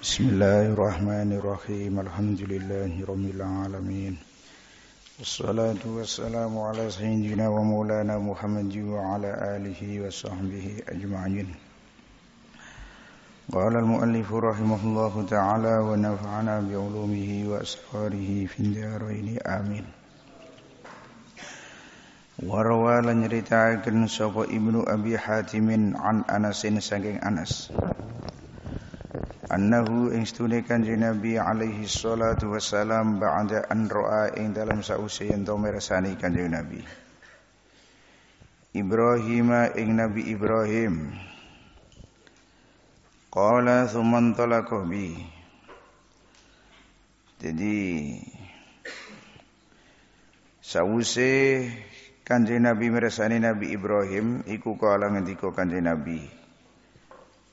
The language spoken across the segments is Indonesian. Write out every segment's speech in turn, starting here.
بسم الله الرحمن الرحيم الحمد لله رب العالمين والصلاة والسلام على سيدنا ومولانا محمد وعلى آله وصحبه أجمعين قال المؤلف رحمه الله تعالى ونفعنا بعلومه وأسراره في الدارين آمين وروى lan nyeritakan sapa أبي حاتم عن أنس Anasin أنس annahu ing stune kanjeng Nabi alaihi salatu wassalam ba'da an ra'a ing dalam sause yen to mirsani kanjeng Nabi Ibrahim ing Nabi Ibrahim qala suman talaqu bi jadi sause kanjeng Nabi mirsani Nabi Ibrahim iku kala ngendika kanjeng Nabi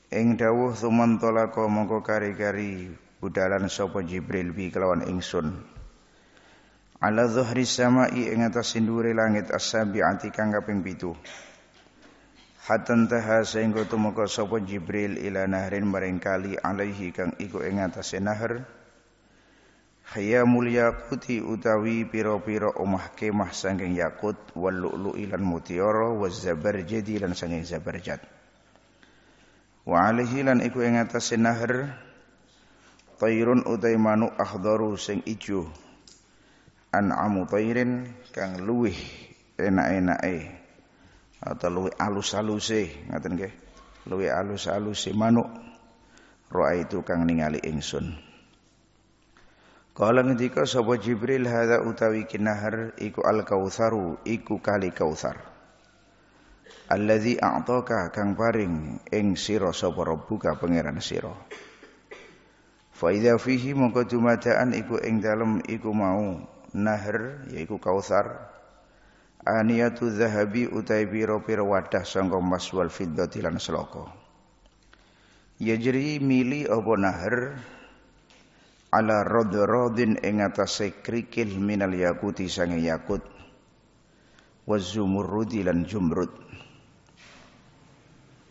Ing dawuh tumantolaka mongko kari-kari budalan sapa Jibril bi kelawan ingsun. Ala zuhri samai ing atas sindure langit as-sabi'ati kang kaping 7. Hatan taha sehingga tumuka sopo Jibril ila naharin meringkali alaihi kang iku ing atas nahar Khaya mulia utawi piro-piro omah kemah sangking yakut Wallu'lu ilan mutioro wazzabar jadi lan sangking zabarjat wa alaihi lan iku ing atase nahar utai manuk akhdaru sing ijo an'amu tairin kang luwih enak-enake atau luwih alus-aluse ngaten nggih luwih alus-aluse manuk roa itu kang ningali ingsun Kala ngendika sapa Jibril hadza utawi kinahar iku al kautsaru iku kali kautsar allazi a'taka kang paring ing sira sapa rabbuka pangeran sira fa idza fihi mongko dumadaan iku ing dalem iku mau nahar yaiku kautsar aniyatu zahabi utai biro pira wadah sangka emas wal fiddati lan selaka yajri mili apa nahar ala radradin ing krikil minal yakuti sangi yakut wazumurrudi lan jumrud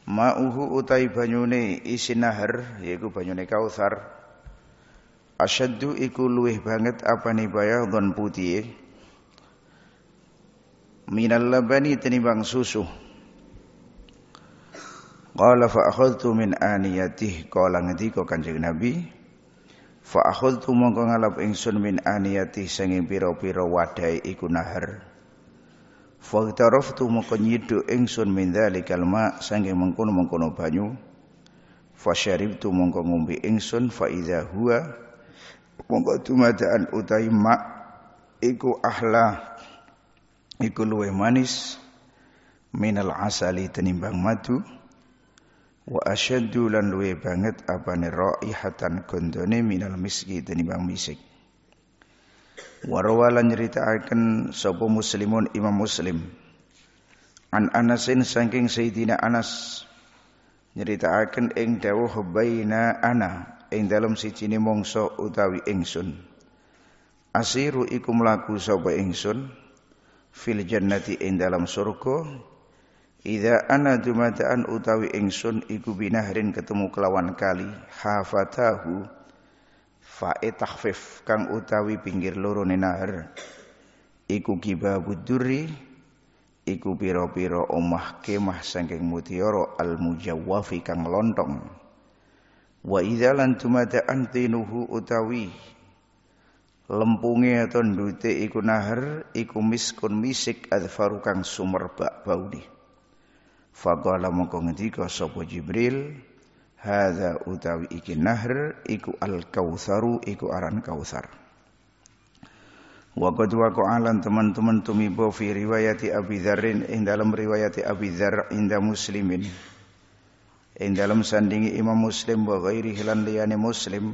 Ma'uhu utai banyune isi nahar yaiku banyune kausar. Asyaddu iku luwih banget bayah bayadhon putih. Minal labani bang susu. Qala fa akhadtu min aniyatih qala ngendika Kanjeng Nabi fa akhadtu mongko ngalap ingsun min aniyatih sing piro piro wadahe iku nahar tu moko nyiduk ingsun min dzalikal ma sanging mengkono-mengkono banyu. Fasyaribtu moko ngombe ingsun fa idza huwa mongko tumadaan utai ma iku ahla iku luwe manis minal asali tenimbang madu wa asyaddu lan luwe banget apane raihatan gondone minal miski tenimbang misik Warwala nyeritakan sopo muslimun Imam Muslim. An Anasin saking Sayyidina Anas nyeritakan ing dawuh baina ana ing dalam sijine mongso utawi ingsun. Asiru ikum mlaku sapa ingsun fil jannati ing dalam surga Ida ana dumataan utawi ingsun iku binaharin ketemu kelawan kali hafatahu fae tahfif kang utawi pinggir loro nahar iku kibabud durri iku piro piro omah kemah saking mutioro al mujawwafi kang lontong wa idalan lan tumata antinuhu utawi lempunge atau ndute iku nahar iku miskun misik adfaru kang sumerbak baune faqala mongko ngendika sapa jibril hadza utawi iki nahr iku al kautsaru iku aran kautsar wa qad waqa'alan teman-teman tumibo fi riwayati Abi Dzarrin ing dalam riwayati Abi Dzar inda muslimin ing dalam sandingi Imam Muslim wa ghairi hilan liyane Muslim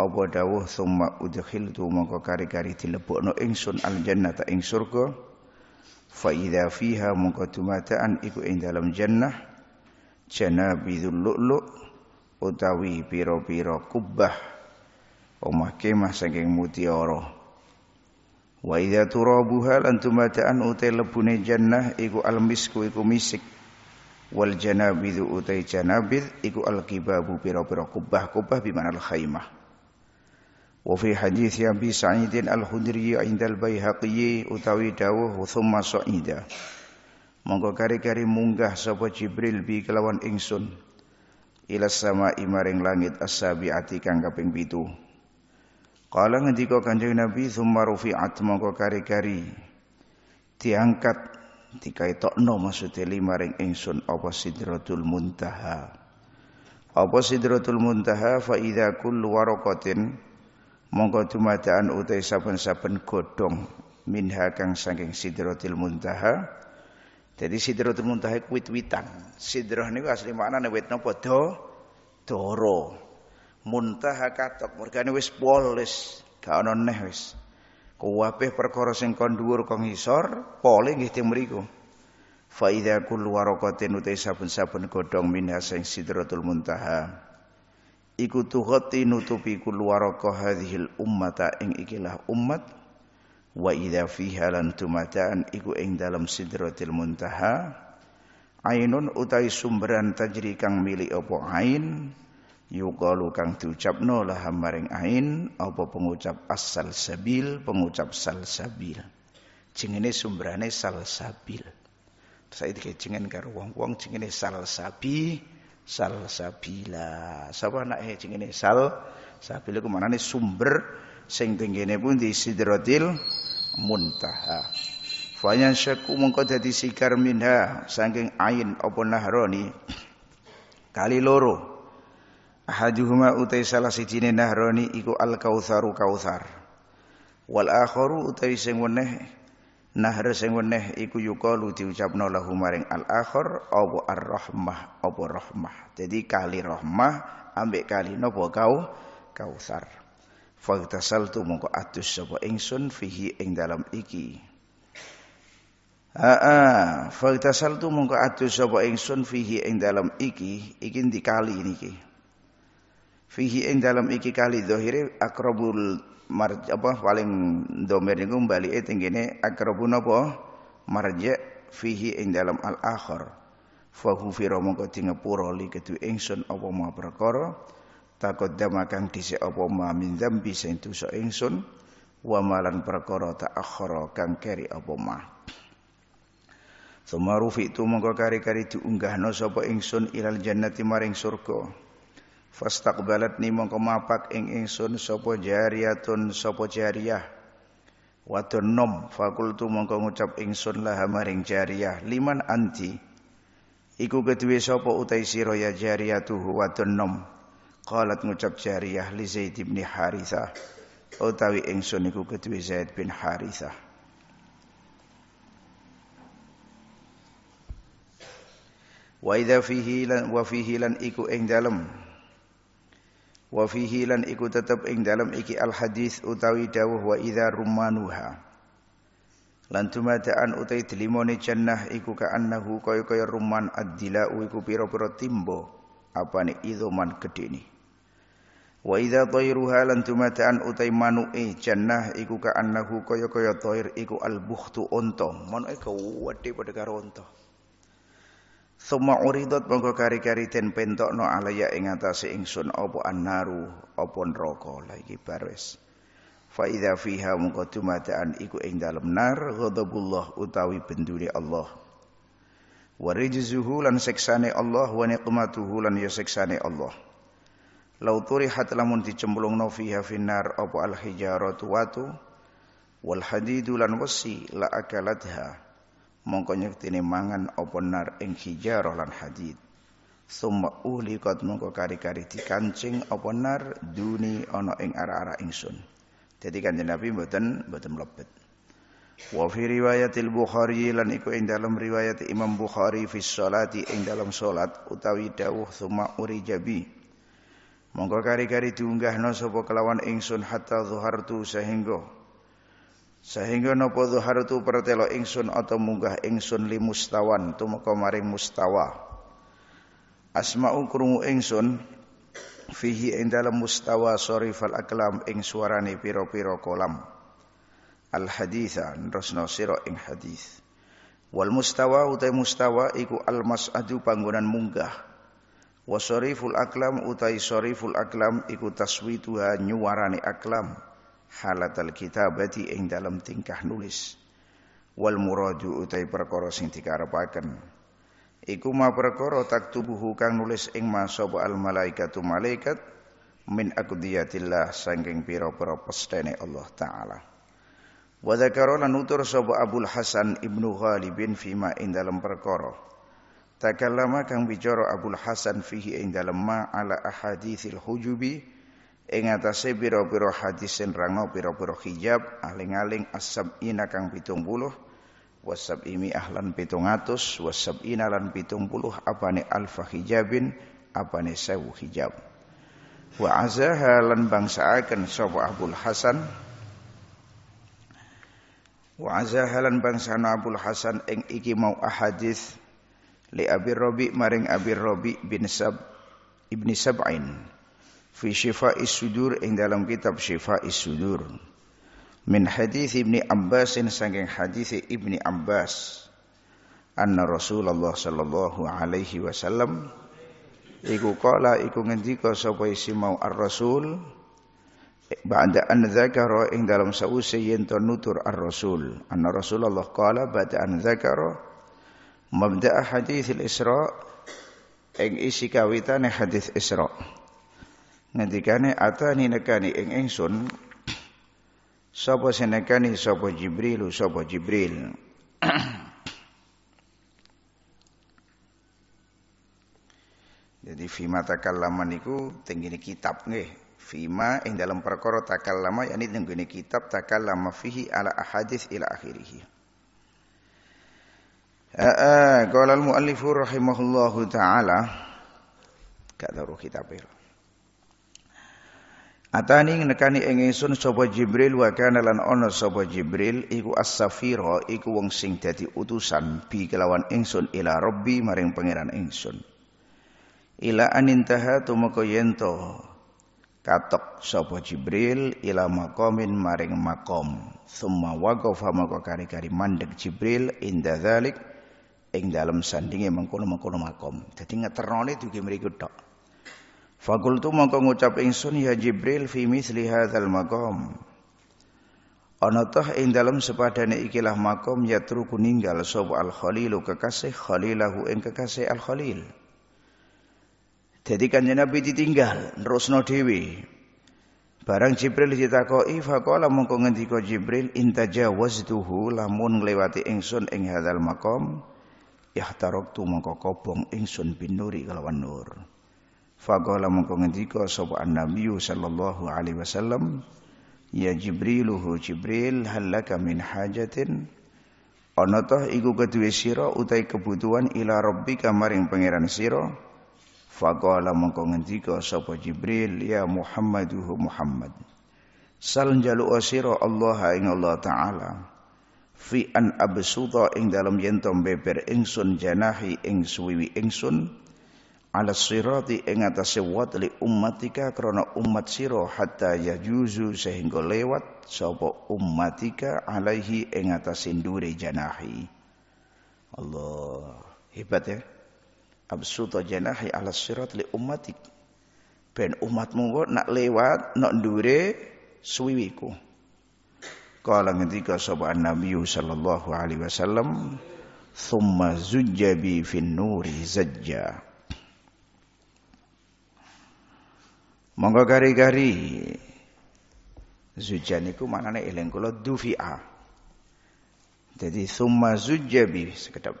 apa dawuh summa udkhiltu mongko kari-kari dilebokno ingsun al jannata ing surga fa idza fiha mongko dumataan iku ing dalam jannah janabidul lu'lu' utawi pira-pira kubah omah mah saking mutiara wa idza turabuha lan tumataan utai lebune jannah iku almisku iku misik wal janabidhu utai janabid iku alkibabu pira-pira kubah-kubah bimana al khaimah wa fi hadits Abi Sa'id al-Khudri 'inda al-Baihaqi utawi dawuh thumma sa'ida so monggo kari-kari munggah sapa Jibril bi kelawan ingsun ila sama imaring langit asabi ati kang kaping 7 Kala ngendika Kanjeng Nabi summa rufi'at monggo kari-kari diangkat dikaitokno maksude limaring ingsun apa Sidratul Muntaha apa Sidratul Muntaha fa idza kullu waraqatin monggo dumadaan utai saben-saben godhong minha kang saking Sidratul Muntaha jadi sidratul muntaha wit-witan. Sidroh ini asli maknane wit napa? Do doro. Muntaha katok mergane wis polis, gak ana neh wis. Kuwabeh perkara sing kon dhuwur kang ngisor, pole nggih teng mriku. Fa idza kullu waraqatin utai saben-saben godhong minha sing sidratul muntaha. Iku tuhati nutupi kullu waraqah hadhil ummata ing ikilah umat wa idza fiha lan tumataan iku ing dalam sidratil muntaha ainun utai sumberan tajri kang milik opo ain yuqalu kang diucapno laha maring ain apa pengucap asal sabil pengucap salsabil jengene sumberane salsabil saya dikejengin karo wong-wong jengene salsabi salsabila sapa eh jengene sal sabil kemana nih sumber sing pun di sidrotil Muntaha. Fanya syaku mengko dadi sikar minha saking ain apa nahroni kali loro. Ahaduhuma utai salah sijine nahroni iku al kautsaru kautsar. Wal akharu utai sing weneh nahr sing weneh iku yukalu diucapno lahu maring al akhar apa ar-rahmah apa rahmah. Jadi kali rahmah ambek kali napa kau kautsar. Fagtasaltu mongko atus sapa ingsun fihi ing dalam iki. Aa, fagtasaltu mongko atus sapa ingsun fihi ing dalam iki, iki dikali niki. Fihi ing dalam iki kali zahire akrabul mar apa paling domir niku mbalike tenggene akrabun apa marja fihi ing dalam al akhir. Fa hufira mongko dingepura li ketu ingsun apa ma perkara taqaddama kang dhisik apa ma min dzambi sing dosa ingsun wa malan perkara ta'akhkhara kang keri apa ma Sumaru itu mongko kari-kari diunggahno sapa ingsun ilal jannati maring surga ni mongko mapak ing ingsun sapa jariyatun sapa jariyah Wadon nom fakultu mongko ngucap ingsun laha maring jariyah liman anti Iku so sapa utai sira ya jariyatuhu wadon nom Qalat ngucap jariyah li Zaid bin Harithah. Utawi ingsun iku kedue Zaid bin Harithah. Wa idza fihi lan wa fihi lan iku ing dalem. Wa fihi lan iku tetep ing dalem iki al hadis utawi dawuh wa idza rumanuha. Lan tumadaan utai delimone jannah iku ka'annahu kaya-kaya rumman ad-dilau iku pira-pira timbo. Apa idoman gede nih. Wa idza tayruha lan tumataan utai manuke jannah iku ka annahu kaya-kaya tair iku al-bukhtu unta. Manuke kuwede padha karo unta. Suma uridat mongko kari-kari den pentokno alaya ing atase ingsun apa annaru apa neraka. Lah iki bar Fa idza fiha mongko tumataan iku ing dalem nar ghadabullah utawi bendune Allah. Wa rijzuhu lan seksane Allah wa niqmatuhu lan ya seksane Allah lauturi hatlamun dicemplung no finar opo al hijaratu watu wal hadidu lan wesi la akalatha mongko tini mangan apa nar ing lan hadid summa kot mongko kari-kari kancing apa nar duni ono ing ara-ara ingsun Jadi kan Nabi beten beten lopet. wa fi riwayatil bukhari lan iku ing dalam riwayat Imam Bukhari fi sholati ing dalam solat utawi dawuh summa jabi. Monggo kari-kari diunggah diunggahno sapa kelawan ingsun hatta zuhartu sehingga sehingga napa zuhartu pertelo ingsun atau munggah ingsun limustawan tumeka maring mustawa. Asma'u krungu ingsun fihi ing dalem mustawa sorifal aklam ing suarane piro-piro kolam. Al haditha nerusno siro ing hadith. Wal mustawa utai mustawa iku al mas'adu panggonan munggah Wa syariful aklam utai syariful aklam iku taswituha nyuwarani aklam halatal berarti ing dalam tingkah nulis. Wal muradu utai perkara sing dikarepaken. Iku ma perkara taktubuhu kang nulis ing masaba al malaikatu malaikat min akdiyatillah sangking pira-pira pestene Allah Ta'ala. Wa dzakara nutur sapa Abdul Hasan Ibnu Ghalibin fima ing dalam perkara Takallama kang bicara Abdul Hasan fihi ing dalem ma ala ahaditsil hujubi ing atase pira-pira hadis sing rango pira-pira hijab aling-aling asab ina kang 70 wasab'imi ahlan 700 ina lan 70 apane alfa hijabin apane sewu hijab wa azaha lan akan sapa Abdul Hasan wa azaha lan bangsana Abdul Hasan ing iki mau ahadits li Abi Rabi maring Abi Rabi bin Sab Ibni Sab'in fi shifa Sudur ing dalam kitab shifa Sudur min hadis Ibni Abbas saking hadis Ibni Abbas anna Rasulullah sallallahu alaihi wasallam iku kala iku ngendika sapa isi mau ar-rasul ba'da an dzakara ing dalam sausayen yen nutur ar-rasul anna Rasulullah kala ba'da an dzakara mabda'a hadis Isra ing isi kawitane hadis Isra. Ngendikane atani nekani ing ingsun sapa senekani sapa Jibril sapa Jibril. Jadi fima takallama niku tenggine kitab nih. Fima ing dalam perkara lama, yakni tenggine kitab lama fihi ala ahadits ila akhirih. Eh, eh, qala al-muallifu rahimahullahu taala gak taruh kitab pira. Atani nekani ing ingsun Jibril wa kana lan ana Jibril iku as-safira iku wong sing dadi utusan bi kelawan ingsun ila Rabbi maring pangeran ingsun. Ila anintaha tumeka yento katok sapa Jibril ila makomin maring makom Summa waqafa maka kari-kari mandek Jibril inda dzalik ing sanding sandinge mengkono-mengkono makom. Dadi ngeternone tuh mriku tok. Fakultu mongko ngucap ingsun ya Jibril fi misli hadzal maqam. Ana toh ing dalem sepadane ikilah makom ya truku ninggal sapa al khalilu kekasih khalilahu ing kekasih al khalil. Jadi kanjeng Nabi ditinggal nerusno dhewe. Barang Jibril ditakoki faqala mongko ngendika Jibril intajawaztuhu lamun lewati ingsun ing hadzal maqam ihtaraqtu mongko kobong ingsun bin nuri kelawan nur faqala mongko ngendika sapa annabiyyu sallallahu alaihi wasallam ya jibriluhu jibril halaka min hajatin ana toh iku kedue sira utai kebutuhan ila rabbika maring pangeran sira faqala mongko ngendika sapa jibril ya muhammaduhu muhammad sal njaluk sira Allah ing Allah taala fi an absuta ing dalam yen beber ingsun janahi ing suwiwi ingsun ala sirati ing atase li ummatika krana umat siro hatta yajuzu sehingga lewat sapa ummatika alaihi ing atase ndure janahi Allah hebat ya absuta janahi ala sirat li ummatik ben umatmu kok nak lewat nak ndure suwiwiku Qala ngendika sapa Nabi sallallahu alaihi wasallam thumma zujja bi fin nuri zajja Monggo gari-gari zujja niku maknane eling kula dufi'a Jadi thumma zujja sekedap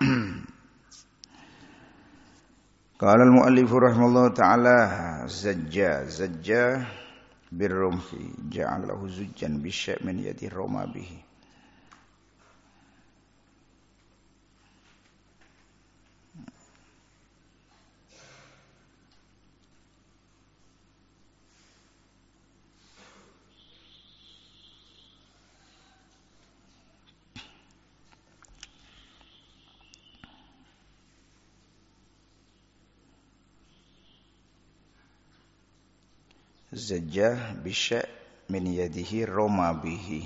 Hmm. قال المؤلف رحمه الله تعالى زجا زجا بالرمح جعله زجا بالشيء من يد الرمى به zajah bisya min yadihi roma bihi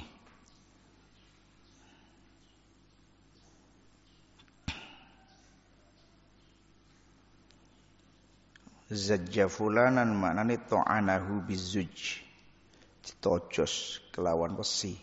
zajja fulanan maknane ta'anahu bizuj ditojos kelawan besi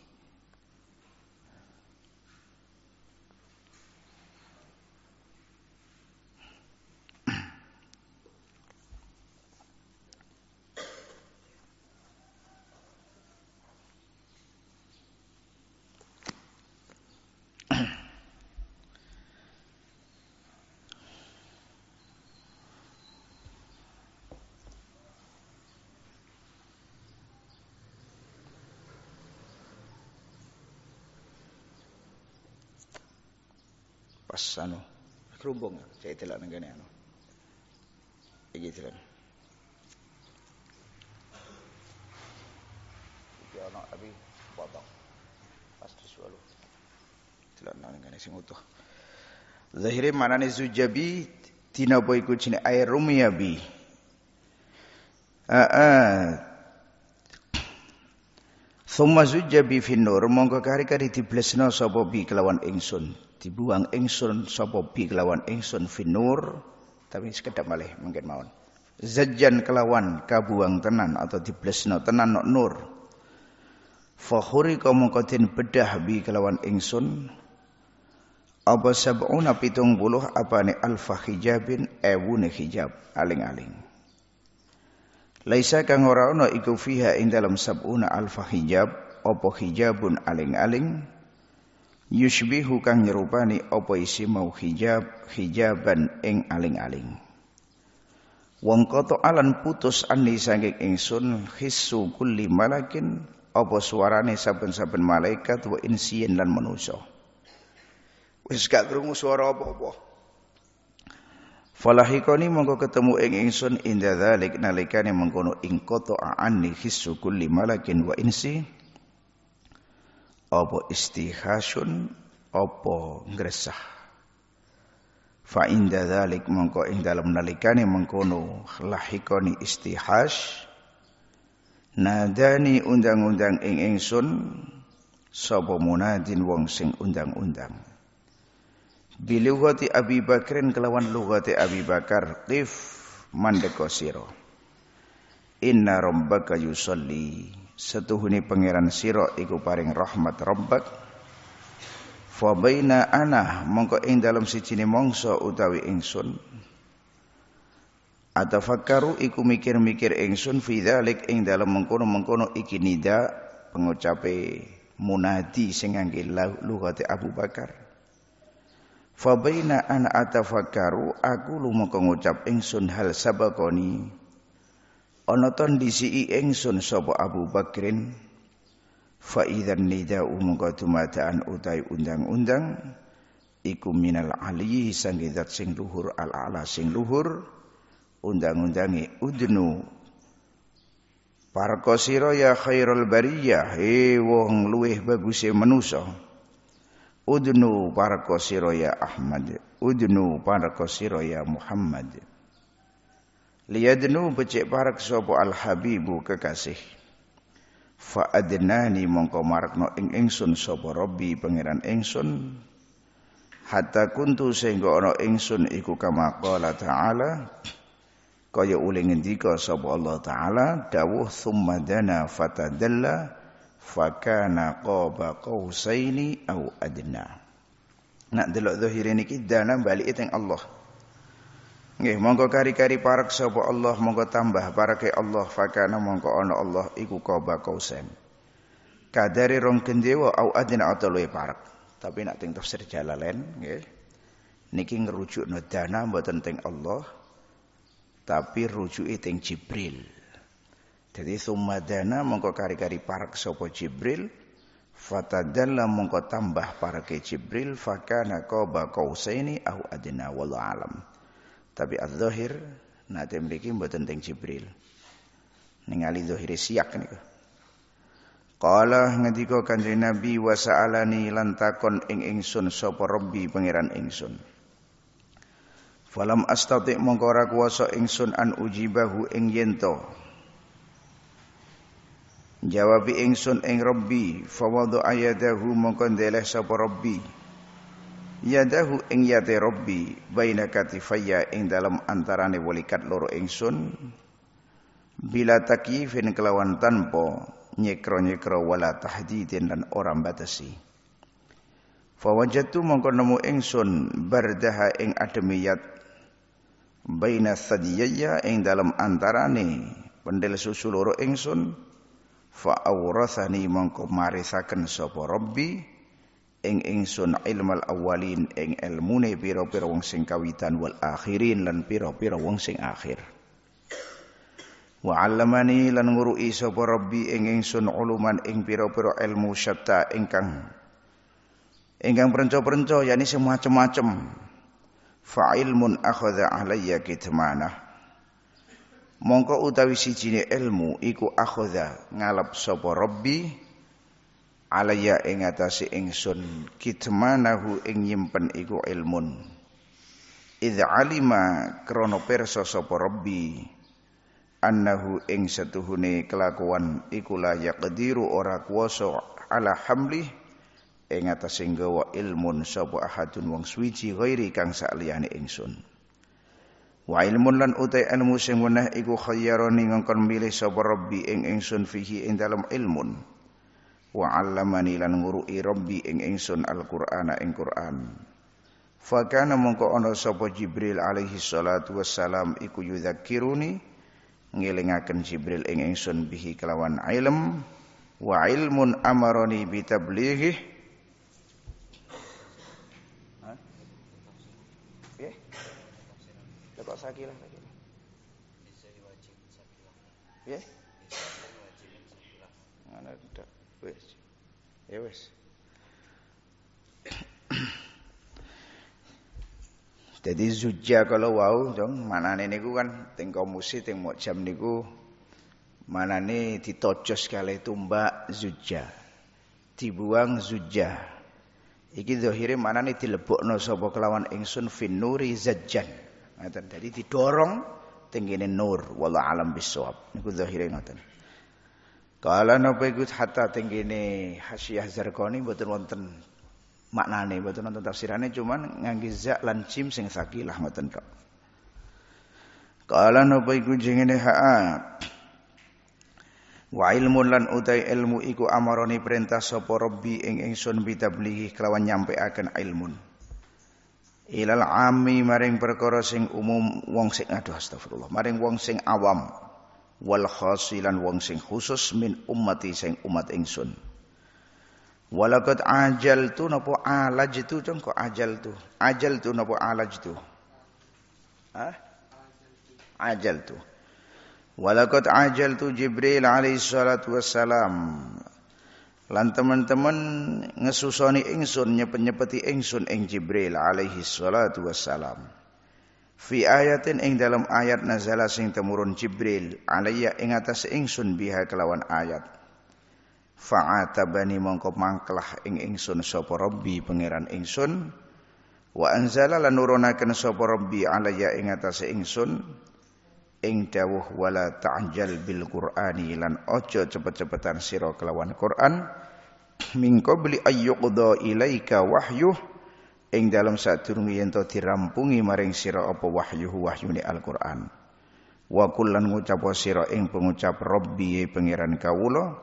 ಗಿತ್ತಿಲ್ಲ ನನಗೆ ನಾನು ಗಿತ್ತಿಲ್ಲ ana abi babang pasti selalu tidak nang ngene sing utuh mana manane zujabi tina boy ku cine air rumiyabi aa ah, ah. thumma zujabi fi nur mongko kari-kari diblesna sapa bi kelawan ingsun dibuang ingsun sapa bi kelawan ingsun finur tapi sekedap malih mungkin mawon zajjan kelawan kabuang tenan atau diblesno tenan nok nur fakhuri kamukatin bedah bi kelawan ingsun apa sab'una pitung puluh apa ni alfa hijabin ewune hijab aling-aling Laisa kang ora ana iku fiha ing dalam sab'una alfa hijab apa hijabun aling-aling yushbihu kang nyerupani apa isi mau hijab hijaban ing aling-aling wong koto alan putus ani sanging ingsun hissu kulli malakin apa suarane saben-saben malaikat wa insiyen lan manusia. wis gak krungu suara apa-apa falahikoni mongko ketemu ing ingsun inda dzalik nalikane mengkono ing koto ani hissu kulli malakin wa insi apa istihasun apa ngresah fa inda dzalik mongko ing dalem nalikane mengkono lahikoni istihas, nadani undang-undang ing ingsun sapa munadin wong sing undang-undang bilugati Abi Bakrin kelawan lugati Abi Bakar qif mandeka sira inna rabbaka yusalli setuhuni pangeran sira iku paring rahmat rabbak fa baina ana mongko ing dalam ni mongso utawi ingsun atafakkaru iku mikir-mikir ingsun fi dzalik ing dalam mengkono-mengkono iki nida pengucape munadi sing ngangge lugate Abu Bakar fa baina ana atafakkaru aku lumo ngucap ingsun hal sabakoni Ana ton disiki ingsun sapa Abu Bakrin fa idzan nida'u mungko tumataan utai undang-undang iku minal ali sang zat sing luhur al ala sing luhur undang-undangi udnu para sira ya khairul bariyah he wong luweh baguse manusa udnu parko sira ya Ahmad udnu para sira ya Muhammad liyadnu becik parak sapa al habibu kekasih fa adnani mongko marakno ing ingsun sapa robbi pangeran ingsun hatta kuntu sehingga ana ingsun iku kama qala ta'ala kaya uling ngendika sapa Allah taala dawuh summadana fatadalla fakana qaba qausaini au adna nak delok zahir niki dalam balik teng Allah Nggih, monggo kari-kari parek sapa Allah monggo tambah pareke Allah fakana mongko ana Allah iku qaba kausen. Kadare rong gendewa au adina atau parek. Tapi nak teng tafsir jalalen nggih. Niki ngrujuk dana mboten teng Allah tapi rujuke teng Jibril. Jadi dana mongko kari-kari parek sapa Jibril fatadalla mongko tambah pareke Jibril fakana qaba kausaini au adina wallahu alam. Tapi az-zahir nate mriki mboten teng Jibril. Ningali zahire siak niku. Qala ngendika Kanjeng Nabi wa sa'alani lan takon ing ingsun sapa Rabbi pangeran ingsun. Falam astati mongko ora kuwasa ingsun an ujibahu ing yento. Jawabi ingsun ing Rabbi fawadhu ayadahu mongko ndeleh sapa Rabbi yadahu ing yate robbi baina katifaya ing dalam antarane walikat loro ingsun bila takifin kelawan tanpa nyekro-nyekro wala tahdidin dan orang batasi fawajatu mongko nemu ingsun bardaha ing ademiyat baina sadiyaya ing dalam antarane pendel susu loro ingsun fa awrathani mongko marisaken sapa robbi ing ingsun ilmal awalin ing ilmune pira-pira wong sing kawitan wal akhirin lan pira-pira wong sing akhir wa 'allamani lan nguruki sapa rabbi ing ingsun uluman ing pira-pira ilmu syatta ingkang ingkang perenco-perenco yani semacam-macam fa ilmun akhadha alayya kitmana. mongko utawi sijine ilmu iku akhadha ngalap sapa rabbi alaya ing atase ingsun kitmanahu ing nyimpen iku ilmun idza alima krana pirsa sapa rabbi annahu ing setuhune kelakuan iku la yaqdiru ora kuwasa ala hamlih ing atase nggawa ilmun sapa ahadun wong suwiji ghairi kang saliyane ingsun Wa ilmun lan utai ilmu sing weneh iku khayyarani ngongkon milih sapa Rabbi ing ingsun fihi ing dalam ilmun wa 'allamani lan nguruki rabbi ing ingsun al-Qur'ana ing Qur'an fakana mongko ana sapa Jibril alaihi salatu wassalam iku yudzakiruni ngelingaken Jibril ing ingsun bihi kelawan ilm wa ilmun amaroni bitablighi Kok ya Jadi zuja kalau wau dong manane niku kan teng komusi teng mojam niku manane ditocos kali tumbak zuja. Dibuang zuja. Iki zahire manane dilebokno sapa kelawan ingsun finuri nuri zajjan. Ngaten. Dadi didorong teng nur wallahu alam bisawab. Niku zahire ngoten. Kala napa iku hatta teng kene Hasyiah Zarqani mboten wonten maknane mboten wonten tafsirane cuman ngangge za lan jim sing sakilah mboten tok. Kala napa iku jengene haa, Wa ilmu lan utai ilmu iku amaroni perintah sapa Rabbi ing ingsun bitablihi kelawan nyampeaken ilmun. Ilal ami maring perkara sing umum wong sing aduh astagfirullah maring wong sing awam wal khasilan wong sing khusus min ummati sing umat ingsun walakat ajal tu napa alaj tu cung kok ajal tu ajal tu napa alaj tu Hah? ajal tu walakat ajal tu Jibril alaihi salatu wassalam lan teman-teman ngesusoni ingsun nyepet-nyepeti ingsun ing Jibril alaihi salatu wassalam fi ayatin ing dalam ayat nazala sing temurun Jibril alayya ing atas ingsun biha kelawan ayat fa'atabani mongko mangkelah ing ingsun sapa rabbi pangeran ingsun wa anzala lan nurunaken sapa rabbi alayya ing atas ingsun ing dawuh wala ta'jal bil qur'ani lan ojo cepet-cepetan sira kelawan Qur'an Mingko beli ayyuqda ilaika wahyuh ing dalam sadurunge yen to dirampungi maring sira apa wahyuhu wahyune Al-Qur'an. Wa kullan ngucap sira ing pengucap Rabbi pangeran kawula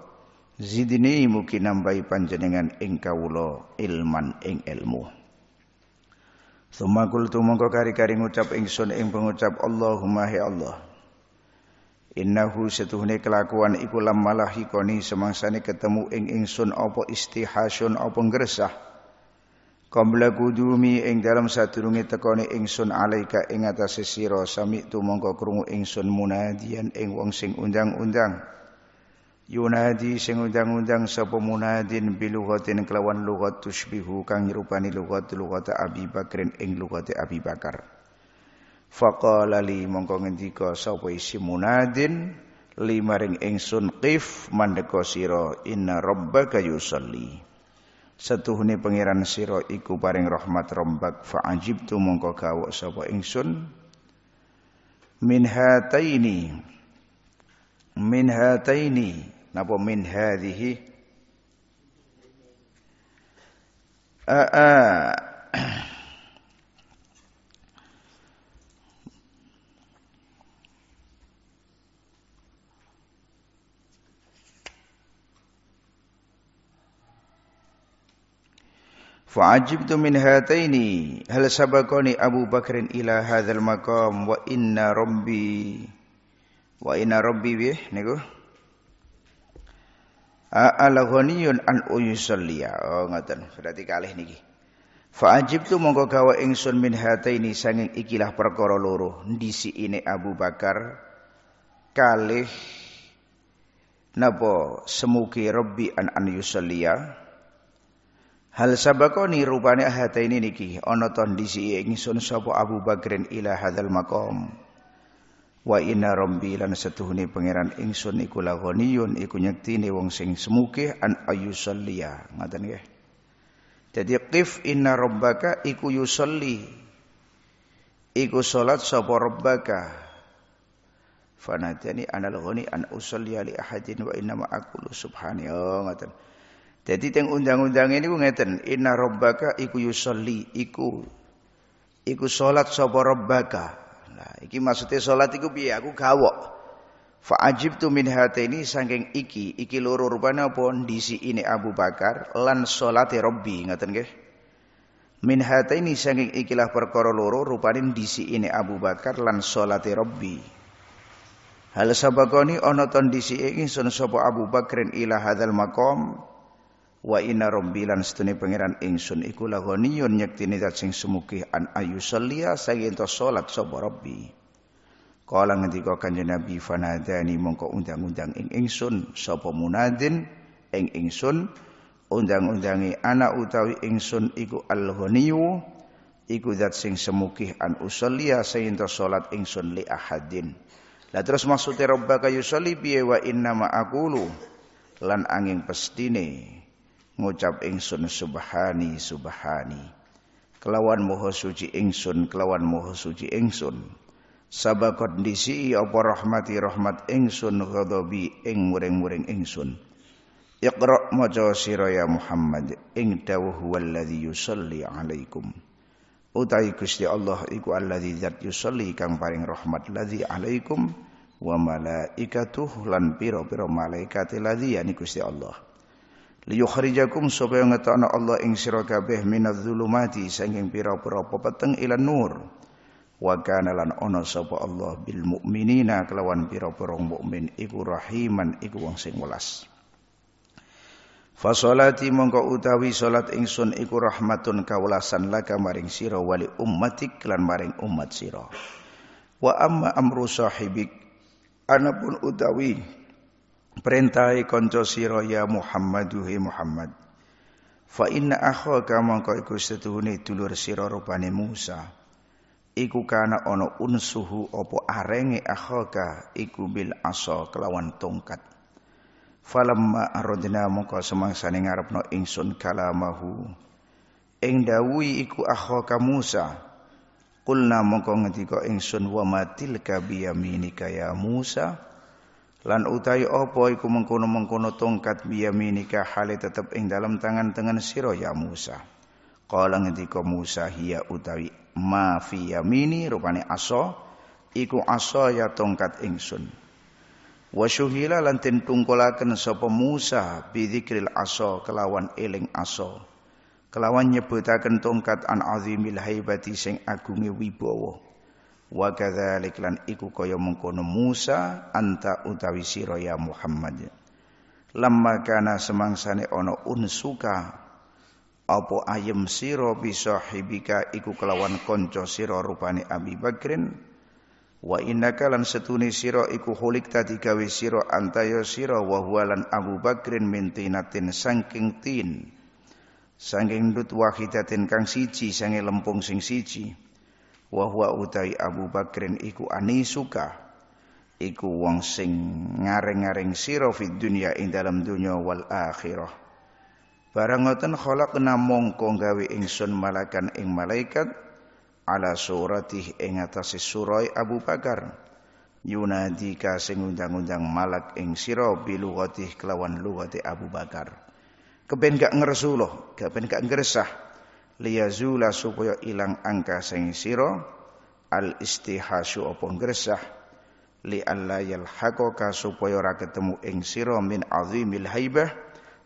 zidni mugi nambahi panjenengan ing kawula ilman ing ilmu. Sumakul tumangka kari-kari ngucap ingsun ing pengucap Allahumma ya Allah. Innahu setuhne kelakuan iku lam malahikoni semangsane ketemu ing ingsun apa istihasyun apa ngresah Kamblah kudumi ing dalam sadurunge tekone ingsun alaika ing atase sira sami tu mongko krungu ingsun munadian ing wong sing undang-undang. Yunadi sing undang-undang sapa munadin bilughatin kelawan lugat tusbihu kang nyerupani lugat lugat Abi ing lugat Abi Bakar. Faqala li mongko ngendika sapa isi munadin limaring ingsun qif mandeka sira inna rabbaka yusalli. Setuhuni pangeran siro iku paring rahmat rombak tu mongko gawok sapa ingsun min hataini min hataini napa min hadhihi a a Fa'ajibtu min hataini hal sabakoni Abu Bakrin ila hadzal maqam wa inna rabbi wa inna rabbi bi niku ala an uyusalliya oh ngoten berarti kalih niki Fa'ajibtu mongko kawa ingsun min hataini sanging ikilah perkara loro ndisi ini Abu Bakar kalih napa semuki rabbi an an yusalliya Hal sabakoni rupane hata ini niki ana ton disi iya ingsun sapa Abu Bakrin ila hadzal maqam. Wa inna rabbi lan setuhune pangeran ingsun iku lagoniyun iku nyektine wong sing semukih an ayusalliya. Ngaten nggih. Jadi qif inna rabbaka iku yusalli. Iku salat sapa rabbaka. Fanatani anal ghani an usalli li ahadin wa inna ma aqulu subhanahu. Oh, ngaten. Jadi teng undang-undang ini ku ngeten, inna robbaka iku yusolli iku iku solat sapa robbaka. Nah, iki maksudnya solat iku piye? Aku gawok. Fa tu min ini saking iki, iki loro rupane apa ndisi ini Abu Bakar lan salate Robbi ngoten nggih. Min ini saking ikilah perkara loro rupane ndisi ini Abu Bakar lan salate Robbi Hal sabakoni ana ton dhisike ingsun sapa Abu Bakrin ila hadzal maqam wa inna rabbi lan setune pangeran ingsun iku lagoniyun nyektine zat sing sumugih an ayusallia saking to salat sapa rabbi Kala ngendika Kanjeng Nabi fanadani mongko undang-undang ing ingsun sapa munadin ing ingsun undang-undangi anak utawi ingsun iku al iku zat sing semugih an usallia sayin salat ingsun li ahadin. Lah terus maksude rabbaka yusalli biye wa inna ma lan angin pestine ngucap ingsun subhani subhani kelawan moho suci ingsun kelawan moho suci ingsun sabakot disi apa rahmati rahmat ingsun ghadabi ing muring-muring ingsun Iqra maca sira ya Muhammad ing dawuh wallazi yusalli alaikum utai Gusti Allah iku allazi zat yusalli kang paring rahmat lazi alaikum wa malaikatuh lan pira-pira malaikat lazi yani Gusti Allah liyukhrijakum supaya ngetokno Allah ing sira kabeh minadz-dzulumati saking pira-pira pepeteng ila nur wa kana lan ana sapa Allah bil mukminina kelawan pira-pira mukmin iku rahiman iku wong sing welas Fasolati mongko utawi salat ingsun iku rahmatun kawelasan laka maring sira wali ummatik lan maring umat sira. Wa amma amru sahibik anapun utawi perintahi konco sira ya Muhammaduhi Muhammad fa inna akhaka mangko iku setuhune dulur sira rupane Musa iku kana ono unsuhu apa arenge akhaka iku bil aso kelawan tongkat falamma aradna mangko semangsane ngarepno ingsun kalamahu ing dawuhi iku akhaka Musa Kulna mongko ngendika ingsun wa matil kabiyaminika ya Musa Lan utai opo iku mengkono-mengkono tongkat biyaminika hale tetep ing dalam tangan-tangan siroya ya Musa. Qala ngendika Musa hiya utawi ma fi yamini rupane aso iku aso ya tongkat ingsun. Wa syuhila lan tin tungkolaken sapa Musa bidzikril aso kelawan eling aso. Kelawan nyebutaken tongkat an azimil haibati sing agunge wibawa wa kadzalik lan iku kaya mengkono Musa anta utawi sira ya Muhammad lamma kana semangsane ana unsuka apa ayem sira bisa iku kelawan kanca sira rupane Abi Bakrin wa innaka lan setune sira iku tadi gawe sira anta ya sira wa lan Abu Bakrin mintinatin sangking tin sangking dut wahidatin kang siji sange lempung sing siji wa huwa utai Abu Bakrin iku anisuka iku wong sing ngareng-ngareng sira fid dunya ing dalam dunya wal akhirah barang ngoten khalaqna mongko gawe ingsun malakan ing malaikat ala suratih ing atas surai Abu Bakar yunadika sing undang-undang malak ing sira bilugatih kelawan lugati Abu Bakar keben gak ngeresuloh, keben gak ngeresah liyazula supaya ilang angka sing sira al istihasu apa gresah li alla yalhaqaka supaya ora ketemu ing sira min azimil haibah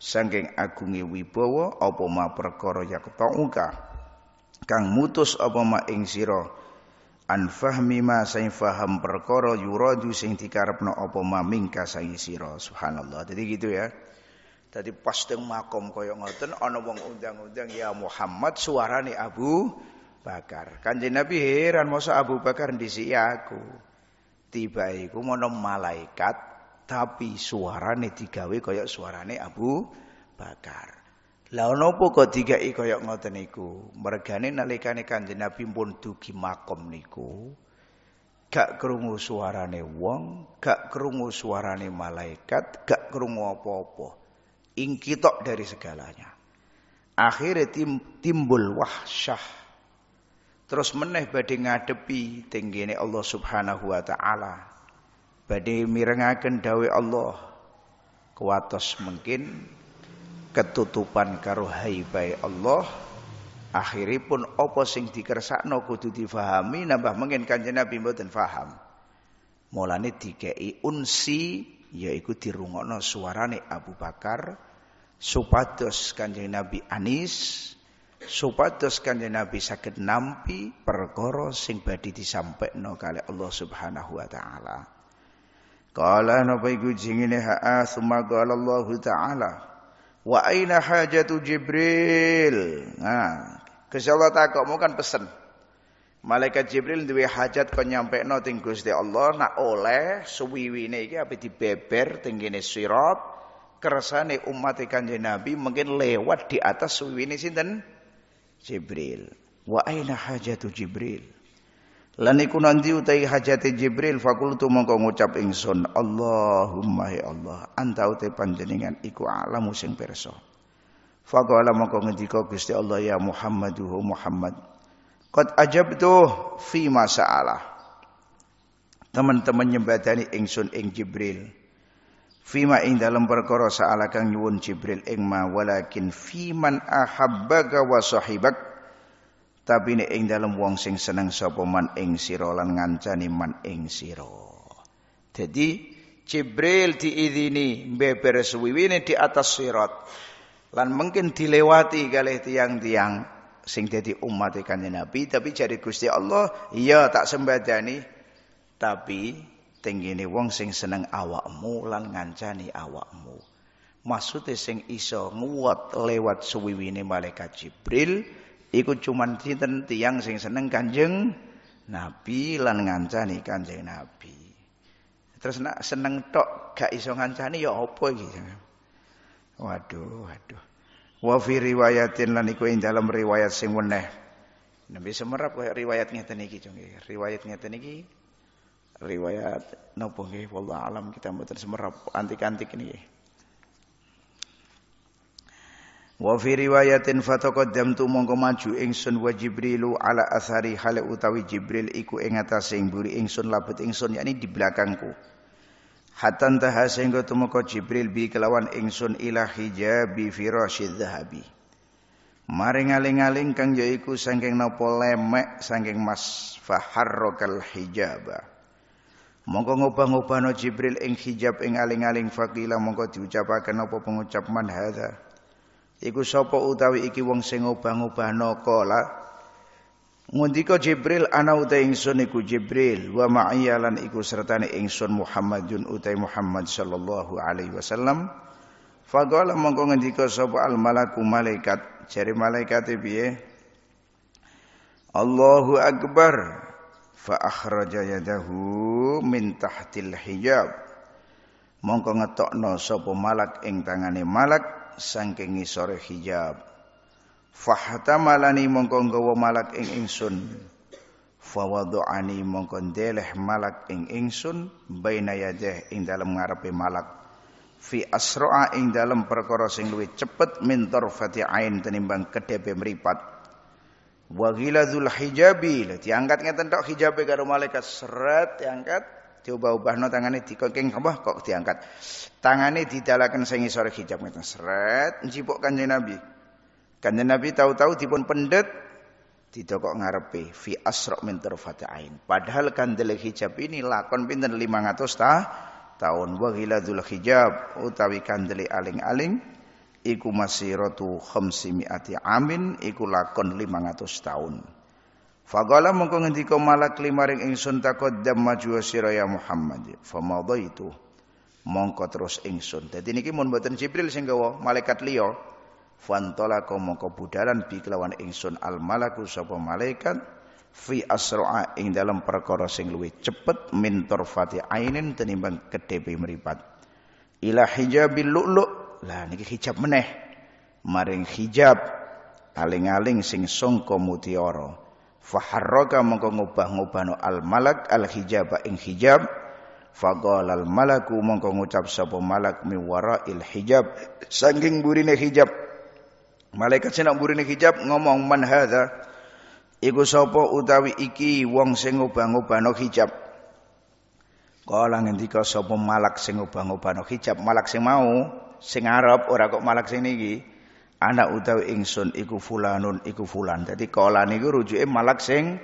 saking agunge wibawa apa ma perkara yaqtauka kang mutus apa ma ing sira an fahmi ma sing faham perkara yuradu sing dikarepno apa ma mingka sang sira subhanallah jadi gitu ya Tadi pas teng makom koyok ngoten ana wong undang-undang ya Muhammad nih Abu Bakar. Kanjeng Nabi heran masa Abu Bakar ndisiki aku. Tiba iku malaikat tapi suarane digawe suara suarane Abu Bakar. Lah napa kok i koyok ngoten mereka Mergane nalikane Kanjeng Nabi pun dugi makom niku. gak krungu suarane wong, gak krungu suarane malaikat, gak krungu apa-apa ingkitok dari segalanya. Akhirnya tim, timbul wahsyah. Terus meneh badhe ngadepi tinggine Allah Subhanahu wa taala. Badhe mirengaken dawe Allah. Kuatos mungkin ketutupan karo haibai Allah. Akhiripun apa sing dikersakno kudu difahami nambah mengen Kanjeng Nabi mboten faham. Mulane dikei unsi yaiku dirungokno suarane Abu Bakar supados Kanjeng Nabi Anis supados Kanjeng Nabi saged nampi perkara sing badhe disampaikno kali Allah Subhanahu wa taala. Qala napa iku jingine ha'a summa qala Allah taala wa aina hajatu Jibril. Nah, Gusti Allah takokmu kan pesen. Malaikat Jibril duwe hajat kon nyampekno teng Gusti Allah nak oleh suwiwine iki apa? dibeber teng kene sirap kersane umat e Kanjeng Nabi mungkin lewat di atas suwiwine sinten Jibril. Wa aina hajatu Jibril? Lan iku nanti utai hajate Jibril fakultu mongko ngucap ingsun Allahumma ya Allah anta utai panjenengan iku alamu sing pirsa. Faqala mongko ngendika Gusti Allah ya Muhammaduhu Muhammad Qad ajabtu fi masalah. Teman-teman nyembatani ingsun ing Jibril. Fima ing dalam perkara sa'ala kang nyuwun Jibril ing ma walakin fiman ahabbaka wa sahibak tapi ini ing dalam wong sing seneng sapa man ing sira lan ngancani man ing sira. Jadi Jibril diizini beber suwiwine di atas sirat lan mungkin dilewati galih tiang-tiang sing dadi umat e Kanjeng Nabi tapi jari Gusti Allah iya tak sembadani tapi tenggine wong sing seneng awakmu lan ngancani awakmu maksude sing iso nguwat lewat suwiwine malaikat Jibril iku cuman sinten tiyang sing seneng Kanjeng Nabi lan ngancani Kanjeng Nabi terus nak seneng tok gak iso ngancani ya apa iki waduh waduh Wa fi riwayatin lan iku ing dalam riwayat sing Nabi semerap riwayat ngeten iki jong Riwayat ngeten iki riwayat napa nggih wallahu alam kita mboten semerap antik-antik niki. Wa fi riwayatin tu mongko maju ingsun wa Jibrilu ala athari hale utawi Jibril iku ing atase ing buri ingsun labet ingsun yakni di belakangku. Hatan taha sehingga tumuka Jibril bi kelawan ingsun ilah bi firasyid zahabi. Mari ngaling-ngaling kang ya iku sangking nopo lemek sangking mas faharrokal hijaba. Mongko ngubah-ngubah no Jibril ing hijab ing aling-aling fakila mongko diucapakan nopo pengucap man Iku sopo utawi iki wong sing ngubah-ngubah no kola. Ngendika Jibril ana uta ingsun iku Jibril wa ma'iyalan iku sertane ingsun Muhammadun utai Muhammad sallallahu alaihi wasallam. Faqala mongko ngendika sapa al malaku malaikat jare malaikat piye? Allahu akbar fa akhraja yadahu min tahtil hijab. Mongko ngetokno sapa malak ing tangane malak saking ngisore hijab. Fahtamalani mongko nggawa malak ing ingsun. Fawadu'ani mongko ndeleh malak ing ingsun baina yadeh ing dalem ngarepe malak. Fi asra'a ing dalem perkara sing luwih cepet min tarfati ain tenimbang kedepe mripat. Wa ghilazul hijabi, diangkat ngeten tok hijabe karo malaikat seret diangkat diubah-ubahno tangane dikengking apa kok diangkat. Tangane didalaken sing sengisore hijab ngeten seret njipuk Kanjeng Nabi. Kanjeng Nabi tahu-tahu dipun pendet kok ngarepe fi asra min ain. Padahal kandel hijab ini lakon pinten 500 ta tahun wa ghiladul hijab utawi kandel aling-aling iku masiratu khamsimiati amin iku lakon 500 tahun. Fagola mongko ngendika malak limaring ingsun taqaddam maju sira ya Muhammad. Famadaitu mongko terus ingsun. Dadi niki mun mboten Jibril sing gawa, malaikat liya fantola kau mongko budalan bi kelawan ingsun al malaku sapa malaikat fi asra'a ing dalam perkara sing luwih cepet min fatih ainin tenimbang kedepe meripat ila hijabil lu'lu' lah niki hijab meneh maring hijab aling-aling sing sangka mutiara faharraka mongko ngubah-ngubahno al malak al hijaba ing hijab faqala al malaku mongko ngucap sapa malak mi wara'il hijab saking burine hijab Malaikat sing nak hijab ngomong man hadza iku sapa utawi iki wong sing ngobah-ngobahno hijab. Kala ngendika sapa malak sing ngobah hijab, malak sing mau sing Arab ora kok malak sing niki. Anak utawi ingsun iku fulanun iku fulan. Dadi kala niku rujuke malak sing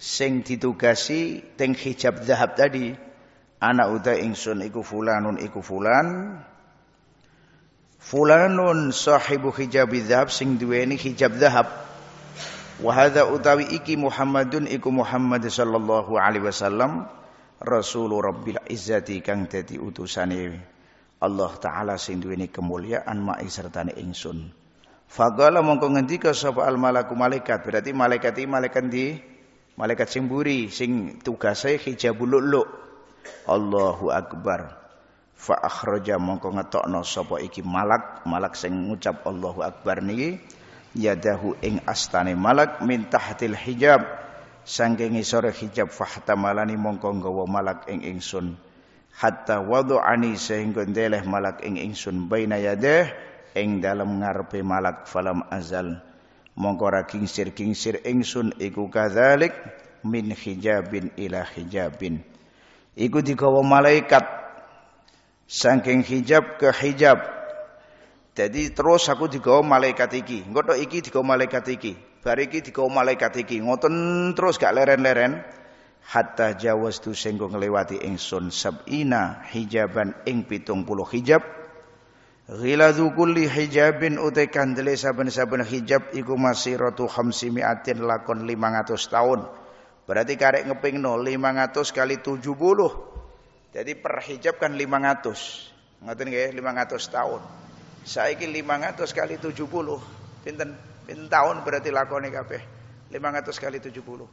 sing ditugasi teng hijab zahab tadi. Anak utawi ingsun iku fulanun iku fulan Fulanun sahibu hijab dzahab sing duweni hijab dzahab. Wa hadza utawi iki Muhammadun iku Muhammad sallallahu alaihi wasallam Rasulur Rabbil Izzati kang dadi utusane Allah taala sing duweni kemuliaan mak isertane ingsun. Fagala mongko ngendika sapa al malaku malaikat, berarti malaikat iki malaikat di malaikat sing buri sing tugase hijabul lu'lu'. Allahu akbar fa akhraja mongko ngetokno sapa iki malak malak sing ngucap Allahu akbar niki yadahu ing astane malak min tahtil hijab saking isore hijab fahtamalani mongko nggawa malak ing ingsun hatta wadu'ani sehingga ndeleh malak ing ingsun baina yadeh ing dalem ngarepe malak falam azal mongko ra kingsir-kingsir ingsun iku kadzalik min hijabin ila hijabin iku digawa malaikat saking hijab ke hijab jadi terus aku digawa malaikat iki engko iki digawa malaikat iki bar iki digawa malaikat iki ngoten terus gak leren-leren hatta jawastu senggo ngliwati ingsun sabina hijaban ing puluh hijab Ghiladu kulli hijabin utai kandele saben-saben hijab iku masiratu khamsimiatin lakon 500 tahun. Berarti karek ngeping no 500 kali 70 jadi per hijab kan 500. Ngoten nggih, 500 tahun. Saiki 500 kali 70 pinten pinten tahun berarti lakone kabeh. 500 kali 70.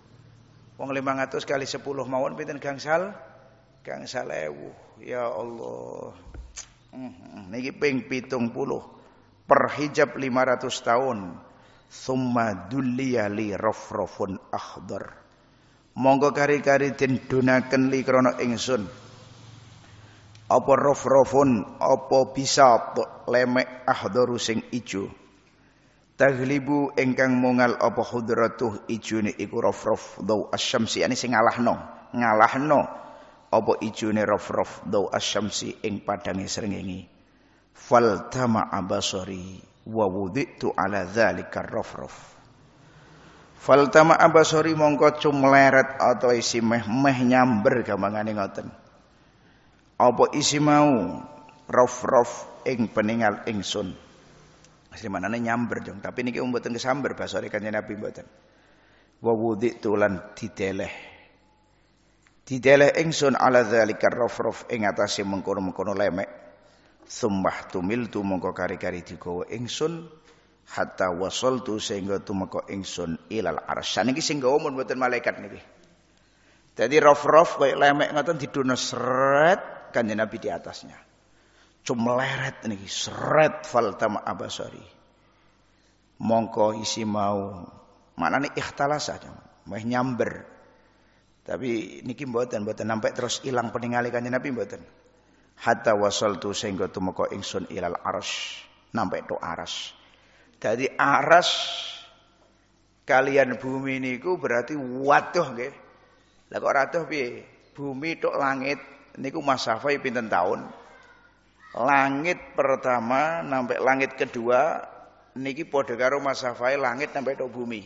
Wong 500 kali 10 mawon pinten gangsal? Gangsal ewu. Ya Allah. Mhm. niki ping 70 per hijab 500 tahun. Summa dulliyali rafrafun akhdar. Monggo kari-kari den dunaken li krana ingsun apa rof-rofun apa bisat lemek ahdaru sing ijo taglibu engkang mungal apa hudratuh ijune iku rofrof dau asyamsi yani sing ngalahno ngalahno apa ijune rof-rof dau asyamsi ing padange srengenge fal tama abasori wa wuditu ala dzalika rof-rof tama abasori mongko cumleret atau isi meh meh nyamber gamangane ngoten apa isi mau rof-rof ing peningal ingsun asli manane nyamber jong tapi niki mboten kesamber basare kanjeng Nabi mboten wa wuditu lan dideleh dideleh ingsun ala zalika rof-rof ing atase mengkono-mengkono lemek sumbah tu mongko kari-kari digawa ingsun hatta tu sehingga tumeka ingsun ilal arsy niki sehingga gawa buatan malaikat niki dadi rof-rof kaya lemek ngoten didono seret kanjeng Nabi di atasnya. Cumleret nih, seret faltama abasari. Mongko isi mau mana nih maknane saja, mau nyamber. Tapi niki mboten mboten sampai terus ilang peninggali kanjeng Nabi mboten. Hatta wasaltu sehingga tumeka ingsun ilal arsy, nampak to aras. Dari aras kalian bumi niku berarti watuh nggih. Lah kok ratuh piye? Bumi tok langit niku Mas Safai pinten tahun langit pertama sampai langit kedua niki padha karo Mas Safai langit sampai tok bumi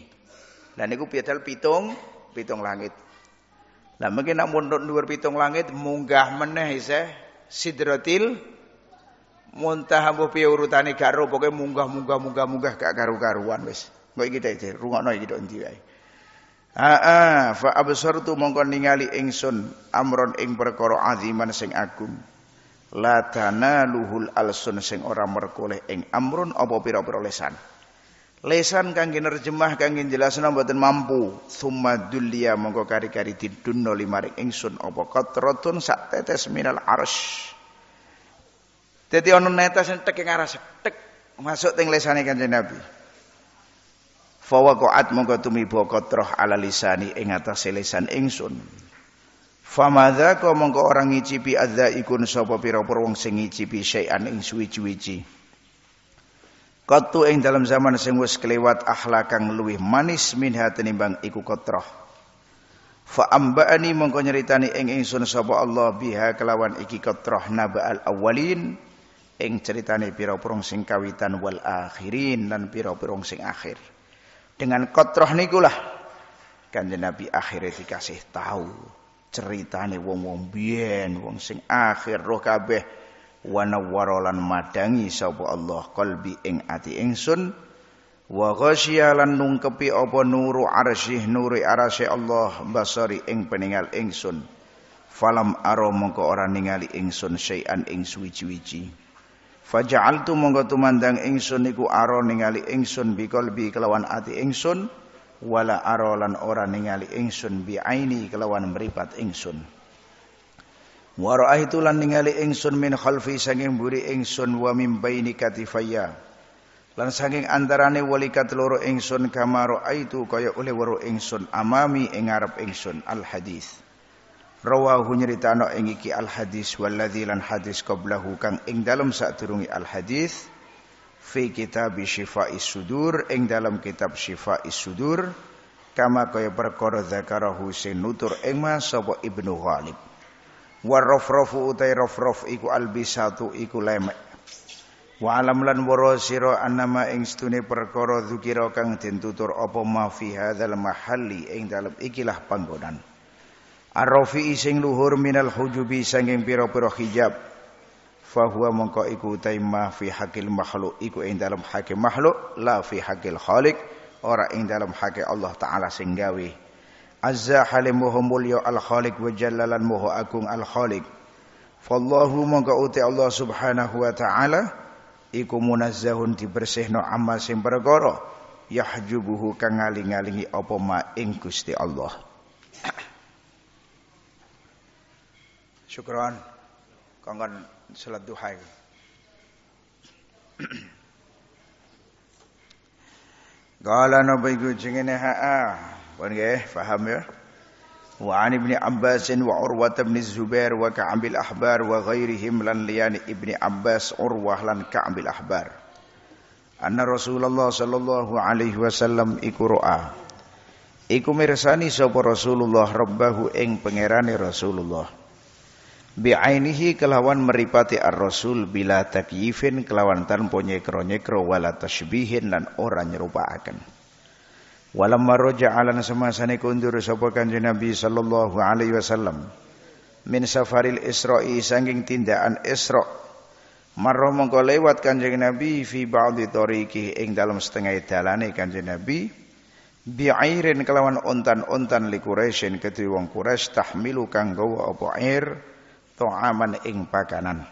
lah niku piadal pitung pitung langit lah mungkin nak mundut dhuwur pitung langit munggah meneh isih Sidratil muntah mbuh piye urutane gak ro pokoke munggah munggah munggah munggah gak karu-karuan wis kok iki teh rungokno iki tok wae Aa fa absartu mongkon ningali ingsun amron ing perkara aziman sing agung. La tanaluhul alsun sing ora merkoleh ing amrun apa pira-pira lesan. Lesan kangge nerjemah kangge jelasna mboten mampu. Summa dulia mongko kari-kari didunno limaring ingsun apa qatratun sak minal arsy. Dadi ana netes sing tek ing arah masuk teng lesane kanjeng Nabi. fawaqa'at mongko tumiba alalisani ala lisani ing atase lisan ingsun famadza ka mongko orang ngicipi adzaikun sapa pira-pira wong sing ngicipi syai'an ing suwi-wiji Kotu ing dalam zaman sing wis kelewat akhlakang luwih manis minha tinimbang iku kotroh. fa ambani mongko nyeritani ing ingsun sapa Allah biha kelawan iki kotroh naba'al al ing ceritane pira-pira sing kawitan wal akhirin lan pira-pira sing akhir dengan kotroh nikulah kanjeng Nabi akhirnya dikasih tahu ceritane wong-wong Bien wong sing akhir roh kabeh warolan madangi sapa Allah kalbi ing ati ingsun wa ghasyalan nungkepi apa nuru arsyih nuri arasy Allah basari ing peningal ingsun falam aro mengko ora ningali ingsun syai'an ing suwi-wiji Faja'altu monggo tumandang ingsun niku aro ningali ingsun bi kelawan ati ingsun wala aro lan ora ningali ingsun bi aini kelawan meripat ingsun. Wa ra'aitu lan ningali ingsun min khalfi sanging buri ingsun wa mim baini katifaya. Lan saking antarane walikat loro ingsun kamaro ra'aitu kaya oleh weruh ingsun amami ing ngarep ingsun al hadis. Rawahu nyeritano ing iki al hadis walladzi lan hadis qablahu kang ing dalem sadurunge al hadis fi kitab syifa'is sudur ing dalam kitab syifa'is sudur kama kaya perkara zakarahu sing nutur ing mas sapa Ibnu Ghalib. Warrafrafu utai rafraf iku albisatu iku lemek. Wa alam lan wara annama ing stune perkara dzukira kang ditutur apa ma fi hadzal mahalli ing dalam ikilah panggonan. Ar-Rafi'i luhur minal hujubi sanging pira-pira hijab. Fahuwa mongko iku taimah fi hakil makhluk iku ing dalam hakim makhluk la fi hakil Khalik ora ing dalam hakim Allah taala singgawi. Azza halimuhu Mulio al Khalik wa jallalan muhu agung al Khalik. Fallahu mongko uti Allah subhanahu wa taala iku munazzahun dibersihno amma sing perkara yahjubuhu kang ngaling-alingi apa ma ing Gusti Allah syukron kongkon salat duha itu. Qala napa iku jengene haa. Pun nggih, paham ya? Wa an ibni Abbas wa Urwah bin Zubair wa Ka'ab ahbar wa ghairihim lan liyani ibni Abbas Urwah lan Ka'ab al-Ahbar. Anna Rasulullah sallallahu alaihi wasallam iku ro'a. Iku mirsani sapa Rasulullah rabbahu ing pangerane Rasulullah bi'ainihi kelawan meripati ar-rasul bila takyifin kelawan tanpa nyekro-nyekro wala tasbihin dan ora walam maroja raja'alan semasane kundur sapa kanjeng Nabi sallallahu alaihi wasallam min safaril isra'i sangking tindakan isra marra mengko lewat kanjeng Nabi fi ba'dhi tariqi ing dalam setengah dalane kanjeng Nabi bi'airin kelawan ontan-ontan li Quraisyin kedhi wong Quraisy tahmilu kang gawa apa air ta'aman ing pakanan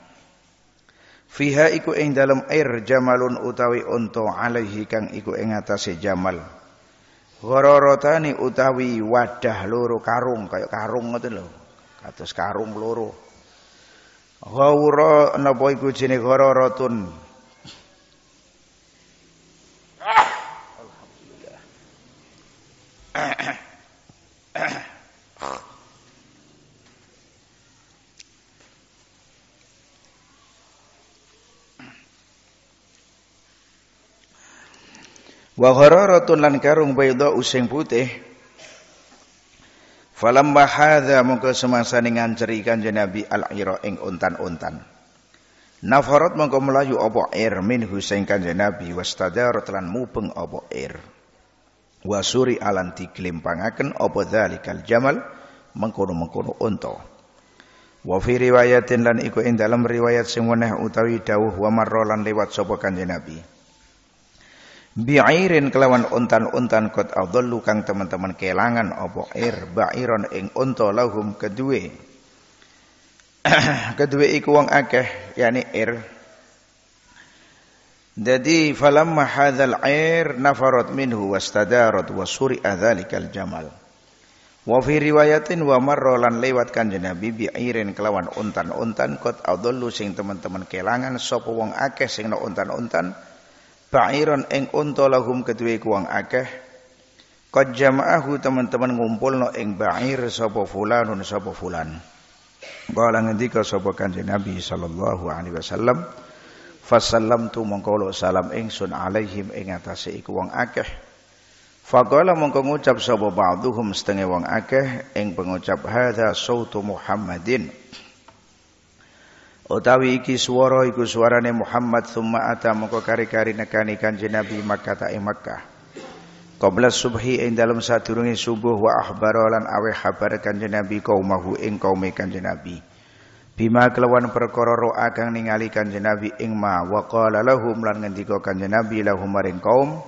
fiha iku ing dalam air jamalun utawi unta alaihi kang iku ing atase jamal Gororotani utawi wadah loro karung kaya karung ngoten lho kados karung loro ghawra napa iku jenenge gororotun. Alhamdulillah wa ghararatun lan karung bayda using putih falamma hadza mongko semasane nganceri kanjeng Nabi al-ira ing untan-untan nafarat mongko melayu apa air min husain kanjeng Nabi wastadarat lan mubeng apa air wasuri alan diklimpangaken apa dzalikal jamal mengkono-mengkono unta wa fi riwayatin lan iku ing dalam riwayat sing utawi dawuh wa marra lan lewat sapa kanjeng Nabi bi'airin kelawan untan-untan kot adallu kang teman-teman kelangan obok ir ba'iron ing unta lahum kedue kedue iku wong akeh yani ir jadi falamma hadzal air nafarat minhu wastadarat wa suri'a dzalikal jamal wa fi riwayatin wa marra lan lewat kanjeng Nabi bi'irin kelawan untan-untan kot adallu sing teman-teman kelangan sapa wong akeh sing no untan-untan ba'iron ing unta lahum kedue kuang akeh qad jama'ahu teman-teman ngumpulno ing ba'ir sapa fulanun sapa fulan Kala ngendika sapa Kanjeng Nabi sallallahu alaihi wasallam fasallam tu mongko salam ingsun alaihim ing atase iku wong akeh Faqala mongko ngucap sapa ba'dhum setengah wong akeh ing pengucap hadza sautu Muhammadin utawi iki swara iku swarane Muhammad summa ata moko kari-kari nekani kanjeng Nabi Makkah ta Makkah qabla subhi ing dalem sadurunge subuh wa ahbaro lan awe kabar kanjeng Nabi kaumahu ing kaume kanjeng Nabi bima kelawan perkara roa kang ningali kanjeng Nabi ing ma wa qala lahum lan ngendika kanjeng Nabi lahum maring kaum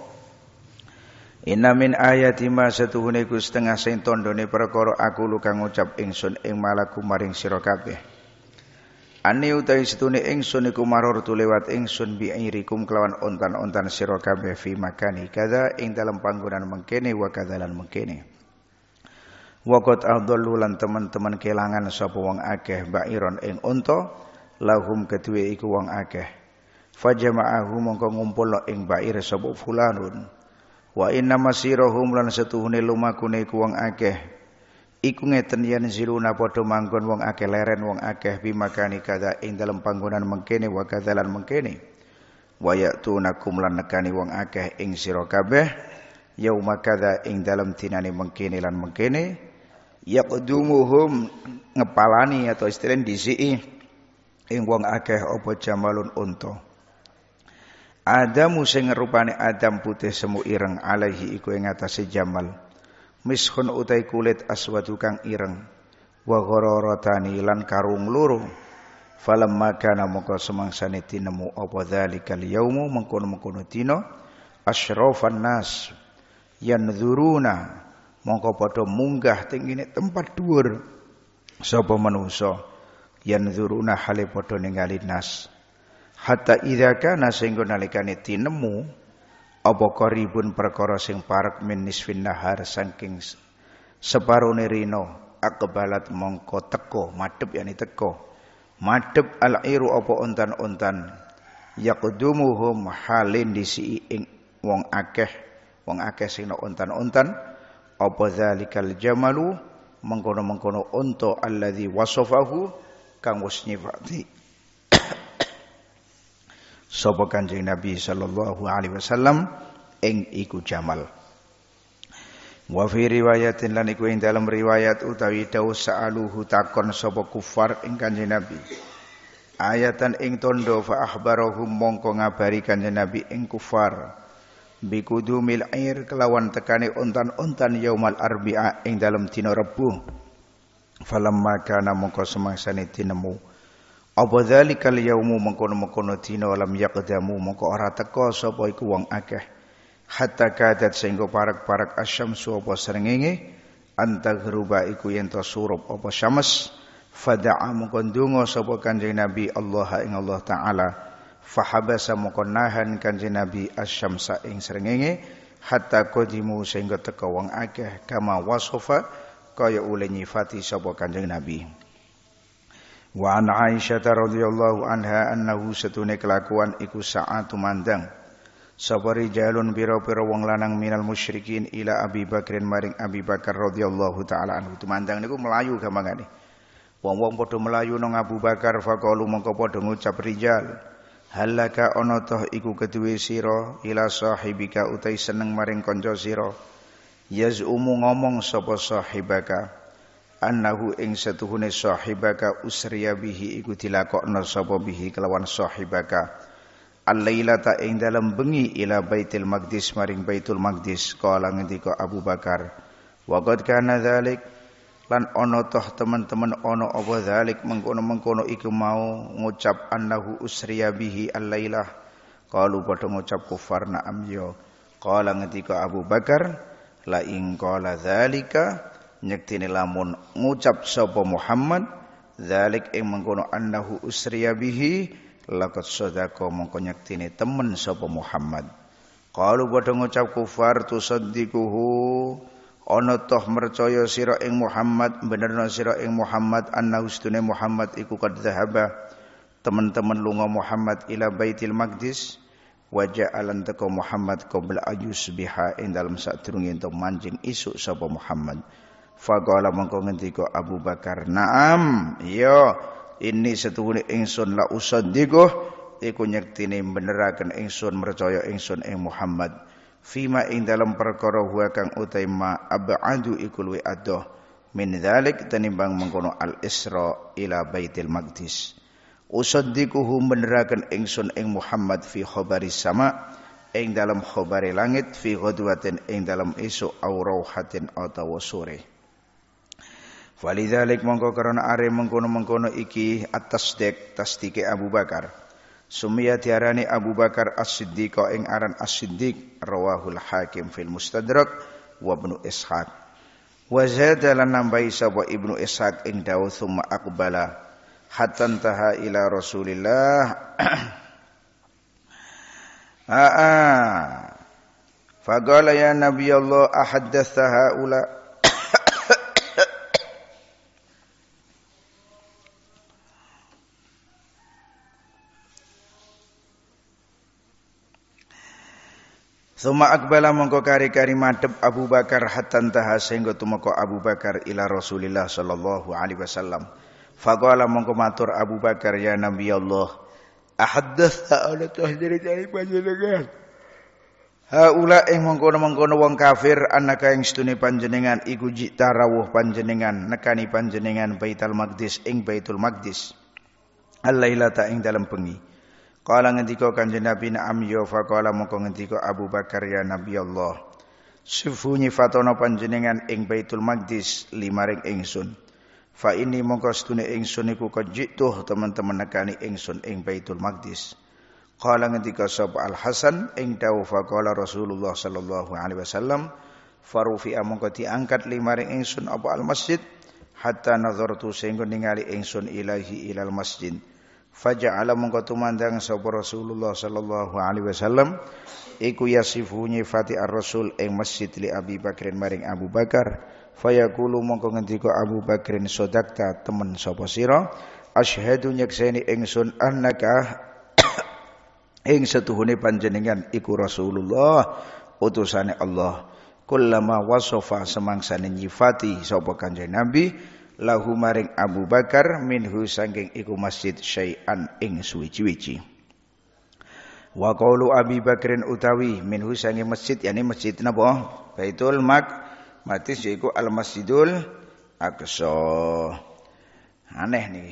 Inna min ayati ma satuhune ku setengah sing tandane perkara aku lu kang ngucap ingsun ing malaku maring sira kabeh Ani utawi setune ingsun iku tu lewat ingsun bi'irikum kelawan ontan-ontan sira kabeh fi makani kada ing dalam panggonan mengkene wa kadalan mengkene. Wa qad adallu lan teman-teman kelangan sapa wong akeh ba'iron ing unta lahum keduwe iku wong akeh. Fajama'ahu mongko ngumpulno ing ba'ir sapa fulanun. Wa inna masirahum lan setuhune lumakune iku wong akeh Iku ngeten yen ziluna padha manggon wong akeh leren wong akeh makani kada ing dalam panggonan mengkene wa kadalan mengkene. Wa ya'tunakum lan nekani wong akeh ing sira kabeh yauma kada ing dalem dinane mengkene lan mengkene yaqdumuhum ngepalani atau istilah disii ing wong akeh apa jamalun unta. Adamu sing rupane Adam putih semu ireng alaihi iku ing atase jamal. Miskon utai kulit aswadu kang ireng wa ghararatani lan karung loro falamma kana moko semangsane tinemu apa dzalikal yaumu mengkono-mengkono dina asyrafan nas yanzuruna mongko padha munggah tingine tempat dhuwur sapa manungsa yanzuruna hale padha ningali nas hatta idza kana sehingga nalikane tinemu apa koribun perkara sing parek min nisfin nahar saking separone rino akbalat mongko teko madep yani teko madep al iru apa ontan-ontan yaqdumuhum halin disi ing wong akeh wong akeh sing ontan-ontan apa zalikal jamalu mengkono-mengkono unta alladzi wasafahu kang wis nyifati sapa Kanjeng Nabi sallallahu alaihi wasallam ing iku jamal. Wa fi riwayatin lan iku ing dalam riwayat utawi dawuh sa'aluhu takon sapa kufar ing Kanjeng Nabi. Ayatan ing tondo fa akhbarahum mongko ngabari Kanjeng Nabi ing kufar. Bikudumil air kelawan tekane ontan-ontan yaumal arbi'a ing dalam dina rebu. Falamma kana mongko semangsane tinemu. Apa dzalikal yaumu mengkono-mengkono dina lam yaqdamu mengko ora teka sapa iku wong akeh. Hatta kadat sehingga parak-parak asyamsu apa srengenge antagruba iku yen to surup apa syams fada'a mengko ndonga sapa kanjeng Nabi Allah ing Allah taala fahabasa mengko nahan kanjeng Nabi asyamsa ing srengenge hatta qadimu sehingga teka wong akeh kama wasofa kaya ule nyifati sapa kanjeng Nabi. Wa an Aisyah radhiyallahu anha annahu satune kelakuan iku sa'atu mandang. Sapa rijalun pira-pira wong lanang minal musyrikin ila Abi Bakrin maring Abi Bakar radhiyallahu taala anhu. Tumandang niku melayu gampangane. Wong-wong padha melayu nang Abu Bakar faqalu mongko padha ngucap rijal. Halaka ana toh iku keduwe sira ila sahibika utai seneng maring kanca sira. Yazumu ngomong sapa sahibaka annahu ing setuhune sahibaka usriya bihi iku dilakokna sapa bihi kelawan sahibaka al-lailata ing dalam bengi ila Baitul Maqdis maring Baitul Maqdis kala ngendika Abu Bakar wa qad kana dzalik lan ana toh teman-teman ana apa dzalik mengkono-mengkono iku mau ngucap annahu usriya bihi al-lailah qalu padha ngucap kufar na'am yo ya. kala ngendika Abu Bakar la ing qala dzalika nyektine lamun ngucap sapa Muhammad zalik ing mengkono annahu usriya bihi laqad sadaqa mongko nyektine temen sapa Muhammad Kalau padha ngucap kufar tusaddiquhu ana toh mercaya sira ing Muhammad benerno sira ing Muhammad annahu stune Muhammad iku kad zahaba teman-teman lunga Muhammad ila Baitil Maqdis wa ja'alan teko Muhammad qabla ayusbiha ing dalem sadurunge ento manjing isuk sapa Muhammad Faqala mongko ngendika Abu Bakar, "Naam, Yo, iya. ini setuhune ingsun la diko iku nyektine benerakan ingsun mercaya ingsun ing Muhammad fima ing dalam perkara huwa kang utaima abadu iku luwi adoh min dzalik bang mengkono al Isra ila Baitul Maqdis." Usaddiquhu benerakan ingsun ing Muhammad fi khabari sama' ing dalam khobari langit fi ghadwatin ing dalam esuk au rauhatin atawa sore Walidzalik mongko karena are mengkono-mengkono iki atas dek tasdike Abu Bakar. Sumia diarani Abu Bakar As-Siddiq ing aran As-Siddiq rawahul Hakim fil Mustadrak wa Ibnu Ishaq. Wa zada lan nambahi sapa Ibnu Ishaq ing dawuh summa aqbala hatta taha ila Rasulillah. Aa. Faqala ya Nabi Allah ahaddatsa haula Suma akbala mongko kari-kari madep Abu Bakar hatta taha sehingga tumeka Abu Bakar ila Rasulillah sallallahu alaihi wasallam. Faqala mongko matur Abu Bakar ya Nabi Allah. Ahaddatsa ala tahdiri dari panjenengan. Haula ing eh, mengkono-mengkono wong kafir anak yang setune panjenengan iku jita rawuh panjenengan nekani panjenengan Baitul magdis ing Baitul magdis. Al-lailata ing dalam pengi. Qala ngendika Kanjeng Nabi na'am ya faqala mongko ngendika Abu Bakar ya Nabi Allah. Sufuni fatono panjenengan ing Baitul Maqdis limaring ingsun. Fa ini mongko setune ingsun iku kajituh teman-teman nekani ingsun ing Baitul Maqdis. Qala ngendika sapa Al Hasan ing dawuh faqala Rasulullah sallallahu alaihi wasallam farufi mongko diangkat limaring ingsun apa al masjid hatta nazartu sehingga ningali ingsun ilahi ilal masjid faja'ala mongko tumandang sapa Rasulullah sallallahu alaihi wasallam iku yasifu nyifati ar-rasul ing masjid li Abi Bakrin maring Abu Bakar fayaqulu mongko ngendika Abu Bakrin sodakta temen sapa sira asyhadu nyekseni ingsun annaka ing setuhune panjenengan iku Rasulullah utusane Allah kullama wasofa semangsa nyifati sapa kanjeng Nabi lahu maring Abu Bakar minhu sangking iku masjid syai'an ing suwici-wici. Wa qawlu Abi Bakrin utawi minhu sangking masjid yani masjid napa? Baitul Mak matis yaiku Al Masjidul Aqsa. Aneh nih.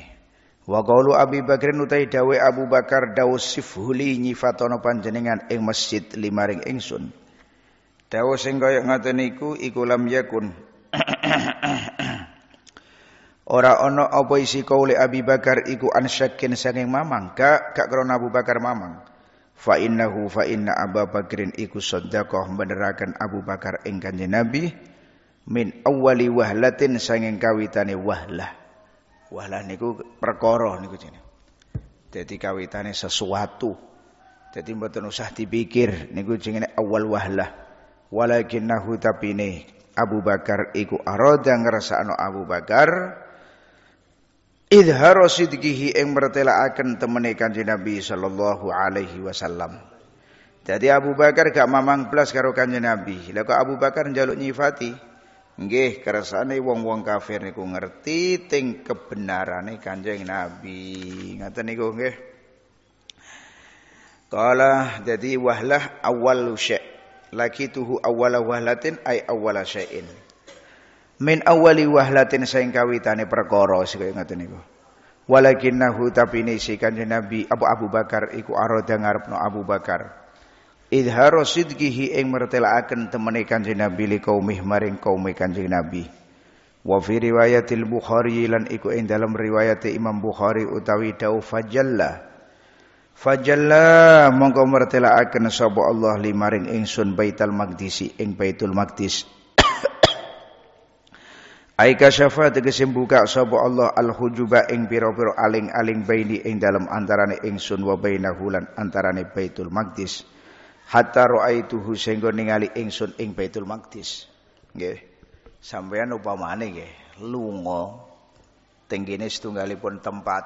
Wa qawlu Abi Bakrin utawi dawe Abu Bakar dawsifhuli nyifatono panjenengan ing masjid limaring ingsun. Dawuh sing kaya ngoten iku lam yakun Ora ono apa isi kaule Abi Bakar iku an syakin sanging mamang ka kak krona Abu Bakar mamang. Fa innahu fa inna Abu Bakrin iku sedekah benerakan Abu Bakar ing kanjeng Nabi min awali wahlatin sanging kawitane wahlah. Wahlah niku perkara niku jene Dadi kawitane sesuatu. Dadi mboten usah dipikir niku jenenge awal wahlah. Walakinnahu tapine Abu Bakar iku arada ngrasakno Abu Bakar idharo sidqihi ing mertelaaken temene Kanjeng Nabi sallallahu alaihi wasallam. Jadi Abu Bakar gak mamang blas karo Kanjeng Nabi. Lah kok Abu Bakar njaluk nyifati? Nggih, kersane wong-wong kafir niku ngerti ting kebenarane Kanjeng Nabi. Ngaten niku nggih. Kala jadi wahlah awal syai. Laki tuhu awala wahlatin ay awala syai'in min awali wahlatin saing kawitane perkara kaya ngoten niku walakinnahu tapi nisi kanjeng Nabi Abu Abu Bakar iku arada ngarepno Abu Bakar idharu sidqihi ing mertelaaken temene kanjeng Nabi li kaumih maring kaume kanjeng Nabi wa fi riwayatil Bukhari lan iku ing dalam riwayat Imam Bukhari utawi dau fajalla fajalla mongko mertelaaken sapa Allah limaring ingsun Baitul Maqdis ing Baitul Maqdis Aika syafaat tegese buka sapa Allah al-hujuba ing pira-pira aling-aling baini ing dalam antarane ingsun wa bainahu lan antarane Baitul Maqdis. Hatta raaituhu sehingga ningali ingsun ing Baitul Maqdis. Nggih. Sampeyan upamane nggih lunga tenggene setunggalipun tempat.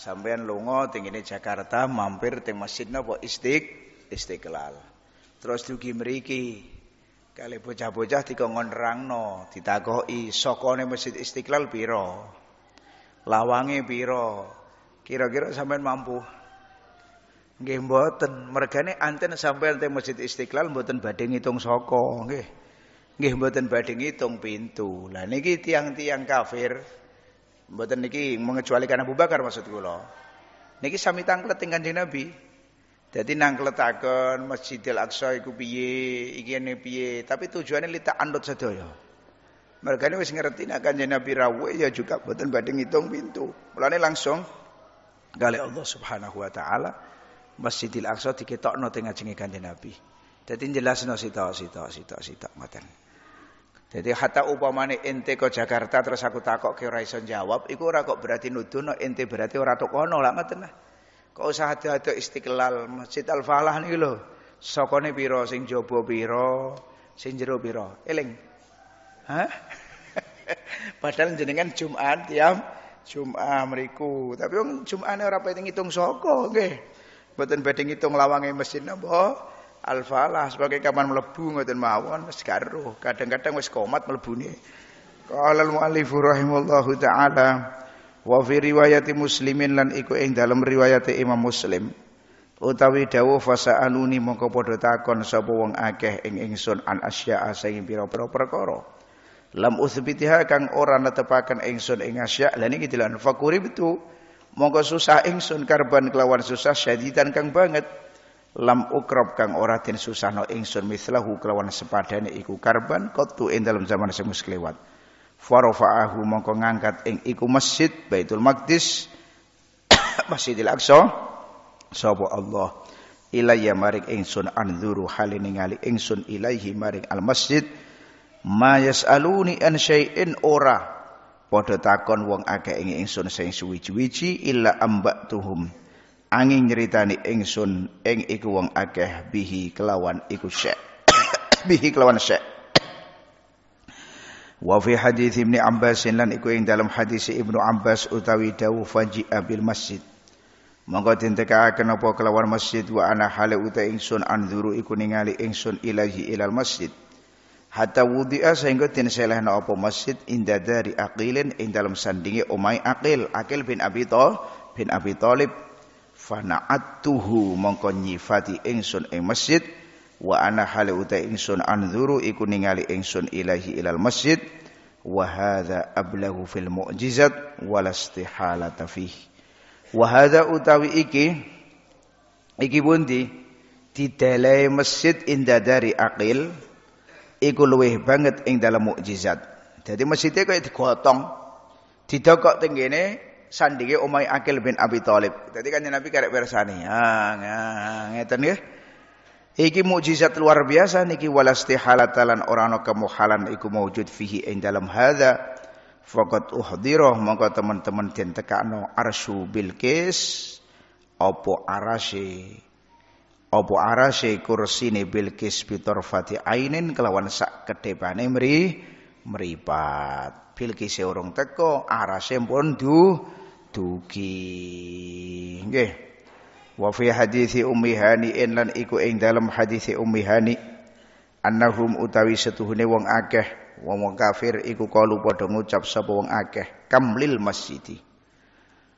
Sampeyan lunga tenggene Jakarta mampir teng masjid napa Istiq Istiqlal. Terus dugi mriki Kali bocah-bocah dikongkon rangno, ditakoki sokone Masjid Istiqlal piro? lawangi piro? Kira-kira sampean mampu? Nggih mboten, mergane anten sampean teng Masjid Istiqlal mboten badhe ngitung soko, nggih. Nggih mboten badhe ngitung pintu. Lah niki tiang-tiang kafir mboten niki mengecualikan Abu Bakar maksud kula. Niki sami tanglet teng Kanjeng Nabi. Jadi nang keletakan Masjidil Aqsa iku piye, iki ne piye, tapi tujuannya lita andut sedaya. Mereka ini wis ngerti nak kanjeng Nabi rawuh ya juga boten badeng hitung pintu. Mulane langsung Gale Allah Subhanahu wa taala Masjidil Aqsa diketokno teng ajenge kanjeng Nabi. jelas no sita sita sita sita ngoten. Jadi hatta upamane ente ke Jakarta terus aku takok ke ora jawab, iku ora kok berarti nuduh ente berarti ora tokono lah ngoten lah. Kok usah ada-ada Istiqlal, Masjid Al-Falah niki lho. Sokone pira sing jaba pira, sing jero biro. Eling. Hah? Padahal jenengan Jumat tiap ya. Jumat meriku. Tapi wong Jumane orang penting hitung soko nggih. Betul badhe hitung lawangnya masjid napa Al-Falah sebagai kapan mlebu ngoten mawon mas karo. Kadang-kadang wis komat mlebune. Qala al-mu'allif rahimahullahu taala wa fi riwayati muslimin lan iku ing dalam riwayate Imam Muslim utawi dawuh anuni mongko padha takon sapa wong akeh ing ingsun an asya'a sing pira-pira perkara lam uthbitiha kang ora netepaken ingsun ing asya' lan iki dilan fakuribtu mongko susah ingsun karban kelawan susah syadidan kang banget lam ukrob kang ora den susahno ingsun mislahu kelawan sepadane iku karban qattu ing dalam zaman sing farafa'ahu mongko ngangkat ing iku masjid Baitul Maqdis Masjidil Aqsa sapa Allah ilayya maring ingsun anzuru hale ningali ingsun ilaihi marik al masjid mayasaluni an syai'in ora padha takon wong akeh ing ingsun sing suwi-wiji illa ambak tuhum angin nyeritani ingsun ing iku wong akeh bihi kelawan iku syek bihi kelawan syek Wa fi hadis Ibnu Abbas lan iku ing dalam hadis Ibnu Abbas utawi dawu faji abil masjid. Monggo tintekaaken apa kelawan masjid wa ana hale uta ingsun anzuru iku ningali ingsun ilahi ilal masjid. Hatta wudi'a sehingga tin selehna apa masjid inda dari aqilin ing dalam sandinge omai aqil aqil bin Abi Thalib bin Abi Thalib fana'attuhu mongko nyifati ingsun ing masjid wa ana hale utai ingsun anzuru iku ningali ingsun ilahi ilal masjid wa hadza ablahu fil mu'jizat wala istihalata fih wa hadza utawi iki iki pundi didelai masjid indah dari akil iku banget ing dalam mukjizat jadi masjidnya kayak digotong didokok tenggene sandinge omahe Akil bin Abi Thalib. Dadi kan Nabi karek pirsani. Ha, ah, ngeten nggih. Iki mujizat luar biasa niki halatalan orang no kemuhalan iku mewujud fihi ing dalam hadza Fakat uhdiroh mongko teman-teman den tekakno arsu bilkis, opo arasi, opo arasy kursine bilqis fati ainin kelawan sak kedepane mri meripat Bilkis urung teko arasi pun du dugi nggih wa fi hadithi ummi hani lan iku ing dalam hadithi ummi hani annahum utawi setuhune wong akeh wong wong kafir iku kalu padha ngucap sapa wong akeh kamlil masjidi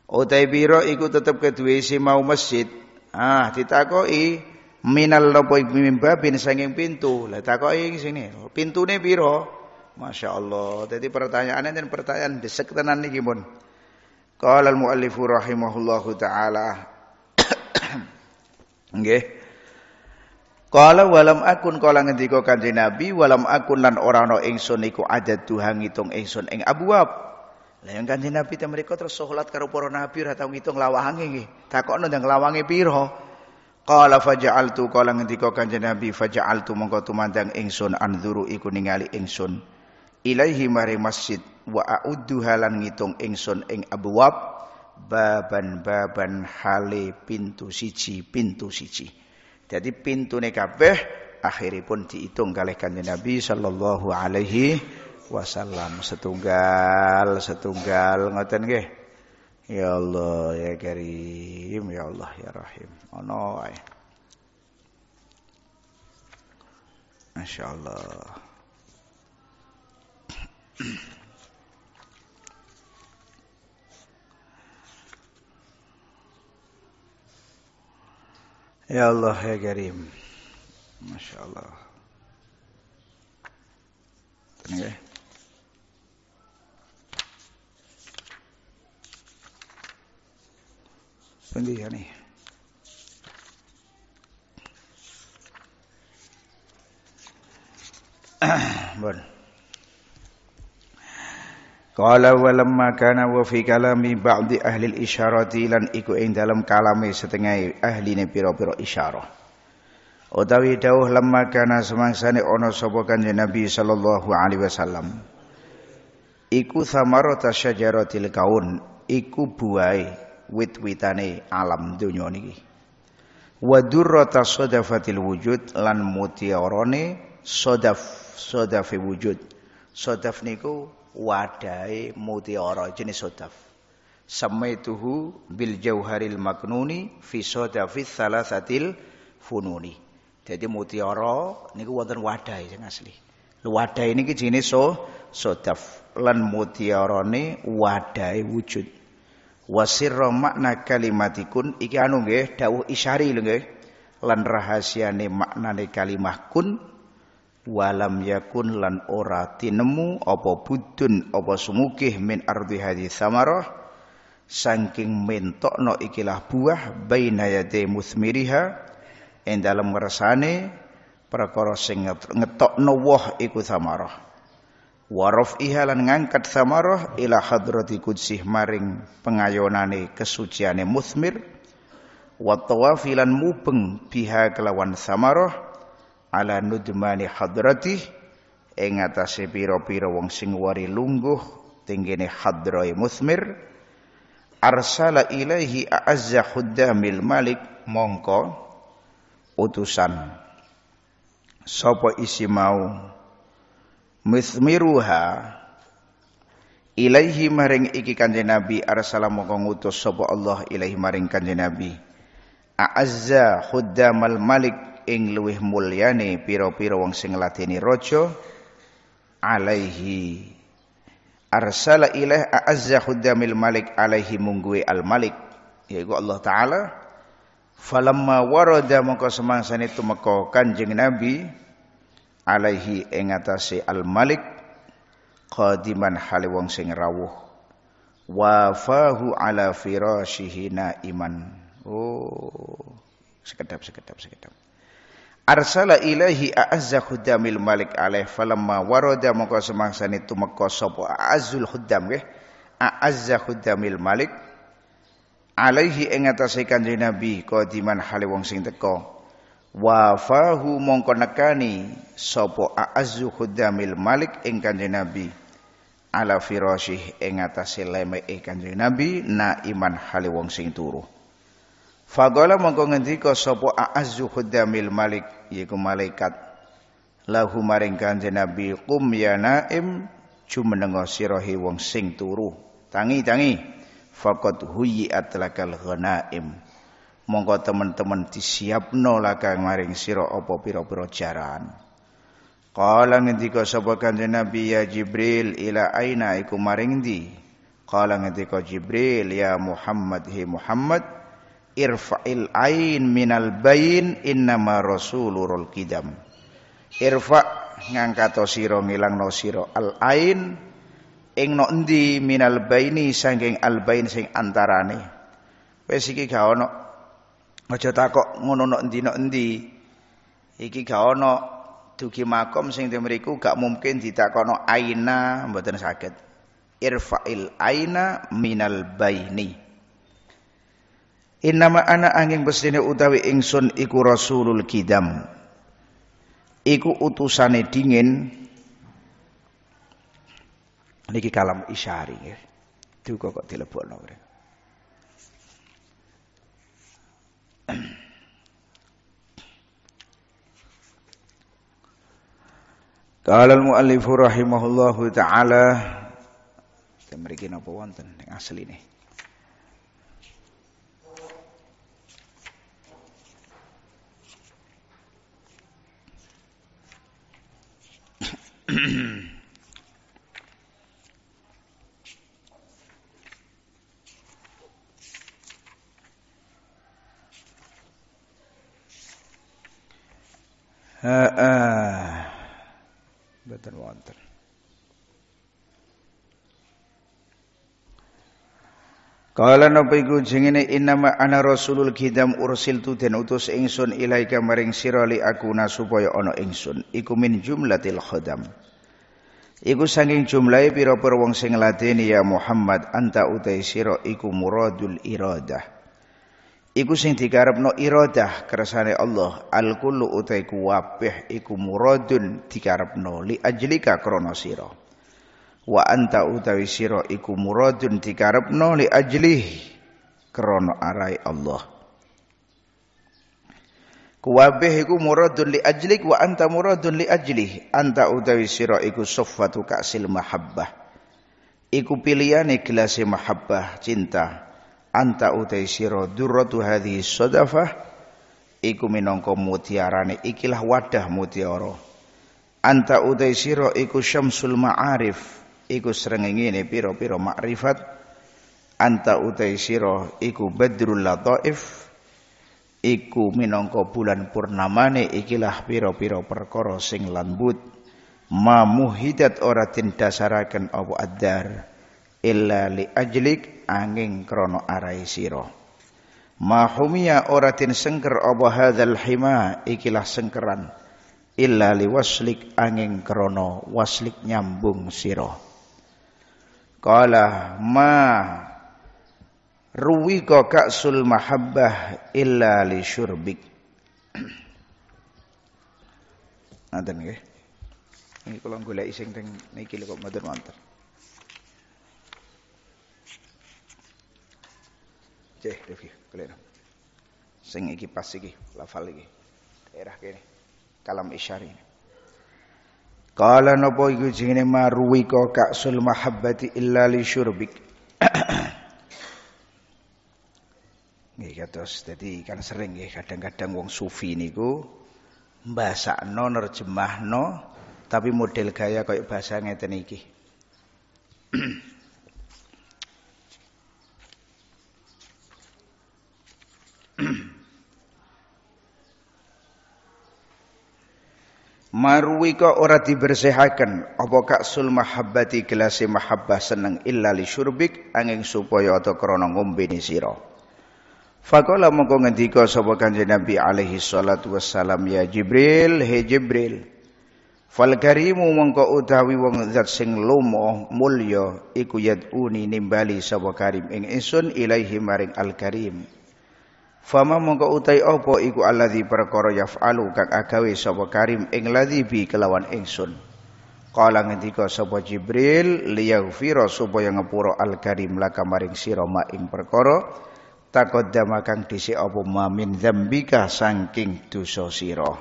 utai biro iku tetep keduwe si mau masjid ah ditakoi, minal lopo mimbabin sanging pintu lah takoki sini pintune biro Masya Allah. Jadi pertanyaannya dan pertanyaan desek tenan nih kimun, Qala al-muallifu rahimahullahu taala Nggih. Kala walam akun kala ngendika Kanjeng Nabi walam akun lan ora ana ingsun iku adat duhang ngitung ingsun ing abuab Lah yang Kanjeng Nabi te mriku terus salat karo para nabi ora tau ngitung lawange nggih. Takokno ndang lawange pira? Kala faja'altu kala ngendika Kanjeng Nabi faja'altu mongko tumandang ingsun anzuru iku ningali ingsun ilaihi mari masjid wa a'udduha lan ngitung ingsun ing abwab baban-baban hale pintu siji pintu siji. Jadi pintu kabeh akhiripun dihitung kalih Kanjeng Nabi sallallahu alaihi wasallam setunggal setunggal ngoten nggih. Ya Allah ya Karim ya Allah ya Rahim. Ono ae. Masyaallah. يا الله يا كريم ما شاء الله تنجح يعني bueno Qala wa lamma kana wa fi kalami ba'di ahli al-isyarati lan iku ing dalam kalame setengah ahline pira-pira isyarah. Utawi dawuh lamma kana semangsane ana sapa kanjeng Nabi sallallahu alaihi wasallam. Iku samarata syajaratil kaun, iku buahe wit-witane alam donya niki. Wa durrata sadafatil wujud lan mutiarane sadaf sadafi wujud. Sadaf niku wadai mutiara jenis sodaf. Samaituhu bil jauharil maknuni fi sodafis salasatil fununi. Jadi mutiara niku wonten wadai sing asli. Wadai niki jenis so sodaf lan ni wadai wujud. Wasirra makna kalimatikun iki anu nggih dawuh isyari lho nggih. Lan rahasiane maknane kalimah kun walam yakun lan ora tinemu apa budun apa sumukih min ardi hadhi samarah saking mentokno ikilah buah baina yade musmiriha ing dalem ngersane perkara sing ngetokno woh iku samarah warof ihalan ngangkat samarah ila hadrati kudsih maring pengayonane kesuciane musmir wa tawafilan mubeng biha kelawan samarah ala nudmani hadrati ing atase pira-pira wong sing wari lungguh tinggine hadrai musmir arsala ilaihi a'azza khuddamil malik mongko utusan sapa isi mau mithmiruha ilaihi maring iki kanjeng nabi arsala mongko ngutus sapa Allah ilaihi maring kanjeng nabi a'azza khuddamal malik ing luwih mulyane pira-pira wong sing ngladeni raja alaihi arsala ilaih a'azza khuddamil malik alaihi mungguwe al malik yaiku Allah taala falamma warada mongko itu mako kanjeng nabi alaihi ing atase al malik qadiman hale wong sing rawuh fahu ala firasyihi naiman oh sekedap sekedap sekedap Arsala ilahi a'azza khuddamil malik alaih falamma waroda maka semangsani tumeka sapa a'azzul khuddam nggih a'azza khuddamil malik alaihi ing atase kanjeng Nabi qadiman hale wong sing teka wafahu mongko nekani sopo a'azzu khuddamil malik ing kanjeng Nabi ala firasyih ing atase lemeke kanjeng Nabi naiman hale wong sing turu Fagola mongko ngendika sopo a'azzu khudamil malik yaiku malaikat lahu maring kanjeng Nabi kum ya naim jumenenga sirahe wong sing turu tangi-tangi Fakot huyiat atlakal ghanaim mongko teman-teman disiapno laka maring sira apa pira-pira jaran Qala ngendika sapa kanjeng Nabi ya Jibril ila aina iku maring ndi? Qala ngendika Jibril ya Muhammad hi Muhammad irfa'il ain minal bayin innama rasulurul kidam irfa ngangkato sira ngilangno sira al ain ing no endi minal baini saking al bain sing antarane wis iki gak ono aja takok ngono no endi no endi iki gak ono dugi makom sing temriku gak mungkin ditakono aina mboten saged irfa'il aina minal baini Innama ana angin bestine utawi ingsun iku Rasulul Kidam. Iku utusane dingin. Niki kalam isyari nggih. kok dilebokno. Qala al-muallif rahimahullahu taala. Temriki napa wonten Yang Asli Nih uh, uh, better water. Kala napa iku jengene innama ana rasulul khidam ursil tu den utus ingsun ilaika maring sira li akuna supaya ana ingsun iku min jumlatil khadam Iku sanging jumlahe pira-pira wong sing ngladeni ya Muhammad anta utai sira iku muradul iradah Iku sing dikarepno iradah kersane Allah al kullu utai kuwabih iku muradun dikarepno li ajlika krana sira wa anta utawi sira iku muradun dikarepno li ajlih krana arai Allah Kuwabeh iku muradun li ajlik wa anta muradun li ajlih anta utawi sira iku sofatu kasil mahabbah iku pilihane gelas mahabbah cinta anta utawi sira durratu hadhi sadafah iku minangka mutiarane ikilah wadah mutiara anta utawi sira iku syamsul ma'arif iku srengenge pira-pira makrifat anta utai sira iku badrul lataif iku minangka bulan purnamane ikilah pira-pira perkara sing lambut muhidat ora tin dasaraken apa adar illa li ajlik angin krono arai sira Mahumia ora tin sengker apa hadzal hima ikilah sengkeran illa waslik angin krono waslik nyambung siro Qala ma ruwika ka'sul mahabbah illa li syurbik. Nanten nggih. Ini kula golek sing teng niki lho kok mboten wonten. Cih, Rifki, golek. Sing iki pas iki, lafal iki. Daerah kene. Kalam isyari ini. Kala napa iku jenenge maruwi ka ka'sul mahabbati illa li syurbik. Nggih kados dadi kan sering nggih kadang-kadang wong sufi niku mbasakno nerjemahno tapi model gaya kaya bahasa ngeten iki. Marwi ka ora dibersihaken apa kaksul mahabbati gelase mahabbah seneng illa li syurbik angin supaya ata krana ngombeni sira. Faqala mongko ngendika sapa Kanjeng Nabi alaihi salatu wassalam ya Jibril he Jibril. Fal karimu mongko utawi wong zat sing lomo mulya iku uni nimbali sapa karim ing ingsun ilaihi maring al karim. Fama mongko utai opo iku alladzi perkara yaf'alu kang agawe sapa Karim ing ladzi bi kelawan ingsun. Kala ngendika sapa Jibril liyaghfira supaya ngepura al-Karim laka maring sira ma ing perkara taqaddama kang dhisik apa mamin dzambika saking dosa sira.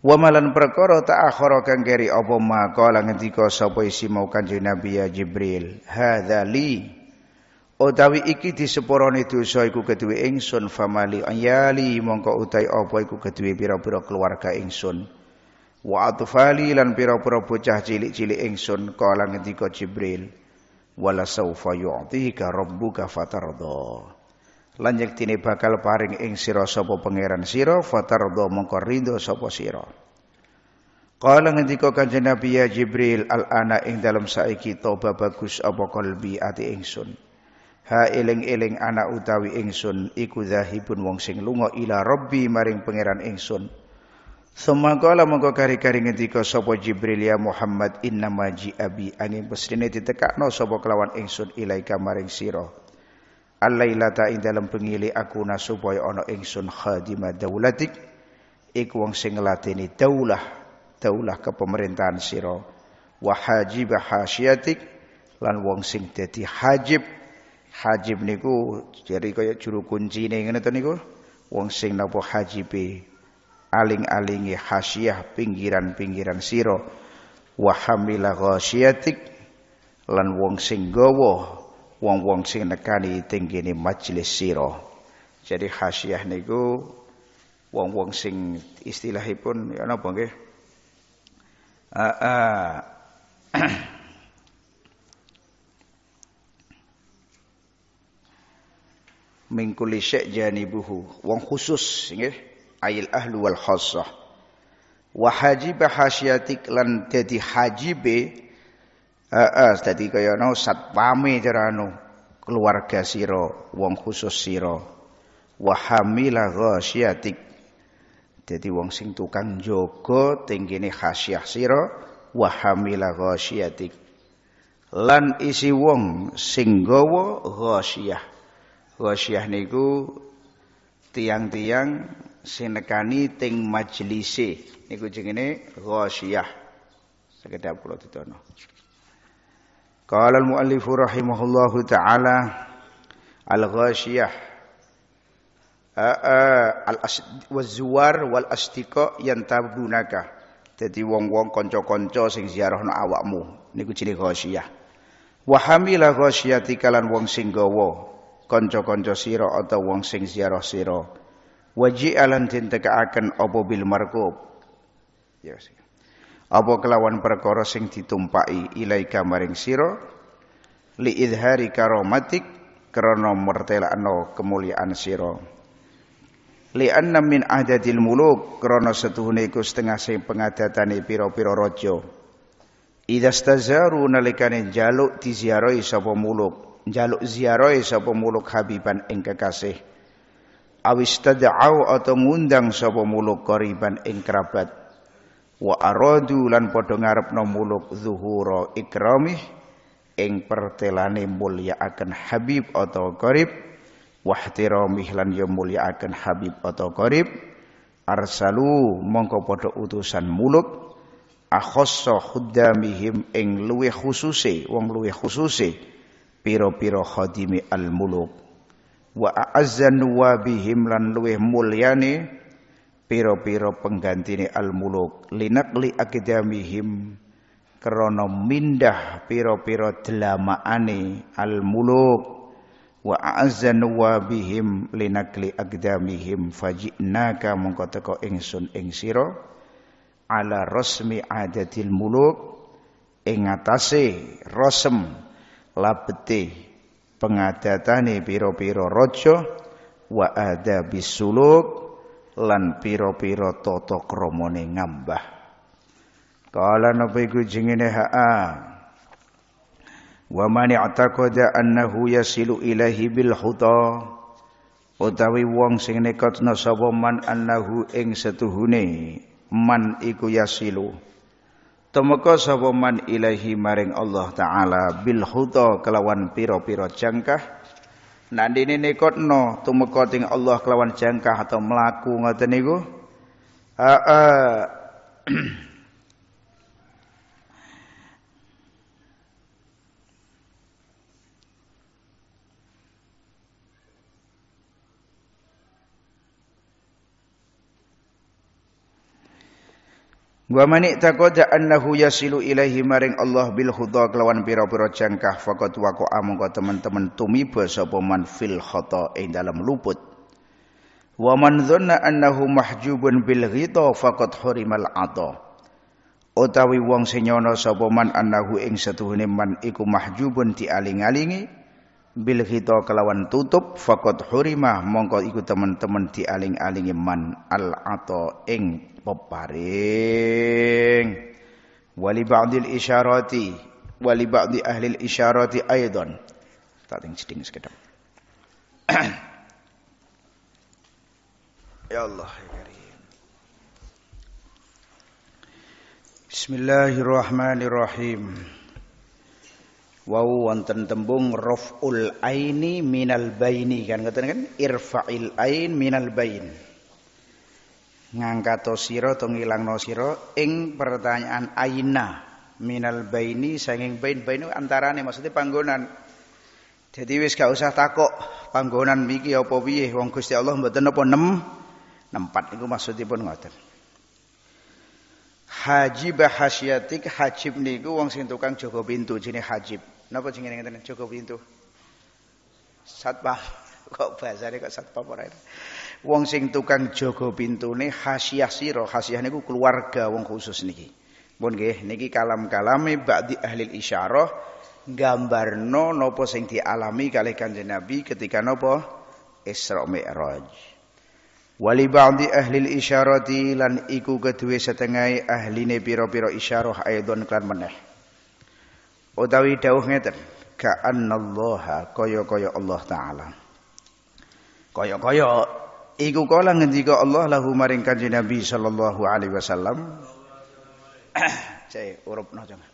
Wa malan perkara ta'akhara kang keri apa ma kala ngendika sapa isi mau kanjeng Nabi ya Jibril hadzali utawi iki disepurane dosa iku keduwe ingsun famali ayali mongko utai apa iku keduwe pira-pira keluarga ingsun wa atfali lan pira-pira bocah cilik-cilik ingsun kala ngendika Jibril wala saufa yu'tika rabbuka fatardo lan yektine bakal paring ing sira sapa pangeran sira fatardo mongko rindo sapa sira Kala ngendika Kanjeng Nabi ya Jibril al ana ing dalam saiki toba bagus apa kalbi ati ingsun ha eling-eling anak utawi ingsun iku zahibun wong sing lunga ila rabbi maring pangeran ingsun Sumangkala mengko kari-kari ngendika sapa Jibril ya Muhammad inna maji abi angin pesrene ditekakno sapa kelawan ingsun ilaika maring sira Alailata ing dalam pengili aku supaya ana ingsun khadimah daulatik iku wong sing nglateni daulah daulah kepemerintahan sira wa hajibah hasyiatik lan wong sing dadi hajib hajib niku jadi kaya juru kunci nih ngene to niku wong sing napa hajibe aling-alingi hasyiah pinggiran-pinggiran siro wa hamila lan wong sing gawa wong-wong sing nekani tinggine majelis siro jadi hasyiah niku wong-wong sing istilahipun ya napa nggih uh, uh, min kulli syai' janibuhu wong khusus nggih ayil ahlu wal khassah wa hajib hasyatik lan dadi hajibe heeh eh, dadi kaya no satpame jarano anu, keluarga siro, wong khusus siro, wa hamila ghasyatik dadi wong sing tukang jaga tenggene khasyah siro wa hamila ghasyatik lan isi wong sing gawa ghasyah Wasyah niku tiang-tiang sinekani ting majlise niku jenenge ghasyah. Sekedap kula titono. Qala al-muallif rahimahullahu taala al-ghasyah al wazuar wal yang yantabunaka. jadi wong-wong konco-konco sing ziarahno awakmu niku jenenge ghasyah. Wa hamila ghasyati kalan wong sing gawa kanca-kanca sira atau wong sing ziarah sira waji alan tintekaaken apa bil markub ya apa kelawan perkara sing ditumpaki ilaika maring sira li idhari karomatik krana mertelakno kemuliaan sira li anna min ahdadil muluk krana setuhune iku setengah sing pengadatane pira-pira raja Idastazaru nalikane jaluk diziarahi sapa muluk njaluk ziarah sapa muluk habiban ing kekasih awis tad'au atau ngundang sapa muluk koriban ing kerabat wa aradu lan padha ngarepno muluk zuhura ikramih ing pertelane akan habib atau qarib wahtiramih lan ya akan habib atau korib arsalu mongko padha utusan muluk akhassa khuddamihim ing luwih khususe wong luwih khususe piro-piro khadimi al-muluk wa a'azzan nuwabihim lan luweh mulyane piro-piro penggantine al-muluk linakli akidamihim krana mindah piro-piro delamaane al-muluk wa a'azzan nuwabihim linakli akidamihim fajinaka mongko teko ingsun ing sira ala rasmi adatil muluk ing atase labeti pengadatane piro-piro rojo wa ada bisuluk lan piro-piro toto kromone ngambah kala napa iku jengene ha'a wa man i'taqada annahu yasilu ilahi bil huda utawi wong sing nekatna sapa man annahu ing setuhune man iku yasilu Tumeka sapa man ilahi maring Allah taala bil huda kelawan pira-pira jangkah nandine nekotno tumeka ting Allah kelawan jangkah atau melaku ngoten niku. Heeh. Wa manik takoda annahu yasilu ilaihi maring Allah bil khudha kelawan pira-pira jangkah faqat waqa'a mongko teman-teman tumiba sapa man fil khata ing dalam luput. Wa man dhanna annahu mahjubun bil ghita faqat hurimal ata. Utawi wong sing nyono sapa man annahu ing setuhune man iku mahjubun dialing-alingi bil ghita kelawan tutup faqat hurimah mongko iku teman-teman dialing-alingi man al ata ing peparing wali ba'dil isyarati wali ba'di ahli isyarati aidan tak ting ceding sekedap ya Allah ya Karim Bismillahirrahmanirrahim Wau wonten tembung raf'ul aini minal baini kan ngeten kan irfa'il ain minal bain ngangkato sira ngilang no siro, ing pertanyaan aina minal baini sanging bain bainu nih maksudnya panggonan jadi wis gak usah takok panggonan miki apa piye wong Gusti Allah mboten napa nem nempat iku maksudipun ngoten Hajib hasyatik hajib niku wong sing tukang jaga pintu jenenge hajib napa jenenge ngeten jaga pintu satpam kok bahasane kok satpam ora Wong sing tukang jaga pintune khasiah sira, khasiah niku keluarga wong khusus niki. Pun nggih niki kalam-kalame ba'di ahli isyarah gambarno napa sing dialami kalih Kanjeng Nabi ketika nopo Isra Mi'raj. Wali ba'di ahli isyarati lan iku kedua setengah ahline pira-pira isyarah aidon klan meneh. Utawi dawuh ngeten, ka'annallaha kaya-kaya Allah taala. Kaya-kaya Iku kala ngendika Allah lahu maring kanjeng Nabi sallallahu alaihi wasallam. Cai urupno jangan.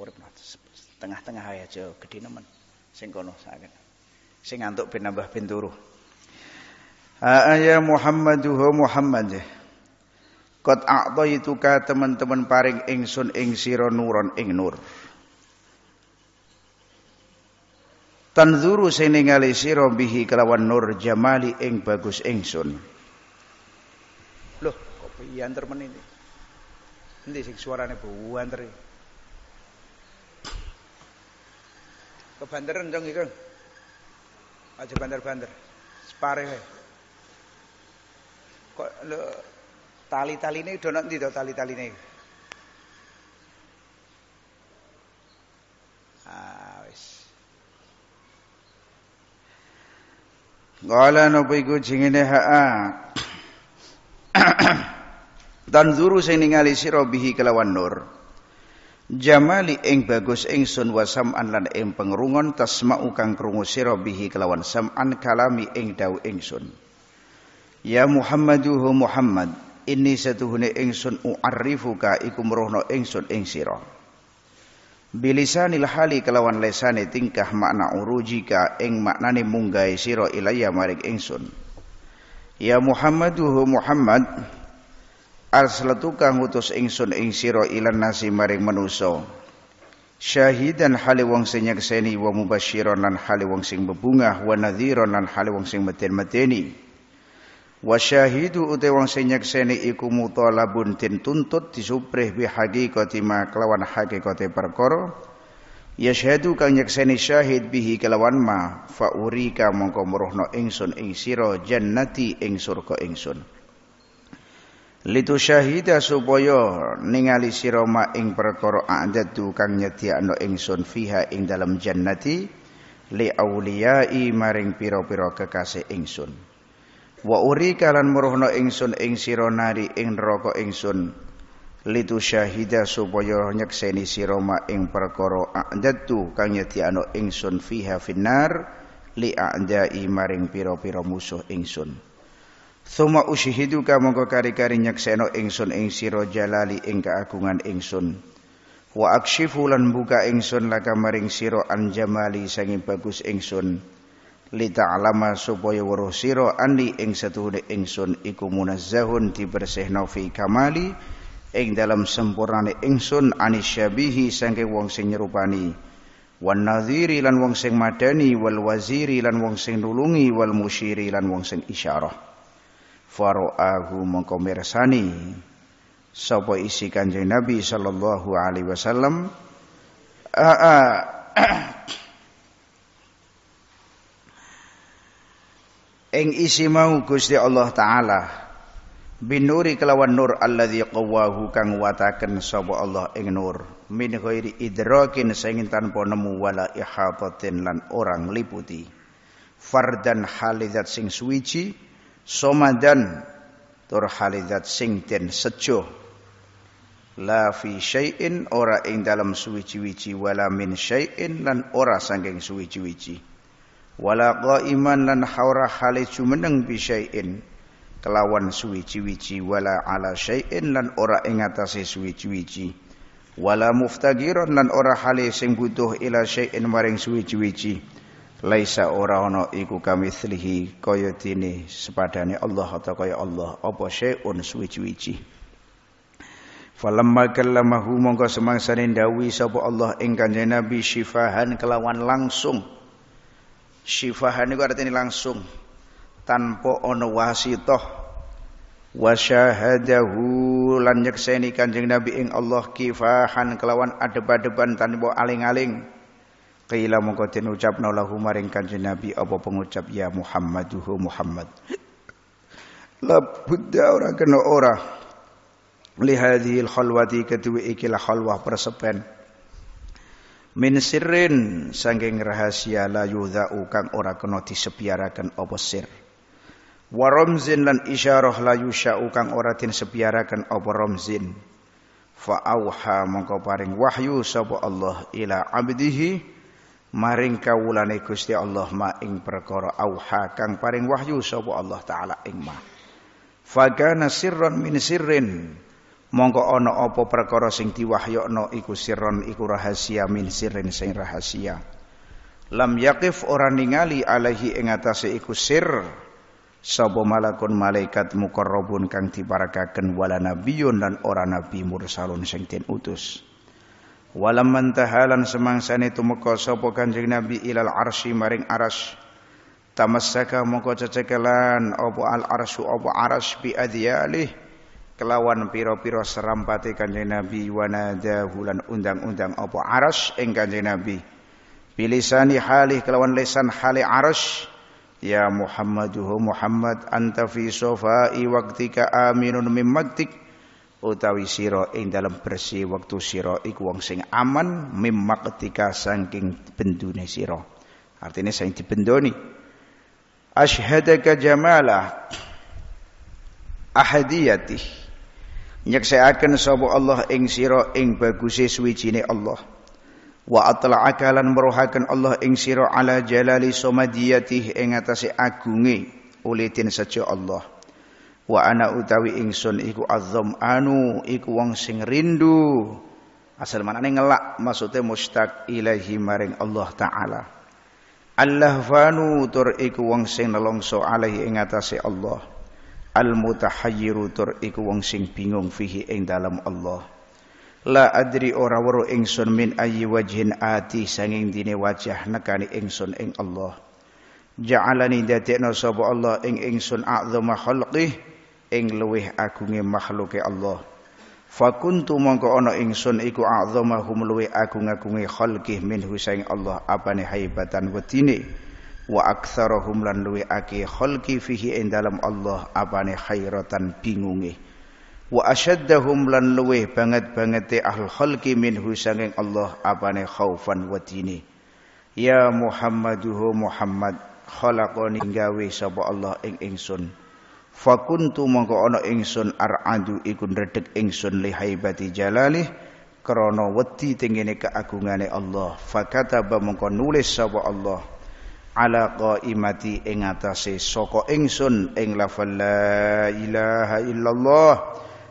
Urupno tengah-tengah ae aja gedhe nemen sing kono saged. Sing ngantuk ben nambah ben turu. Ya Muhammadu Muhammad. Ya. Qad a'taituka teman-teman paring ingsun ing sira nuron ing nur. tanzuru sing ningali sira bihi kelawan nur jamali ing bagus ingsun loh kok piye anter ini. Nanti sing suarane bu e? anter kebanderen dong ikan. aja bander bander. separe kok lo tali-taline do nek dong tali-taline ah wis Qala napa iku jengene ha'a. Tanzuru sing ningali sira bihi kelawan nur. Jamali ing bagus ingsun wa sam'an lan ing pengrungon tasma'u kang krungu sira bihi kelawan sam'an kalami ing dawu ingsun. Ya Muhammaduhu Muhammad, ini satuhune ingsun u'arrifuka iku merohno ingsun ing sira. Bilisanil hali kelawan lesane tingkah makna urujika ing maknane munggai siro ilaya marik ingsun. Ya Muhammaduhu Muhammad arsalatuka ngutus ingsun ing siro ilan nasi marik manuso. Syahidan hali wong senyak seni wa mubasyiran lan hali wong sing bebungah wa nadhiran lan hali wong sing meten-meteni wa syahidu uti wong sing nyekseni iku mutalabun tin tuntut disuprih bi haqiqati ma kelawan hakikate perkara yashhadu kang nyekseni syahid bihi kelawan ma fa urika mongko meruhno ingsun ing sira jannati ing surga ingsun litu syahida supaya ningali sira ma ing perkara adatu kang nyediakno ingsun fiha ing dalam jannati li auliyai maring pira-pira kekasih ingsun wa uri kalan muruhno ingsun ing sira nari ing neraka ingsun litu syahida supaya nyekseni sira ma ing perkara ajatu kang yati ingsun fiha finnar li ajai maring pira-pira musuh ingsun Suma ushihidu ka kari-kari nyekseno ingsun ing sira jalali ing keagungan ingsun wa aksyifu lan buka ingsun laka maring sira an jamali sanging bagus ingsun lita'lama supaya weruh sira andi ing setuhune ingsun iku munazzahun dibersihno fi kamali ing dalam sempurnane ingsun anisyabihi sangke wong sing nyerupani wan nadhiri lan wong sing madani wal waziri lan wong sing nulungi wal musyiri lan wong sing isyarah faro'ahu mongko mirsani sapa isi kanjeng nabi sallallahu alaihi wasallam a, -a ah, ah. ing isi mau Gusti Allah taala binuri kelawan nur alladzi qawwahu kang wataken sapa Allah ing nur min ghairi idrakin saing tanpa nemu wala ihatatin lan orang liputi fardan halidat sing suwiji somadan tur halidat sing ten sejo la fi syai'in ora ing dalam suwiji-wiji wala min syai'in lan ora sangking suwiji-wiji wala qaiman lan haura hale jumeneng bisyai'in kelawan suwiji wici wala ala syai'in lan ora ing atase suwiji-wiji wala muftagiron lan ora hale sing butuh ila syai'in maring suwiji wici laisa ora ana iku kamitslihi kaya dene sepadane Allah atau kaya Allah apa syai'un suwiji-wiji falamma kallamahu mongko semangsa ndawi sapa Allah ing kanjeng Nabi syifahan kelawan langsung Syifahan itu artinya langsung tanpa ono wasitoh wa syahadahu lan nyekseni Kanjeng Nabi ing Allah kifahan kelawan adeb-adeban tanpa aling-aling. Qila mongko den ucapna lahu maring Kanjeng Nabi apa pengucap ya Muhammaduhu Muhammad. La budda ora kena ora li hadhil khalwati kedua ikilah khalwah persepen. min sirrin saking rahasia la yudha'u kang ora kena disepiarakan apa sir wa ramzin lan isyarah la yusha'u kang ora din sepiarakan apa ramzin fa auha mongko paring wahyu sapa Allah ila abdihi maring kawulane Gusti Allah ma ing perkara auha kang paring wahyu sapa Allah taala ing ma fa kana sirran min sirrin mongko ana apa perkara sing diwahyokno iku sirron iku rahasia min sirrin sing rahasia lam yaqif ora ningali alaihi ing atase iku sir sapa malakun malaikat mukarrabun kang diparakaken wala nabiyun lan ora nabi mursalun sing den utus walam mantahalan semangsane tumeka sapa kanjeng nabi ilal arsy maring aras. tamassaka mongko cecekelan apa al arsyu apa arsy bi adiyalih kelawan piro-piro serampati kanjeng Nabi wanada hulan undang-undang apa aras ing kanjeng Nabi bilisani halih kelawan lesan halih aras ya Muhammaduhu Muhammad anta fi sofai waktika aminun mimmaktik utawi siro ing dalam bersih waktu siro iku wong sing aman mimmaktika saking bendune siro. artinya sing dibendoni asyhadaka jamalah ahadiyatih nyeksaaken sapa Allah ing sira ing baguse suwijine Allah wa akalan lan meruhaken Allah ing sira ala jalali somadiyatih ing atase agunge ulitin sejo Allah wa ana utawi ingsun iku azzam anu iku wong sing rindu asal manane ngelak maksudnya mustaq ilahi maring Allah taala Allah fanu tur iku wong sing nelongso alaihi ing atase Allah al mutahayyiru tur iku wong sing bingung fihi ing dalam Allah la adri ora weruh ingsun min ayyi wajhin ati sanging dine wajah nekani ingsun ing Allah ja'alani dadekno sapa Allah ing ingsun a'zama khalqih ing luweh agunge makhluke Allah fakuntu mongko ana ingsun iku a'zamahum luwih agung-agunge khalqih minhu saing Allah apane haibatan wedine wa aktsarahum lan luwe ake khalqi fihi ing dalam Allah abane khairatan bingunge wa asyaddahum lan luwe banget-bangete ahl khalqi minhu sanging Allah apane khaufan watini ya muhammaduhu muhammad khalaqani gawe sapa Allah ing ingsun fakuntu mongko ana ingsun aradu iku ndredeg ingsun li haibati jalalih krana wedi tengene keagungane Allah fakataba mongko nulis sapa Allah ala qaimati ing atase saka ingsun ing lafal la ilaha illallah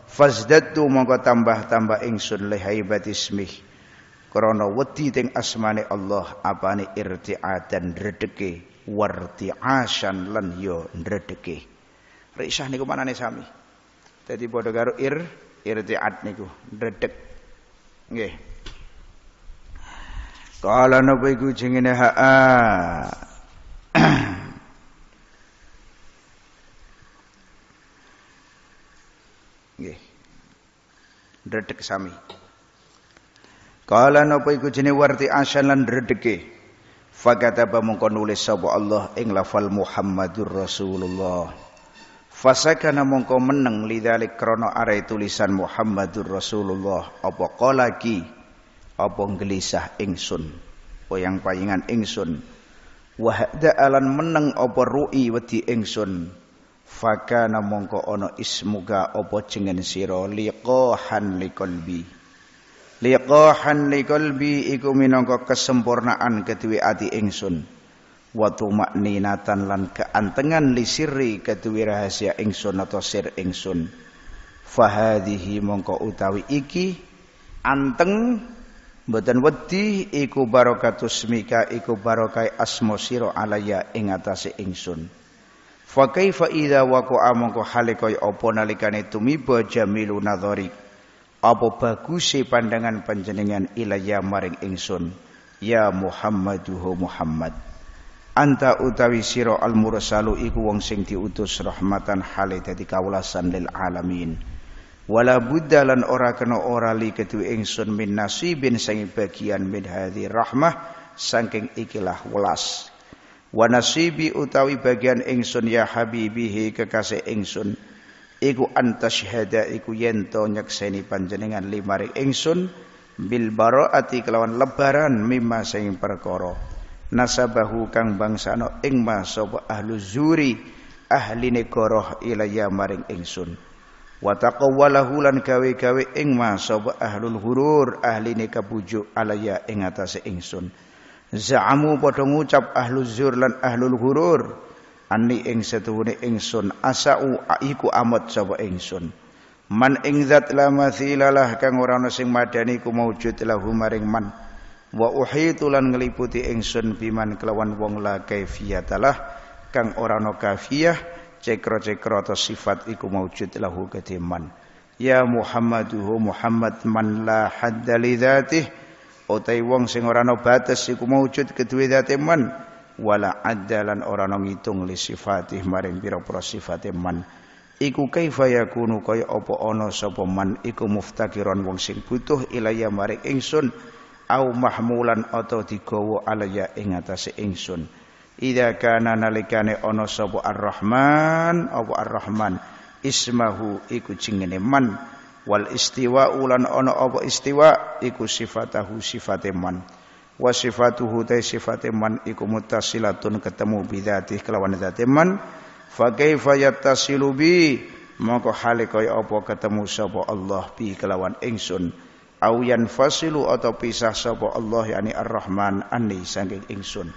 fazdadtu monggo tambah-tambah ingsun li haibati ismih krana wedi teng asmane Allah apane irti'a dan redeke warti'asan lan yo ya redeke risah niku manane sami dadi padha karo ir irti'at niku redek nggih Kala napa iku jengene ha'a Nggih. Dredeg sami. Kala napa iku jene warti asyan lan dredege. Fakataba mongko nulis sapa Allah ing lafal Muhammadur Rasulullah. Fasakana mongko meneng lidzalik krana arai tulisan Muhammadur Rasulullah apa qalaki apa gelisah ingsun. Oyang payangan ingsun wahda alan meneng apa ru'i wedi ingsun fakana mongko ono ismuga siro jengen sira liqahan liqalbi liqahan liqalbi iku minangka kesempurnaan kedue ati ingsun wa tumakninatan lan keantengan li siri kedue rahasia ingsun atau sir ingsun fahadihi mongko utawi iki anteng Mboten wedi iku barokatus mika iku barokai asma sira alaya ing atase ingsun. Fa kaifa idza waqa'a mongko hale kaya apa nalikane tumiba jamilu nadhari. Apa baguse pandangan panjenengan ilaya maring ingsun. Ya Muhammaduhu Muhammad. Anta utawi siro al mursalu iku wong sing diutus rahmatan hale dadi kawulasan lil alamin wala buddalan ora kena ora li ketu ingsun min nasibin sang bagian min hadhi rahmah saking ikilah welas wa nasibi utawi bagian ingsun ya habibihi kekasih ingsun iku antasyhada iku yento nyekseni panjenengan limarik ingsun bil baraati kelawan lebaran mimma sing perkara nasabahu kang bangsano ing ma sapa ahlu zuri ahli negoroh ilayya maring ingsun wa taqawwalahu lan gawe-gawe ing ma ahlul hurur ahline kabujuk alaya ing atase ingsun zaamu padha ngucap ahluz zur lan ahlul hurur anni ing setuhune ingsun asau iku amat sapa ingsun man ing zat la mathilalah kang ora ana sing madani ku maujud lahu maring man wa uhitu lan ngliputi ingsun biman kelawan wong la kaifiyatalah kang ora ana kafiyah cekro-cekro atau sifat iku maujud lahu kediman ya Muhammaduhu Muhammad man la hadda li dzatih utai wong sing ora batas iku maujud keduwe dzate man wala adalan ora ana ngitung li sifatih maring biro pira sifate man iku kaifa yakunu kaya apa man iku muftakiron wong sing butuh ilaya maring ingsun au mahmulan atau digowo alaya ingatasi atase ingsun Idza kana nalikane ana sapa Ar-Rahman apa Ar-Rahman ismahu iku jengene man wal istiwa ulan ono apa istiwa iku sifatahu sifate man wa sifatuhu ta sifate man iku muttasilatun ketemu bidzati kelawan zate man fa kaifa yattasilu bi mongko hale apa ketemu sapa Allah bi kelawan ingsun au yanfasilu atau pisah sapa Allah yani Ar-Rahman anni saking ingsun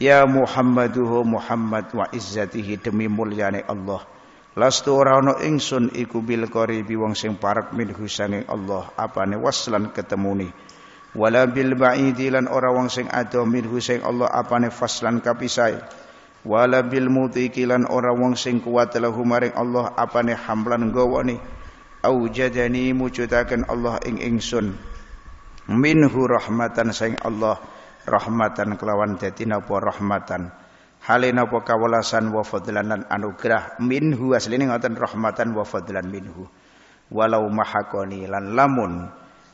Ya Muhammaduhu Muhammad wa izzatihi demi mulyane Allah. Lastu ora ana ingsun iku bil qaribi wong sing parek minhu sanging Allah apane waslan ketemuni. Wala bil ba'idi lan ora wong sing ado minhu sing Allah apane faslan kapisai. Wala bil mutiki lan ora wong sing kuat lahu maring Allah apane hamlan gawane. Aujadani mujudaken Allah ing ingsun minhu rahmatan sing Allah rahmatan kelawan dadi napa rahmatan hale napa kawelasan wa fadlan lan anugrah minhu asline ngoten rahmatan wa fadlan minhu walau mahakoni lan lamun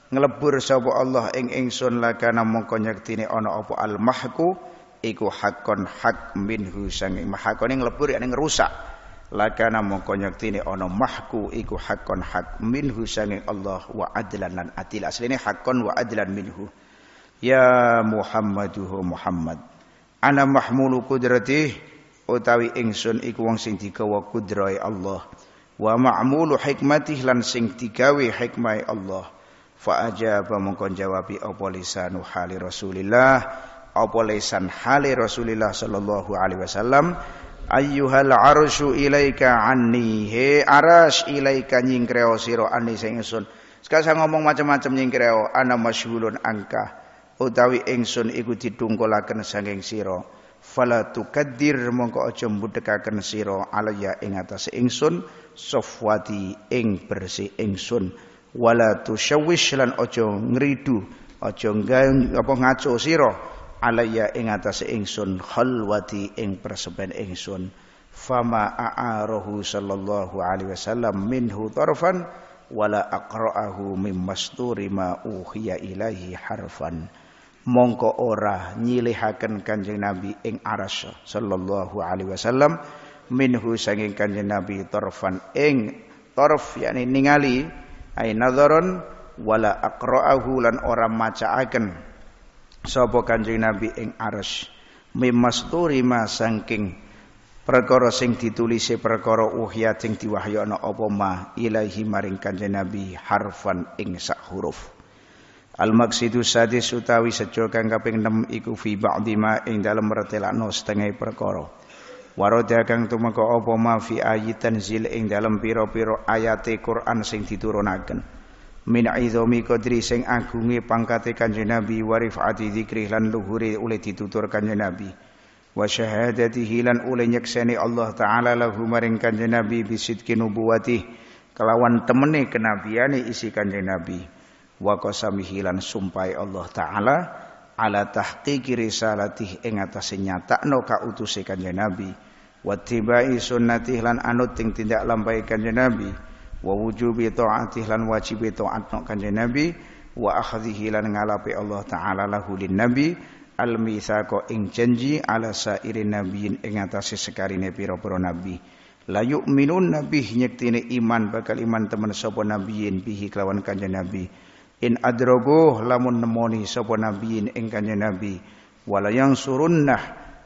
ngelebur sapa Allah ing ingsun lakana mongko nyektine ana apa al mahku iku hakon hak minhu sanging mahakoni nglebur yakni ngrusak lakana mongko nyektine ana mahku iku hakon hak minhu sange Allah wa adlan lan adil asline hakon wa adlan minhu ya Muhammaduhu Muhammad ana mahmulu qudratih utawi ingsun iku wong sing digawa Allah wa ma'mulu hikmatih lan sing digawe hikmai Allah fa apa mongkon jawabi apa lisanu hali Rasulillah apa lisan hali Rasulillah sallallahu alaihi wasallam ayyuhal arsyu ilaika anni he arash ilaika nyingkreo sira anni sing ingsun sekarang saya ngomong macam-macam nyingkreo ana masyhulun angka utawi ingsun iku didungkulaken saking sira fala tukaddir mongko aja mbudhekaken sira alaya ing atase ingsun sofwati ing bersih ingsun wala tusyawwish lan aja ngridu aja apa ngaco sira alaya ing atase ingsun khalwati ing persepen ingsun fama aarohu sallallahu alaihi wasallam minhu tarfan wala aqra'ahu mim masturi ma uhiya ilahi harfan mongko ora nyilihaken Kanjeng Nabi ing Arash, sallallahu alaihi wasallam minhu sanging Kanjeng Nabi tarfan ing tarf yakni ningali ai nadharon wala aqra'ahu lan ora macaaken sapa Kanjeng Nabi ing Arash, mimasturi ma sangking perkara sing ditulisi perkara uhya sing diwahyana apa ma ilahi maring Kanjeng Nabi harfan ing sak huruf Al maqsidu sadis utawi sejo kang kaping 6 iku fi ba'di ma ing dalem retelakno setengah perkara. Waroda kang tumeka apa ma fi ayatan zil ing dalem pira-pira ayate Quran sing diturunaken. Min izami qadri sing agunge pangkate Kanjeng Nabi wa rifati dzikri lan luhure oleh ditutur Kanjeng Nabi. Wa syahadatihi lan oleh nyekseni Allah taala lahu maring Kanjeng Nabi bisidki nubuwati kelawan temene kenabiane isi Kanjeng Nabi wa qasamihi lan sumpai Allah taala ala tahqiqi risalatih ing atase nyatakno kautuse kanjeng Nabi wa tibai sunnatih lan anut ting tindak lampahi kanjeng Nabi wa wujubi taatih lan wajib taat kanjeng Nabi wa akhdhihi lan ngalapi Allah taala lahu lin Nabi al mitsaqo ing janji ala sairin nabiyin ing atase sekarine pira-pira nabi la yu'minun nabih nyektine iman bakal iman teman sapa nabiyin bihi kelawan kanjeng Nabi in adrogoh lamun nemoni sapa nabiin ing kanjeng nabi wala yang surunnah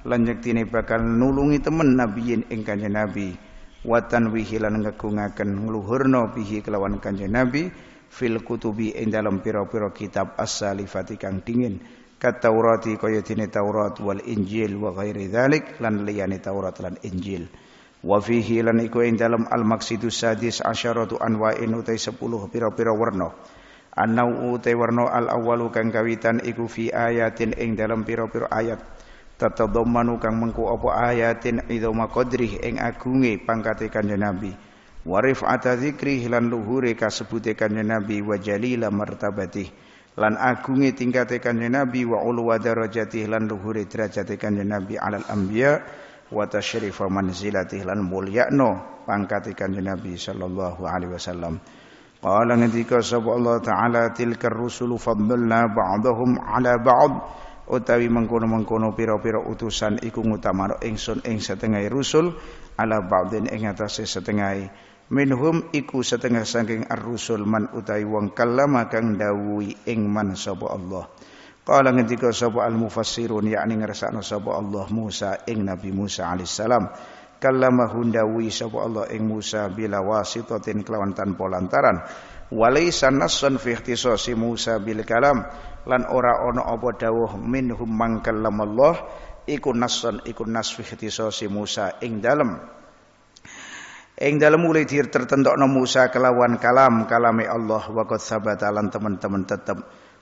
lan yektine bakal nulungi temen nabiin ing kanjeng nabi wa tanwihi lan ngegungaken ngluhurna bihi kelawan kanjeng nabi fil kutubi ing dalam pira-pira kitab as-salifati kang dingin kat Taurati kaya dene Taurat wal Injil wa ghairi dzalik lan liyane Taurat lan Injil wa fihi lan iku ing dalam al-maqsidus sadis asyaratu anwa'in utai 10 pira-pira warno. Anau te warno al awalu kang kawitan iku fi ayatin ing dalam piro piro ayat tatadammanu kang mengku opo ayatin idzama eng ing agunge pangkate kanjeng Nabi Warif rif'ata dzikri lan luhure kasebute kanjeng Nabi wa jalila martabatih lan agunge tingkate kanjeng Nabi wa ulwa darajatih lan luhure derajate kanjeng Nabi alal anbiya wa tasyrifa manzilatih lan mulyakno pangkate kanjeng Nabi sallallahu alaihi wasallam Qala ngendika sapa Allah taala tilkar rusulu faddalna ba'dahum ala ba'd utawi mengkono-mengkono pira-pira utusan iku ngutamano ingsun ing setengah rusul ala ba'din ing atase setengah minhum iku setengah saking ar-rusul man utawi wong kallama kang dawuhi ing man sapa Allah Qala ngendika sapa al-mufassirun yakni ngersakno sapa Allah Musa ing Nabi Musa alaihissalam salam kallamahu ndawi sapa Allah ing Musa bila wasitatin kelawan tanpa lantaran walaisa nassan fi ikhtisasi Musa bil kalam lan ora ana apa dawuh minhum man kallamallah iku nassan iku nas fi ikhtisasi Musa ing dalem ing dalem mulai dir no Musa kelawan kalam kalame Allah wa qad sabata lan teman-teman tetep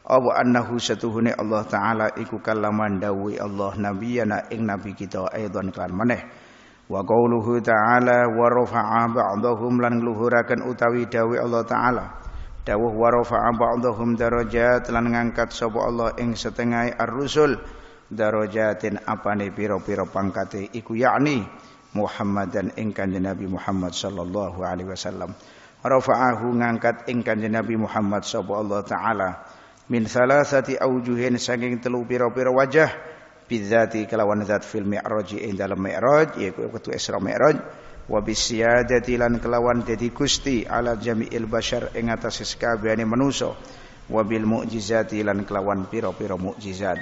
Awa annahu satuhune Allah Ta'ala iku kalaman dawi Allah nabiyana ing nabi kita aydan kelan maneh wa ta'ala wa rafa'a ba'dahum lan ngluhuraken utawi dawuh Allah taala dawuh wa rafa'a ba'dahum darajat lan ngangkat sapa Allah ing setengah ar-rusul darajatin apane pira-pira pangkate iku yakni Muhammad dan ing kanjeng Nabi Muhammad sallallahu alaihi wasallam rafa'ahu ngangkat ing kanjeng Nabi Muhammad sapa Allah taala min salasati aujuhin saking telu pira-pira wajah bidzati kelawan zat fil mi'raj ing dalam mi'raj yaiku waktu Isra Mi'raj wa bisyadati lan kelawan dadi Gusti ala jami'il bashar ing atas sakabehane manusa wa bil mukjizati lan kelawan pira-pira mukjizat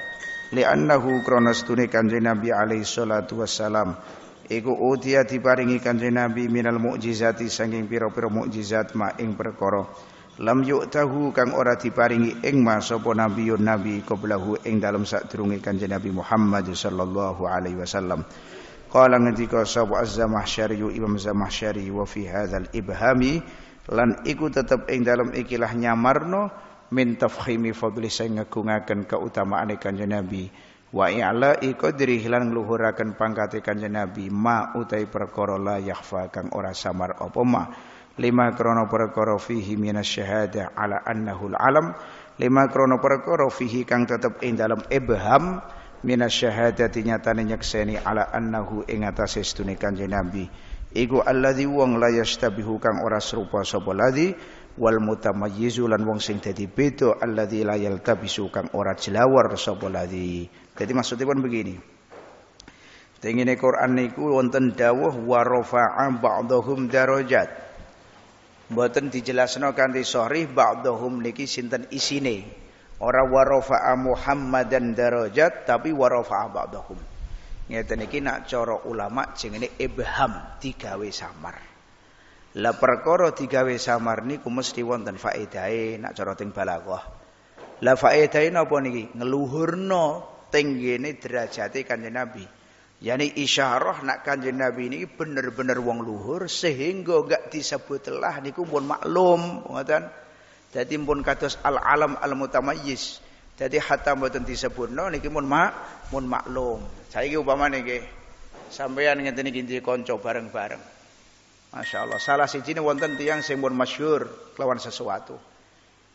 li'annahu krana stune kanjeng Nabi alaihi salatu wassalam iku utia diparingi kanjeng Nabi minal mukjizati saking pira-pira mukjizat ma ing perkara lam yu'tahu kang ora diparingi ing ma nabi nabiyun nabi qablahu ing dalem sadurunge kanjeng Nabi Muhammad sallallahu alaihi wasallam qala ngendika sapa az-zamakhsyari imam zamakhsyari wa fi hadzal ibhami lan iku tetep ing dalem ikilah nyamarno min tafkhimi fadli sing ngagungaken keutamaane kanjeng Nabi wa i'la qadri lan ngluhuraken pangkate kanjeng Nabi ma utai perkara la yakhfa kang ora samar apa ma lima krono perkara fihi minasyahadah ala annahul alam lima krono perkara fihi kang tetep ing dalam ibham minasyahadati nyatane nyekseni ala annahu ing atase sedune kanjeng nabi iku alladzi wong la yastabihu kang ora serupa sapa ladzi wal mutamayyizu lan wong sing dadi beda alladzi la yaltabisu kang ora jelawar sapa ladzi dadi maksudipun begini Tengene Quran niku wonten dawuh wa rafa'a ba'dhum darajat. Mboten dijelasno kanthi sharih ba'dhum niki sinten isine. Ora warafa'a Muhammadan darajat tapi warafa'a ba'dhum. Ngeten iki nak cara ulama jenenge ibham digawe samar. Lah perkara digawe samar niku mesti wonten faedahe nak cara teng balaghah. Lah faedahe napa niki? Ngeluhurno tenggene derajate Kanjeng Nabi. Yani isyarah nak kanjeng Nabi ini bener-bener wong luhur sehingga gak disebut telah niku pun maklum ngoten. Jadi pun kados al alam al mutamayyiz. Dadi hatta mboten disebutno niki pun mak pun maklum. Saiki upamane nggih sampeyan ngenteni kinci kanca bareng-bareng. Masya Allah. Salah sijine wonten tiang sing pun lawan kelawan sesuatu.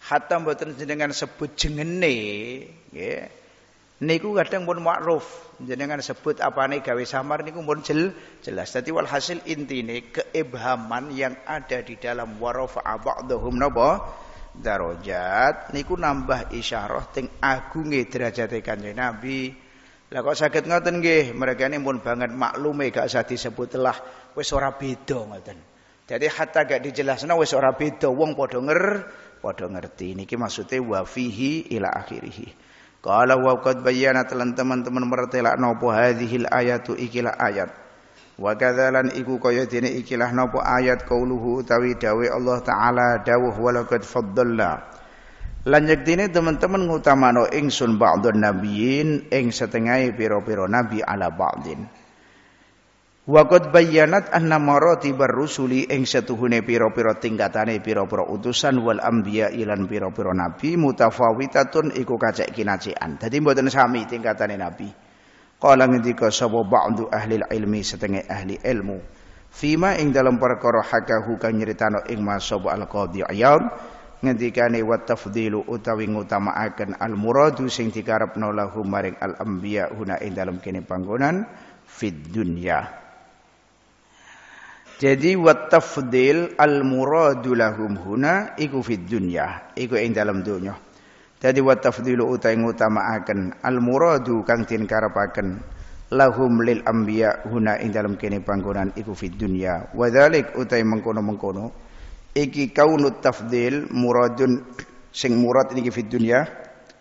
Hatta mboten jenengan sebut jengene nggih niku kadang pun ma'ruf jenengan sebut apane gawe samar niku pun jel, jelas tadi walhasil intine keibhaman yang ada di dalam warafa'a dohum napa darojat, niku nambah isyarah ting agunge derajat kanjeng Nabi lah kok sakit ngoten nggih mereka ini pun banget maklume gak usah disebut lah wis ora beda ngoten jadi hatta gak dijelasna wis ora beda wong padha nger padha ngerti niki wa fihi ila akhirih Kala wa qad bayyana telan teman-teman mertela napa hadhil ayatu ikilah ayat. Wa kadzalan iku kaya dene ikilah nopo ayat kauluhu utawi dawe Allah taala dawuh wa laqad faddalla. Lan teman teman-teman ngutamano ingsun ba'dun nabiyyin ing setengah pira-pira nabi ala ba'din. Wagot bayanat bayyanat anna maratibar barusuli ing setuhune piro-piro tingkatane piro-piro utusan wal ambia ilan piro-piro nabi mutafawitatun iku kacek kinacean. Dadi mboten sami tingkatane nabi. Qala ngendika sapa ba'du ahli ilmi setengah ahli ilmu. Fima ing dalam perkara hakahu kang eng ing mas sapa al-qadhi ayyam ngendikane wa tafdilu utawi ngutamaaken al muradu sing dikarepno lahu maring al anbiya huna ing dalam kene panggonan fid dunya jadi watafdil al muradu lahum huna iku fid dunya, iku ing dalam dunya. Jadi watafdilu utai uta akan al muradu kang tin lahum lil ambia huna ing dalam kene panggonan iku fid dunya. utai mengkono-mengkono iki kaunut tafdil muradun sing murad iki fid dunya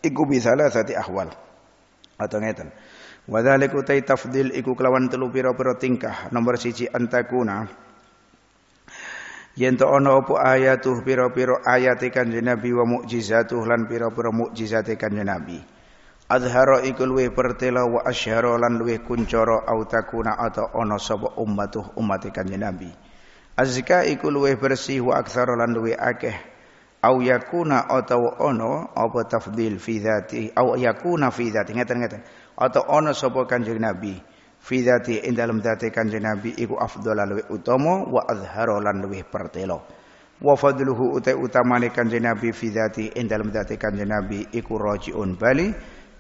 iku bisalah sati ahwal. Atau ngeten. Wa utai tafdil iku kelawan telu pira-pira tingkah nomor siji antakuna yen to ana apa ayatuh pira-pira ayate kanjeng Nabi wa mukjizatuh lan pira-pira mukjizate kanjeng Nabi azhara iku luwe pertela wa asyhara lan luwe kuncara autakuna atau ana sapa ummatuh umate kanjeng Nabi azka iku luwe bersih wa aktsara lan luwe akeh au yakuna atawa ana apa tafdil fi dzati au yakuna fi dzati ngeten-ngeten atau ana sapa kanjeng Nabi fi dzati ing dalem dzate kanjeng Nabi iku afdhala luwih utama wa azhara lan luwih pertelo wa fadluhu utai utamane kanjeng Nabi fi dzati ing dalem dzate kanjeng Nabi iku rajiun bali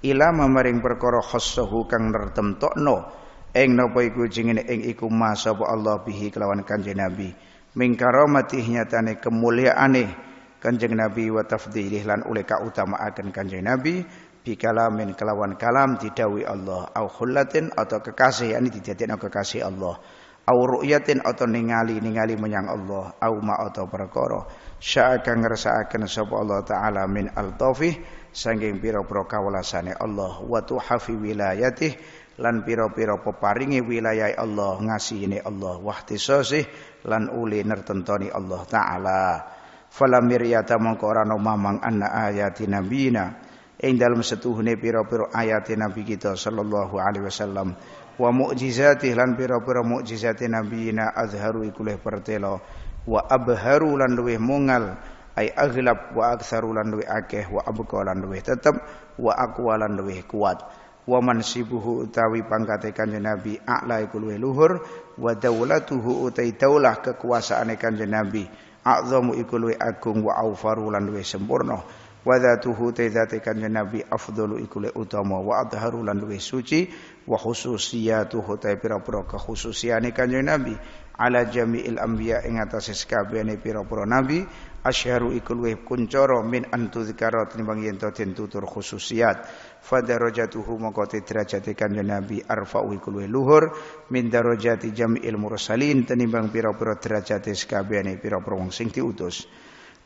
ila mamaring perkara khassahu kang nertemtokno ing napa iku jengene ing iku masapa Allah bihi kelawan kanjeng Nabi min karamatih nyatane kemuliaane kanjeng Nabi wa tafdhilih lan oleh akan kanjeng Nabi bikalamin kelawan kalam didawi Allah au khullatin atau kekasih ini dijadikan kekasih Allah au ru'yatin atau ningali ningali menyang Allah au ma atau perkara sya'aka ngersakaken sapa Allah taala min altafih sanging pira-pira kawelasane Allah wa tuhafi wilayatih lan pira-pira peparingi wilayah Allah ngasihine Allah wahtisasih lan uli nertentoni Allah taala falamiriyata mongko ora mamang anna ayati nabina ing dalam setuhune pira-pira ayat Nabi kita sallallahu alaihi wasallam wa mukjizatih lan pira-pira mukjizate nabiyina azharu iku leh pertelo wa abharu lan luweh mungal ay aghlab wa aktsaru lan luweh akeh wa abqa lan luweh tetep wa aqwa lan luweh kuat wa mansibuhu utawi pangkate kanjeng Nabi a'la iku luhur wa daulatuhu utai daulah kekuasaane kanjeng Nabi a'zamu iku luweh agung wa aufaru lan luweh sempurna wa dzatuhu te zate kanjeng ya nabi afdalu iku utama wa adharu lan luwih suci wa khususiyatuhu te pira-pira kekhususiane kanjeng nabi ala jami'il anbiya ing atase sakabehane pira-pira nabi asyaru iku luwih min antuzkara timbang yen den tutur khususiat fa darajatuhu moko te derajate kanjeng nabi arfa'u iku luwih luhur min darajati jami'il mursalin tinimbang pira-pira derajate sakabehane pira-pira wong sing diutus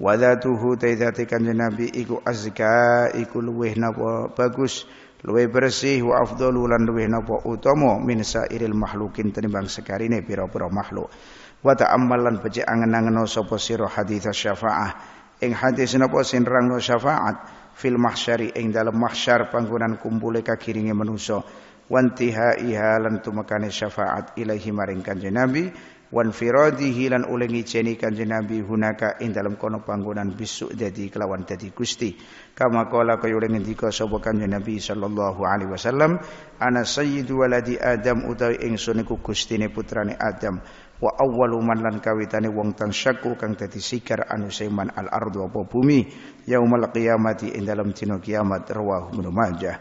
wa dzatuhu taizati kanjeng nabi iku azka iku luweh napa bagus luweh bersih wa afdalu lan luweh napa utama min sairil makhlukin tenimbang sekarine pira-pira makhluk wa ta'ammalan becik angen-angen sapa sira hadits syafaah ing hadis napa sing nerangno syafaat fil mahsyari ing dalem mahsyar panggonan kumpule kagiringe manusa wantiha iha lan tumekane syafaat ilahi maring kanjeng nabi wan firadihi lan ulengi jeni kanjeng Nabi hunaka ing dalam kono panggonan besuk jadi kelawan jadi Gusti kama kala kaya ulengi dika sapa kanjeng Nabi sallallahu alaihi wasallam ana sayyidu waladi Adam utawi ingsun iku gustine putrane Adam wa awwalu man lan kawitane wong tang syaku kang dadi sikar anu seman al ardu apa bumi yaumul qiyamati ing dalam dina kiamat rawahu Ibnu Majah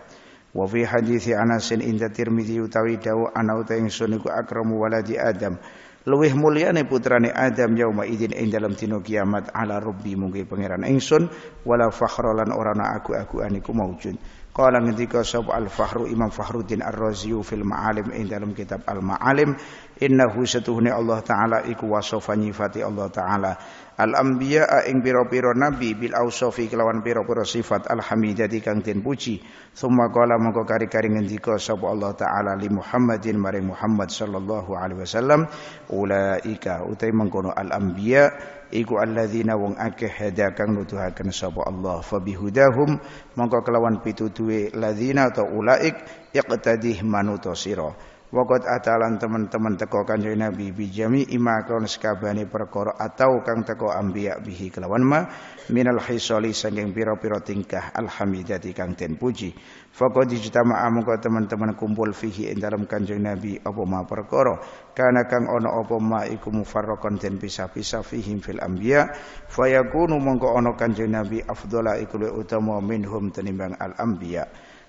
Wa fi hadithi Anas inda Tirmidzi utawi dawu ana uta ingsun iku akramu waladi Adam mulia mulyane putrane Adam yauma idzin ing dalam dina kiamat ala rabbi mungki pangeran ingsun wala fakhra ora ana aku-aku aniku maujud qala ngendika sab al fahru imam fakhruddin ar-razi fil ma'alim ing dalam kitab al ma'alim innahu satuhune Allah taala iku wasofa nyifati Allah taala Al-anbiya ing biro-biro nabi bil ausofi kelawan biro-biro sifat alhamidati kang den puji. Summa qala mongko kari-kari ngendika sapa Allah taala li Muhammadin maring Muhammad sallallahu alaihi wasallam ulaika utai mengkono al-anbiya iku alladzina wong akeh hada kang nuduhaken sapa Allah fa bihudahum mongko kelawan pitutuwe ladzina ta ulaik iqtadih manuto sira. Wakat atalan teman-teman teko kanjeng Nabi bijami ima kaun sekabani perkara atau kang teko ambiya bihi kelawan ma minal hisoli sangking piro-piro tingkah alhamidati kang ten puji. Fakat dijtama amuka teman-teman kumpul fihi in dalam kanjeng Nabi opo ma perkara karena kang ono opo ma iku mufarraqan ten pisah-pisah fihim fil ambia. fayakunu mongko ono kanjeng Nabi afdala iku utama minhum tenimbang al ambiya.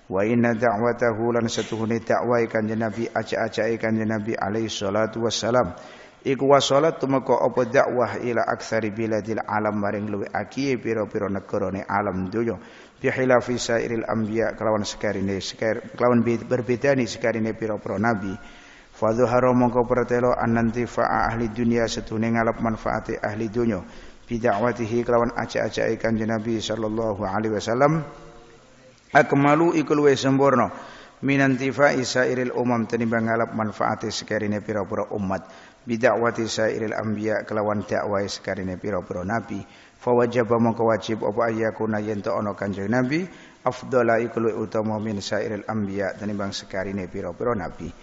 Wa inna da'watahu lan setuhune dakwah kanjeng Nabi aca ajake kanjeng Nabi alaihi salatu wassalam. Iku salat tumeka apa dakwah ila aksari biladil alam maring luwe akiye pira-pira negarane alam donya. Bi khilafi sairil anbiya kelawan sekarine sekar kelawan berbedani sekarine pira-pira nabi. Fa dhuhara mongko pertelo anantifa'a ahli dunia setuhune ngalap manfaati ahli donya. Bidakwatihi kelawan aca ajake kanjeng Nabi sallallahu alaihi wasallam. akmalu ikulwe sempurna minantifa isairil umam tenimbang alap manfaat sekarine pira-pira umat bidakwati sairil anbiya kelawan dakwai sekarine pira-pira nabi fawajaba mongko wajib apa ayakuna yen to ono kanjeng nabi afdala ikulwe utama min sairil anbiya tenimbang sekarine pira-pira nabi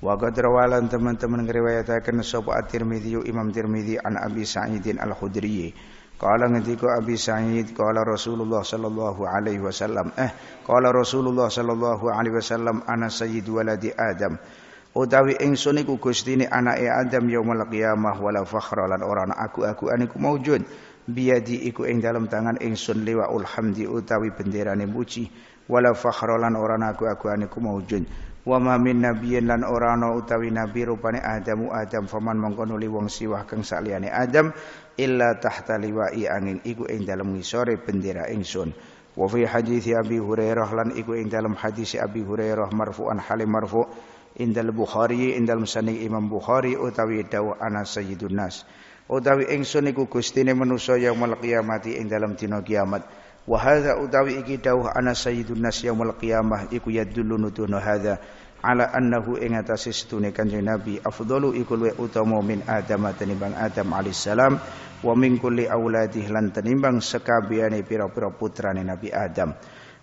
Wa qad teman-teman ngriwayatakan sapa At-Tirmidzi Imam Tirmidzi an Abi Sa'idin Al-Khudri Kala ngendika Abi Sa'id kala Rasulullah sallallahu alaihi wasallam eh kala Rasulullah sallallahu alaihi wasallam ana sayyid waladi Adam utawi ingsun iku gustine anake Adam yaumul qiyamah wala fakhra lan ora aku-aku aniku maujud biadi iku ing dalam tangan ingsun liwaul ulhamdi utawi benderane muji wala fakhra lan ora aku-aku aniku maujud wa ma min nabiyyin lan ora ana utawi nabi rupane adamu adam faman mongko nuli wong siwah kang saliyane adam illa tahta liwa'i angin iku ing dalem ngisore bendera ingsun wa fi hadis Abi Hurairah lan iku ing dalem hadis Abi Hurairah marfu'an halim marfu' indal Bukhari indal musannif Imam Bukhari utawi dawu ana sayyidun nas utawi ingsun iku gustine manusa mal kiamati ing dalem dina kiamat wa hadza utawi iki dawuh ana sayyidun nas yaumul qiyamah iku yadullu nutuna hadza ala annahu ing atase setune Kanjeng Nabi afdalu iku luwih utama min Adam tenimbang Adam alaihissalam wa min kulli auladih lan tenimbang sekabehane pira-pira putrane Nabi Adam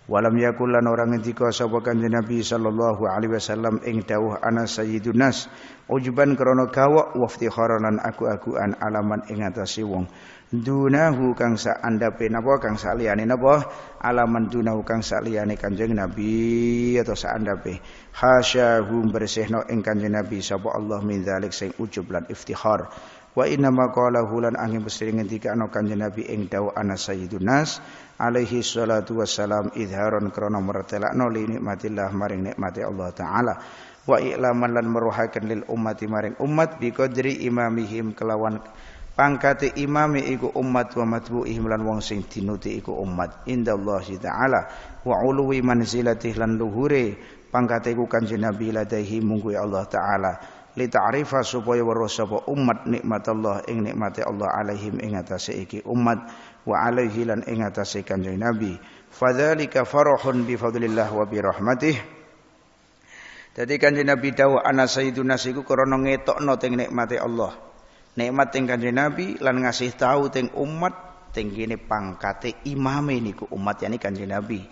Walam yakul lan orang ngendika sapa Kanjeng Nabi sallallahu alaihi wasallam ing dawuh ana sayyidun nas ujuban krana gawok wa aku-akuan alaman ing atase wong dunahu kang sa andape napa kang saliyane napa alaman dunahu kang saliyane kanjeng nabi atau sa andape hasyahum bersihno ing kanjeng nabi sapa Allah min zalik sing ujub lan iftihar wa inna ma qala hulan angin mesti ngendika ana kanjeng nabi ing dawu ana sayyidun nas alaihi salatu wassalam idharon krana mertelakno li nikmatillah maring nikmati Allah taala wa i'laman lan meruhaken lil ummati maring umat bi qadri imamihim kelawan Pangkat Imami iku ummat wa matbu'ihim lan wong sing dinuti iku ummat Allah taala wa ulwi manzilatih lan luhure Pangkat iku kanjeng nabi ladahi mungguh ya Allah taala li ta'rifa supaya weruh sapa umat nikmat Allah ing nikmate Allah alaihim ing atase iki umat wa alaihi lan ing atase kanjeng nabi fadzalika farahun bi fadlillah wa bi rahmatih Jadi kanjeng Nabi dawuh ana sayyiduna siku krana ngetokno teng nikmate Allah nikmat teng kanjeng Nabi lan ngasih tahu teng umat teng kene pangkate imame niku umat yani kanjeng Nabi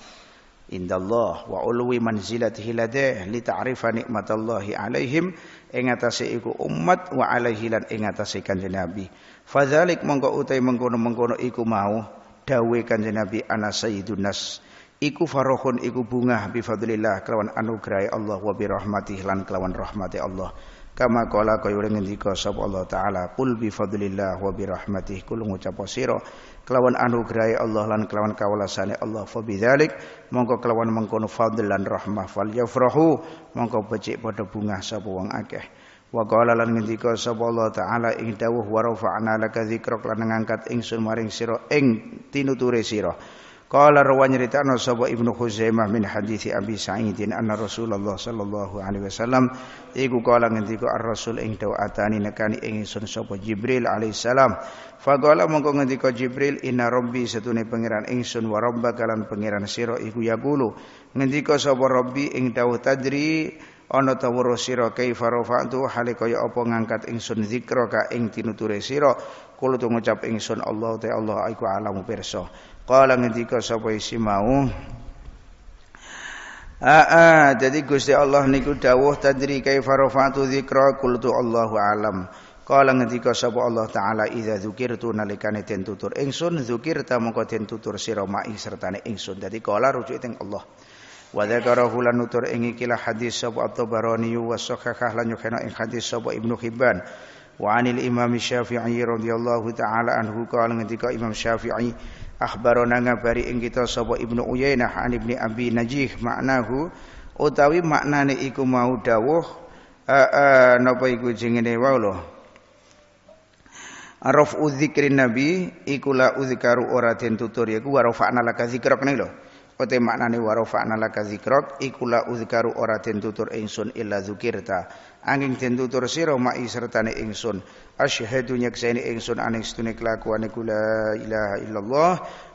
indallah wa ulwi manzilatihi ladeh li ta'rifa nikmatallahi alaihim ing atase iku umat wa alaihi lan ing atase kanjeng Nabi fadzalik mongko utai mengkono-mengkono iku mau dawe kanjeng Nabi ana sayyidun nas iku farohun iku bunga bi fadlillah kelawan anugerah Allah wa bi rahmatih lan kelawan rahmati Allah kama qala kaya ngendika sapa Allah taala qul bi fadlillah wa bi rahmatih kul ngucap sira kelawan anugerahe Allah lan kelawan kawelasane Allah fa bidzalik mongko kelawan mengkono fadl lan rahmah fal yafrahu mongko becik padha bungah sapa wong akeh wa qala lan ngendika sapa Allah taala ing dawuh wa rafa'na laka dzikrak lan ngangkat ingsun maring sira ing tinuture sira Qala rawan nyeritakno sapa Ibnu Khuzaimah min hadis Abi Sa'id anna Rasulullah sallallahu alaihi wasallam iku kala ngendika ar-rasul ing dawatani nekani ing sun sapa Jibril alaihi salam. Faqala mongko ngendika Jibril inna rabbi setune pangeran ingsun wa rabbaka lan pangeran sira iku yaqulu ngendika sapa rabbi ing dawuh tajri ana ta weruh sira kaifa rafa'tu hale kaya apa ngangkat ingsun zikra ka ing tinuture sira kula tu ngucap ingsun Allah ta Allah iku alamu pirsa Qala ngendika sapa isi mau Aa, jadi Gusti Allah niku dawuh tadri kaifa rafa'tu dzikra qultu Allahu alam. Kala ngendika sapa Allah taala idza dzukirtu nalikane den tutur ingsun dzukirta mengko den tutur sira mai sertane ingsun. Dadi kala rujuk teng Allah. Wa dzakarahu lan nutur ing ikilah hadis sapa At-Tabarani wa sahahah lan ing hadis sapa Ibnu Hibban wa anil imam syafi'i radhiyallahu taala anhu qala ngendika imam syafi'i akhbarana ngabari ing kita sapa ibnu uyainah an ibni abi najih maknahu utawi maknane iku mau dawuh eh, eh, napa iku jengene wae lho Rafu dzikri nabi ikula uzikaru ora den tutur yaiku wa rafa'na laka dzikrak niku lho Ote maknane wa rafa'na laka dzikrak iku la ora den tutur ingsun illa zukirta angin den tutur sira mai sertane ingsun asyhadu nyakseni ingsun aning setune kelakuane kula ilaha illallah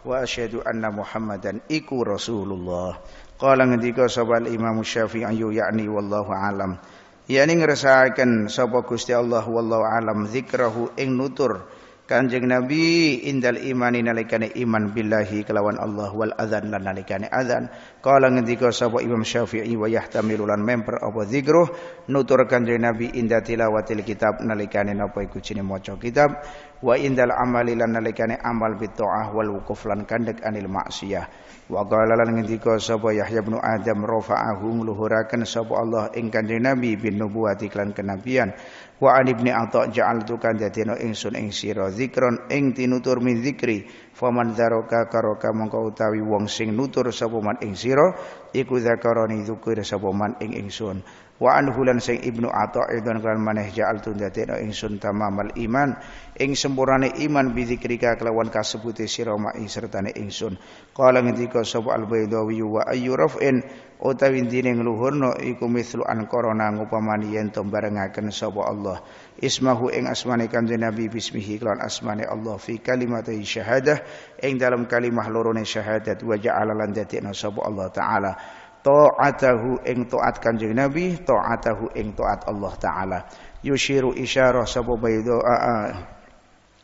wa asyhadu anna muhammadan iku rasulullah qala ngendika sapa imam syafi'i yakni wallahu alam yani ngresakaken sapa Gusti Allah wallahu alam zikrahu ing nutur Kanjeng Nabi indal imani nalikane iman billahi kelawan Allah wal adzan lan nalikane adzan. Kala ngendika sapa Imam Syafi'i wa yahtamilu lan memper apa zikruh nutur Kanjeng Nabi inda tilawatil kitab nalikane napa iku jenenge maca kitab wa indal amali lan nalikane amal bi wal wuquf lan kandek anil maksiyah. Wa qala lan ngendika sapa Yahya bin Adam rafa'ahu ngluhuraken sapa Allah ing Kanjeng Nabi bin nubuwati lan kenabian wa an ibni atha ja'altu kan dadina ingsun ing sira zikron ing tinutur min zikri faman zaraka karoka mongko utawi wong sing nutur sapa man ing sira iku zakaroni zikir sapa man ing ingsun wa an hulan sing ibnu atha idan kan maneh ja'altu dadina ingsun tamamal iman ing sempurnane iman bi zikrika kelawan kasebute sira ma ing sertane ingsun qala ngendika sapa al-baidawi wa ayyurafin utawi dine ngluhurna iku mislu an korona ngupamani yen to barengaken sapa Allah ismahu ing asmane kanjeng Nabi bismihi kelawan asmane Allah fi kalimatai syahadah ing dalam kalimah lorone syahadat wa ja'ala lan dadekna sapa Allah taala ta'atahu ing taat kanjeng Nabi ta'atahu ing taat Allah taala yushiru isyarah sapa baydo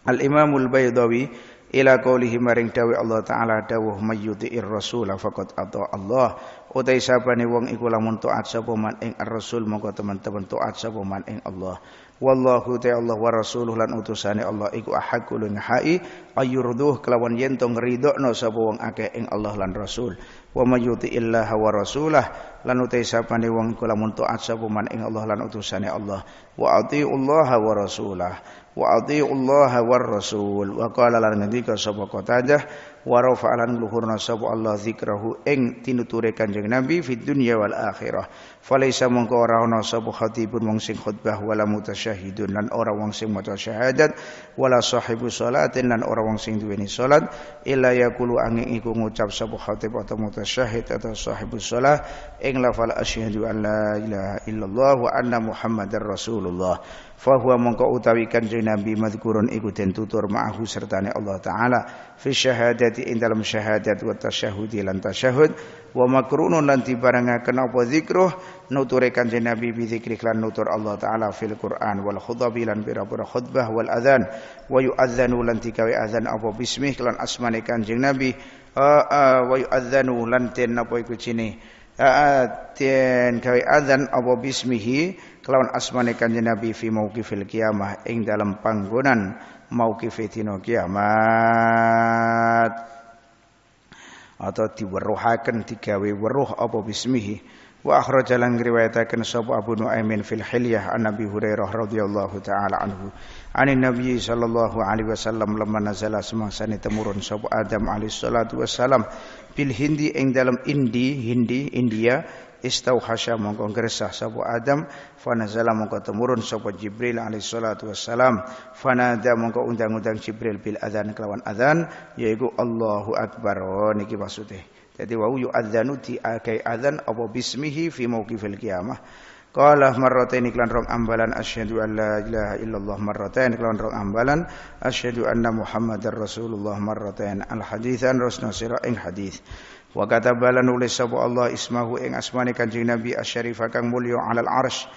al imamul baydawi ila qaulihi maring dawi Allah taala dawuh mayyuti'ir rasul faqad ata Allah utai sabani wong iku lamun taat sapa man ing rasul mongko teman-teman taat sapa man ing Allah wallahu ta Allah wa rasuluh lan utusane Allah iku ahakul hai ayurduh kelawan yen to ngridokno sapa wong akeh ing Allah lan rasul wa mayyuti illaha wa rasulah lan utai sabani wong iku lamun taat sapa man ing Allah lan utusane Allah wa atiullaha wa rasulah wa atiullaha wa rasul wa qala lan ngendika sapa qatadah wa rafa'alan luhurna sapa Allah zikrahu ing tinuture Kanjeng Nabi fid dunya wal akhirah falaisa mongko ora ana sapa khatibun wong sing khutbah wala mutasyahidun lan ora wong sing maca syahadat wala sahibu salatin lan ora wong sing duweni salat illa yaqulu angin iku ngucap sapa khatib atau mutasyahid atau sahibu salah ing lafal asyhadu an la ilaha illallah wa anna muhammadar rasulullah fahuwa mongko utawi kanjeng Nabi madhkurun iku den tutur ma'ahu sertane Allah taala fi syahadati ing dalam syahadat wa tasyahudi lan tasyahud wa makrunun lan dibarengaken apa zikruh nuture kanjeng Nabi bi zikri lan nutur Allah taala fil Quran wal khutbah lan pira-pira khutbah wal adzan wa yu'adzanu lan digawe adzan apa bismih lan asmane kanjeng Nabi wa yu'adzanu lan den apa iku cine den gawe adzan apa bismihi kelawan asmane kanjeng Nabi fi mauqifil qiyamah ing dalam panggonan mauqif dina kiamat atau diweruhaken digawe weruh apa bismihi wa akhraja lan riwayataken sapa Abu Nuaimin fil hilyah an Nabi Hurairah radhiyallahu taala anhu an Nabi sallallahu alaihi wasallam lamma nazala semangsane temurun sapa Adam alaihi salatu wasallam bil hindi ing dalam Indi Hindi India istauhasya mongko ngresah sapa Adam fanazala mongko temurun sapa Jibril alaihi salatu wassalam fanada mongko undang-undang Jibril bil adzan kelawan adzan yaiku Allahu akbar oh, niki maksude dadi wau akai diakai adzan apa bismihi fi mauqifil qiyamah Qala marratain iklan rong ambalan asyhadu an la ilaha illallah marratain iklan rong ambalan asyhadu anna muhammadar rasulullah marratain al haditsan rasna sira ing hadits Wa katabala nulis sabu Allah ismahu ing asmane Kanjeng Nabi asyarifah kang mulio alal arsh.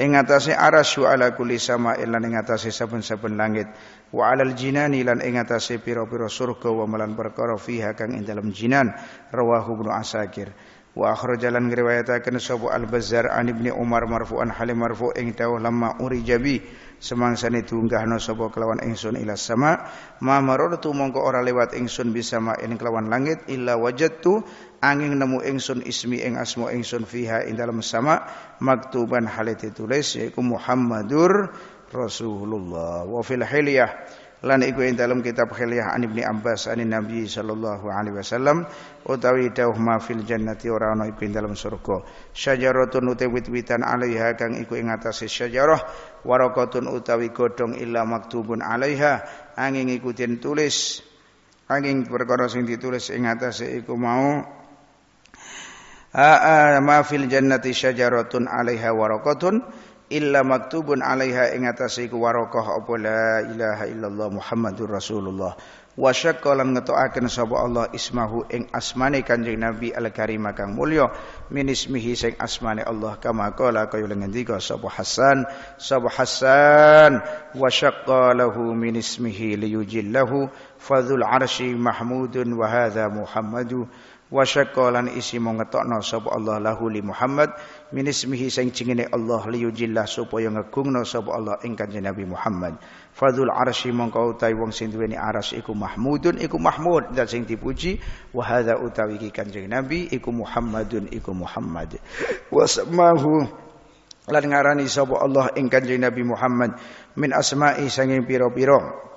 ing atase wa ala kuli sama lan ing atase saben-saben langit wa alal jinan ilan ing piro-piro pira surga wa malan perkara fiha kang ing dalem jinan rawahu Ibnu Asakir wa akhrajalan ngriwayataken sabu Al-Bazzar an Ibnu Umar marfu'an halim marfu' ing tawah lama jabi. Semangsa semangsane no sapa kelawan ingsun ila sama ma marartu mongko ora lewat ingsun bisa main kelawan langit illa tu angin nemu ingsun ismi ing asmo ingsun fiha ing dalam sama maktuban hale ditulis yaiku Muhammadur Rasulullah wa fil hilyah lan iku ing dalam kitab Khiliyah an Ibnu Abbas an Nabi sallallahu alaihi wasallam utawi dawuh ma fil jannati ora ana iku ing dalam surga syajaratun uta wit-witan alaiha kang iku ing atase syajarah warakatun utawi godhong illa maktubun alaiha angin iku den tulis angin perkara sing ditulis ing atase iku mau ma fil jannati syajaratun alaiha warakatun illa maktubun 'alaiha ing atase iku warakah apa la ilaha illallah Muhammadur Rasulullah wa syakka lan ngetokaken sapa Allah ismahu ing asmane Kanjeng Nabi al-Karim kang mulya min ismihi sing asmane Allah kama qala kaya ngendika sapa Hasan sapa Hasan wa syakka lahu min ismihi liyujillahu fadhul arsy mahmudun wa hadza Muhammadu wa syaqalan isi mongetokno sapa Allah lahu li Muhammad min ismihi sing jengene Allah li yujillah supaya ngagungno sapa Allah ing kanjeng Nabi Muhammad fadhul arsy mongko utawi wong sing duweni aras iku mahmudun iku mahmud dan sing dipuji wa hadza utawi iki kanjeng Nabi iku Muhammadun iku Muhammad wasmahu lan ngarani sapa Allah ing kanjeng Nabi Muhammad min asma'i sanging pira-pira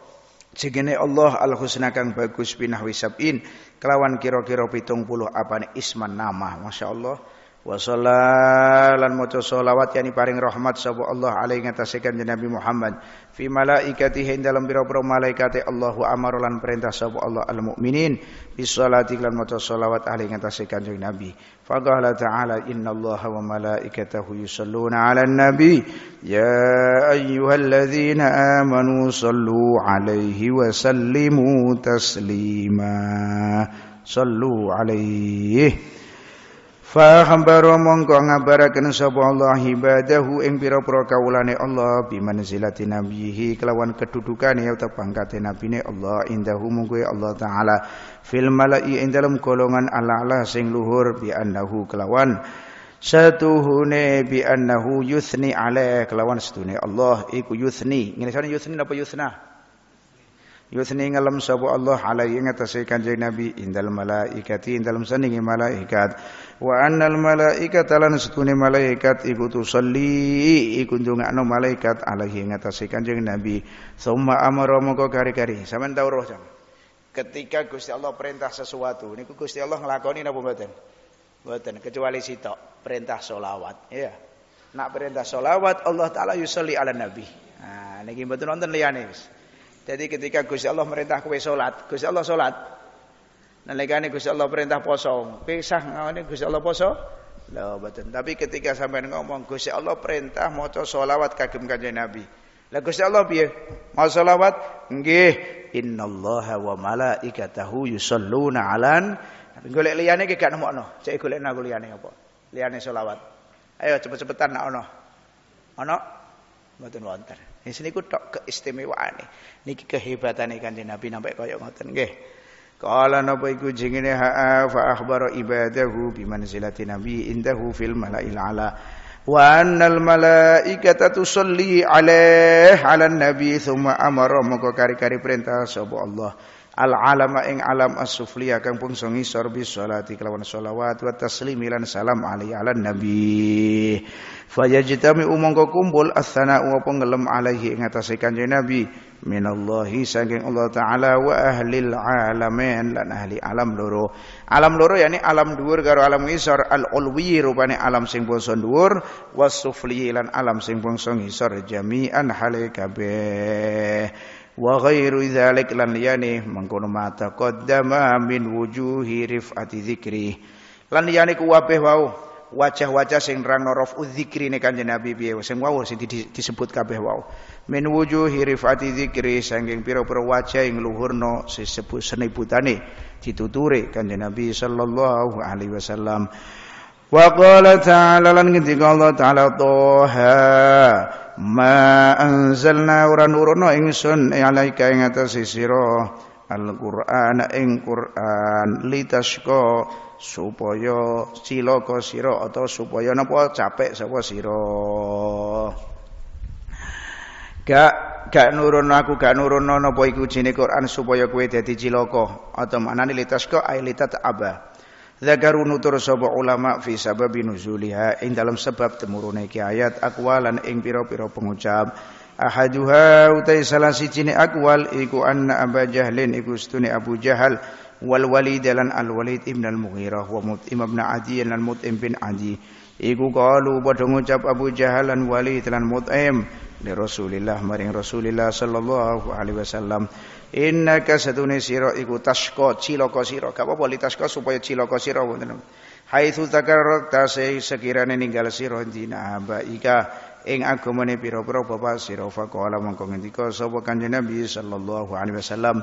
Cegene Allah al-husna kang bagus binahwi sab'in kelawan kira-kira pitung puluh apa nih isman nama Masya Allah wasallam sallalan maca selawat yani paring rahmat sapa Allah alaihi ngatasi kanjeng Nabi Muhammad fi malaikatihi dalam pira-pira malaikate Allahu amar lan perintah sapa Allah al mukminin bisolati lan maca sholawat ahli ngatasi kanjeng Nabi. Faqala ta'ala innallaha wa malaikatahu yusalluna 'alan nabi ya ayyuhalladzina amanu sallu 'alaihi wa sallimu taslima. Sallu 'alaihi Fa khabaru mongko ngabarakan sapa Allah ibadahu ing pira-pira kawulane Allah bi manzilati nabiyhi kelawan kedudukane utawa pangkate nabine Allah indahu mungko Allah taala fil mala'i ing dalam golongan ala'la sing luhur bi annahu kelawan satuhune bi annahu yuthni ale kelawan setune Allah iku yuthni ngelisane yuthni apa yuthna yuthni ngalam sapa Allah alaihi ngatasi kanjeng Nabi indal malaikati indal saningi malaikat wa annal malaikat lan setune malaikat iku tusalli iku ndongakno malaikat alaihi ngatasi kanjeng Nabi summa amara moko kari-kari sampean tau roh Ketika Gusti Allah perintah sesuatu, niku Gusti Allah nglakoni napa mboten? Mboten, kecuali sitok perintah solawat. Iya. Nak perintah solawat Allah taala yusolli ala nabi. Nah, niki mboten wonten liyane Jadi ketika Gusti Allah merintah kowe salat, Gusti Allah salat. Nalikane Gusti Allah perintah poso, pisah ngene Gusti Allah poso. Lho mboten. Tapi ketika sampean ngomong Gusti Allah perintah maca solawat kagem kanjeng Nabi. Lah Gusti Allah piye? Mau solawat? Nggih, innallaha wa malaikatahu yusalluna 'alan Nabi golek liyane ki gak nemokno. Cek golekno aku liyane apa? Liyane selawat. Ayo cepet-cepetan nak ono. Ono mboten wonten. Di sini ku tok keistimewaane. Niki kehebatane Kanjeng Nabi nampak kaya ngoten nggih. Qala napa iku jengene ha'a fa akhbara ibadahu bi manzilati nabi indahu fil mala'il ala wa annal malaikata tusalli alaihi ala nabi thumma amara maka kari-kari perintah sapa Allah al alama ing alam as-sufliya kang pungso ngisor bi sholati kelawan sholawat wa taslimi lan salam alaihi ala nabi fayajtami umangka kumpul as-sana wa pengelem alaihi ing atase kanjeng nabi minallahi saking Allah taala wa ahli ahlil alamin lan ahli alam loro alam loro yakni alam dhuwur karo alam ngisor al ulwi rupane alam sing bangsa dhuwur was sufli lan alam sing bangsa ngisor jami'an hale kabeh wa ghairu dzalik lan liyane mengkono mata qaddama min wujuhi rifati dzikri lan liyane kuwabeh wau wajah-wajah sing nerangno rafu dzikri ne kanjeng Nabi piye sing wau sing disebut kabeh wau min wujuhi rifati dzikri saking pira-pira wajah ing luhurno disebut senebutane dituture kanjeng Nabi sallallahu alaihi wasallam wa qala ta'ala lan ngendika Allah ta'ala toha ma anzalna ora nurono ingsun alaika ing atase sira Al-Qur'an ing Qur'an litasko supaya cilaka sira atau supaya napa capek sapa sira gak gak nurono aku gak nurono napa iku supoyo Quran supaya kowe dadi cilaka atau manane litasko ai litat abah Zakaru nutur sapa ulama fi sababi nuzuliha ing dalam sebab temurune iki ayat akwalan ing pira-pira pengucap ahaduha utai salah sijine akwal iku anna Abu Jahlin iku stune Abu Jahal wal Walid lan al Walid ibn al Mughirah wa Imam ibn Adi lan Mut bin Adi iku qalu padha ngucap Abu Jahal lan Walid lan Mut'im li Rasulillah maring Rasulillah sallallahu alaihi wasallam Innaka satune sira iku tasqa cilaka sira. Gak apa-apa li tasqa supaya cilaka sira wonten. Haitsu takarrakta sekirane ninggal sira dina baika ing agamane pira-pira bapa sira faqala mongko ngendika sapa kanjeng Nabi sallallahu alaihi wasallam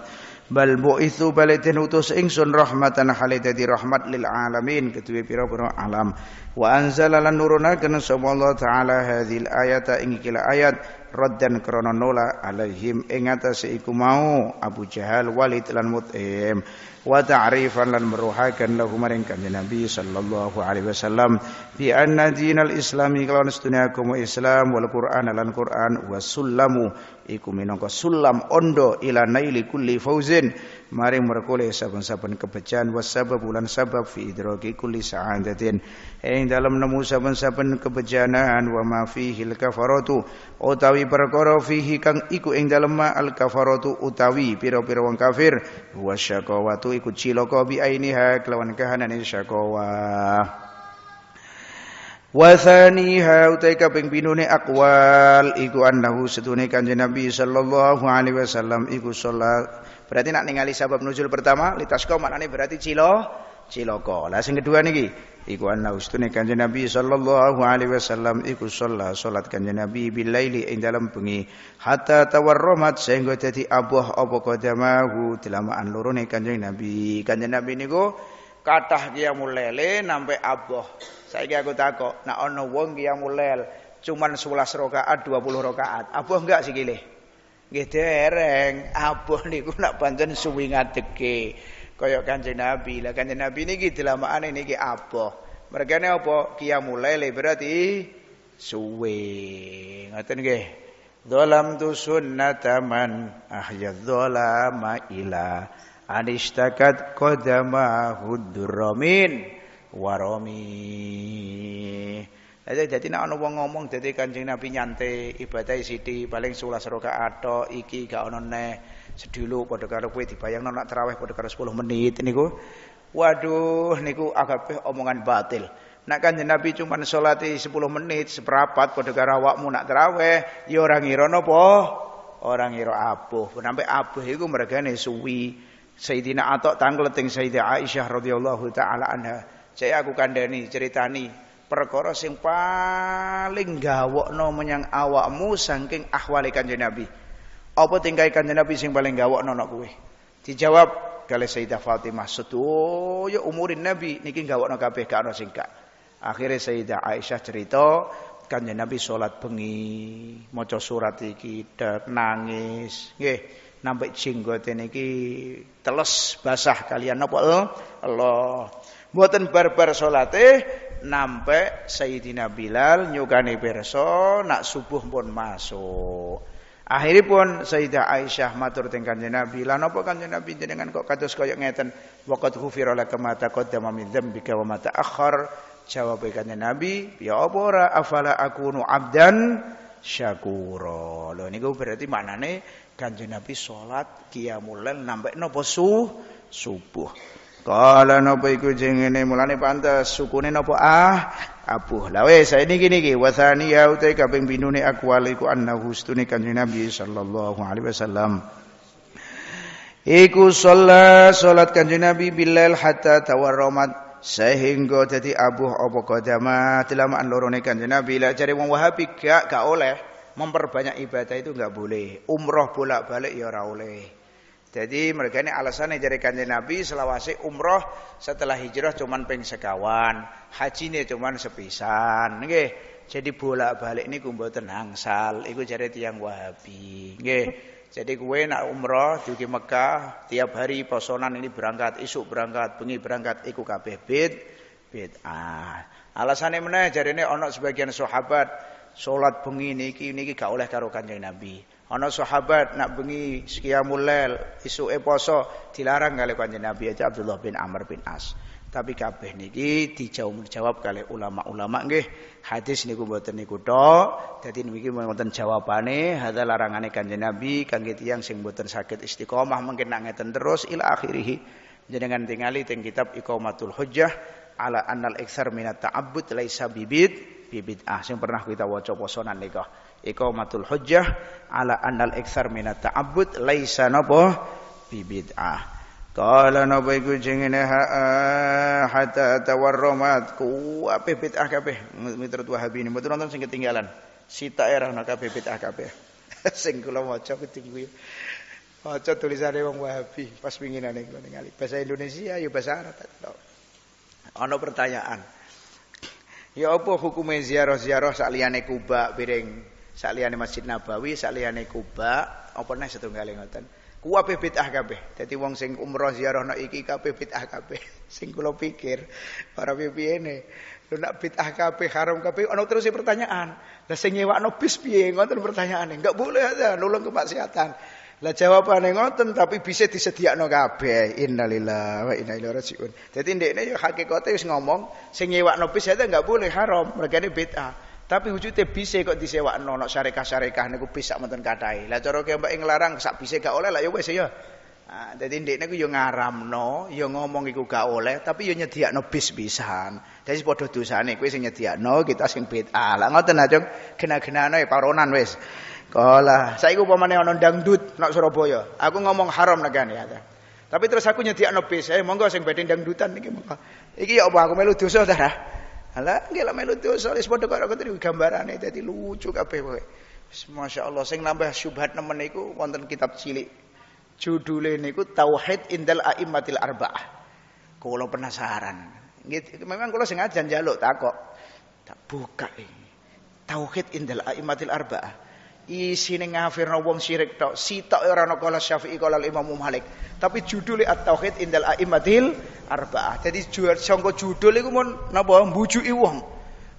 bal buithu balatin utus ingsun rahmatan hale rahmat lil alamin ketuwe pira-pira alam wa anzala lan nurunaken sapa Allah taala hadhil ayata ing ayat raddan krana nola alaihim ing atase mau Abu Jahal Walid lan Mut'im wa ta'rifan lan meruhakan lahu maring kanjeng Nabi sallallahu alaihi wasallam bi anna dinal islami kalawan sedunia agama Islam wal Qur'an lan Qur'an wa sullamu iku minangka sulam ondo ila naili kulli fauzin maring merkule saben-saben kebejan wasabab bulan sabab fi idraki kulli sa'adatin ing dalam nemu saben-saben kebejanan wa ma fihi al kafaratu utawi perkara fihi kang iku ing dalam ma al kafaratu utawi pira-pira wong kafir wa syakawatu iku cilaka bi ainiha kelawan kahanane syakawa Wasaniha utai kaping pinune akwal iku annahu setune kanjeng Nabi sallallahu alaihi wasallam iku salat. Berarti nak ningali sabab nuzul pertama litasko maknane berarti cilo ciloko. Lah sing kedua niki iku annahu setune kanjeng Nabi sallallahu alaihi wasallam iku salat salat kanjeng Nabi bil laili ing dalam bengi hatta tawarramat sehingga dadi abuh apa kodamahu delamaan lorone kanjeng Nabi. Kanjeng Nabi niku kathah qiyamul laile nampai abuh saya aku takok, nak ono wong qiyamul lail cuman 11 rakaat 20 rakaat, apa enggak sih gile? gede ereng, apa niku nak pancen suwi ngadeke. Kaya Kanjeng Nabi. Lah Kanjeng Nabi niki delamane niki apa? Mereka ini apa? Qiyamul lail berarti suwe. Ngoten Dalam Zalamtu sunnataman ahya dzalama ila kodama qadama huduramin warami. jadi nek ana wong ngomong jadi Kanjeng Nabi nyante ibadah sithik paling 11 seroka tok iki gak ono neh seduluk padha karo kowe dibayangno nek teraweh pada karo sepuluh menit ini niku waduh niku agak omongan batil. Nak kanjeng Nabi cuma sholati sepuluh menit seperapat pada karo awakmu nak tarawih ya ora ngira napa ora ngira abuh. Sampai abuh mereka mergane suwi. Sayyidina Atok tangleting Sayyidah Aisyah radhiyallahu taala anha. Saya aku kandani ceritani perkara sing paling gawokno menyang awakmu saking ahwale Kanjeng Nabi. Apa tingkah Kanjeng Nabi sing paling gawokno nok kowe? Dijawab kali Sayyidah Fatimah, "Setuju umurin Nabi niki gawokno kabeh gak ono sing akhirnya saya Sayyidah Aisyah cerita Kanjeng Nabi sholat bengi, maca surat iki, dek, nangis, nggih. Nampak jenggote niki teles basah kalian napa eh? Allah. Mboten barbar salate nampe Sayyidina Bilal nyukani perso nak subuh pun masuk. pun Sayyidah Aisyah matur teng Kanjeng Nabi, "Lan apa Kanjeng Nabi jenengan kok kados kaya ngeten? Waqad ghufira lakum kemata, taqaddama min dzambika wa mata. ta'akhkhar." Jawab Kanjeng Nabi, "Ya apa ora afala akunu abdan syakura." Lho niku berarti maknane Kanjeng Nabi salat qiyamul lail nampak napa subuh. Kala nopo iku jengene mulane pantas sukune nopo ah abuh. Lah wis saiki gini wasani ya utai kaping pindune akwal iku annahu stune kanjeng Nabi shallallahu alaihi wasallam. Iku sholat sholat kanjeng Nabi bilal hatta tawarromat sehingga dadi abuh apa kodama telamaan lorone kanjeng Nabi lah cari wong Wahabi gak gak oleh memperbanyak ibadah itu gak boleh umroh bolak-balik ya ora oleh jadi mereka ini alasannya jadi kanjeng Nabi selawasi umroh setelah hijrah cuman peng sekawan, hajine cuman sepisan, nggih. Jadi bolak-balik ini tenang sal, ikut jadi tiang Wahabi, nggih. Jadi kue nak umroh juga Mekah tiap hari posonan ini berangkat, isuk berangkat, bengi berangkat, ikut kabeh bid ah Alasannya meneh ini ana sebagian sahabat sholat bengi niki niki gak oleh karo Kanjeng Nabi. Ana sahabat nak bengi qiyamul lail, isuke poso dilarang kali Kanjeng Nabi aja Abdullah bin Amr bin As. Tapi kabeh niki dijawab jawab kali ulama-ulama nggih. Hadis niku mboten niku tok. Dadi niki wonten jawabane hadza larangane Kanjeng Nabi kangge tiyang sing mboten sakit istiqomah mungkin nak ngeten terus ila akhirih. Jenengan tingali teng kitab Iqamatul Hujjah ala annal iktsar minat ta'abbud laisa bibid bibit ah sing pernah kita waca posonan nikah iqamatul hujjah ala annal iktsar minat ta'abbud laisa napa bi Kala nopo iku jengene ha hatta tawarramat ku ape bid'ah kabeh miturut Wahabi ini mboten nonton sing ketinggalan sita era ana kabeh bid'ah kabeh sing kula maca kuting kuwi maca tulisane wong Wahabi pas winginane kula ningali bahasa Indonesia ya bahasa Arab ana pertanyaan Ya apa hukume ziarah-ziarah sak liyane Kuba piring Saliyane Masjid Nabawi, saliyane Kuba, apa neh setunggaling ngoten. Kuwabe bid'ah kabeh. Dadi wong sing umroh ziarah no iki kabeh bid'ah kabeh. Sing kula pikir para pipiyene. lu nak bid'ah kabeh haram kabeh ana terus e pertanyaan. Lah sing nyewakno bis piye ngoten pertanyaane. Enggak boleh ada nulung kemaksiatan. Lah jawabane ngoten tapi bisa disediakno kabeh. Innalillahi wa inna ilaihi raji'un. Dadi ndekne ya hakikate wis ngomong sing nyewakno bis ya enggak boleh haram, mergane bid'ah. Tapi wujudnya bisa kok disewakno nek syarikah-syarikah niku bisa sak mboten kathah. Lah cara kaya mbak nglarang sak bisa gak oleh lah ya wis ya. Ah, dadi ndekne yang yo ngaramno, yang ngomong iku gak oleh, tapi yo ya nyediakno bis pisan. Dadi padha dosane kuwi sing no, kita sing bid'ah. Lah ngoten aja kena genane ya, paronan Kola, Kala, saiki upamane ana dangdut nek Surabaya, aku ngomong haram negane ya. Tapi terus aku nyediakno bis, eh monggo sing badhe dangdutan iki monggo. Iki ya apa aku melu dosa ta? Alah nggih lah melu dosa wis padha karo ngoten gambarane dadi lucu kabeh kowe. Masya Allah, sing nambah syubhat nemen niku wonten kitab cilik. Judule niku Tauhid Indal A'immatil Arba'ah. Kula penasaran. Gitu. memang kula sengaja njaluk takok. Tak buka ini. Tauhid Indal A'immatil Arba'ah isine ngafirno wong syirik tok sitok ora ana kala Syafi'i kala Imam Malik tapi judul at-tauhid indal aimatil arba'ah jadi jual sangka judul iku mun napa mbujuki wong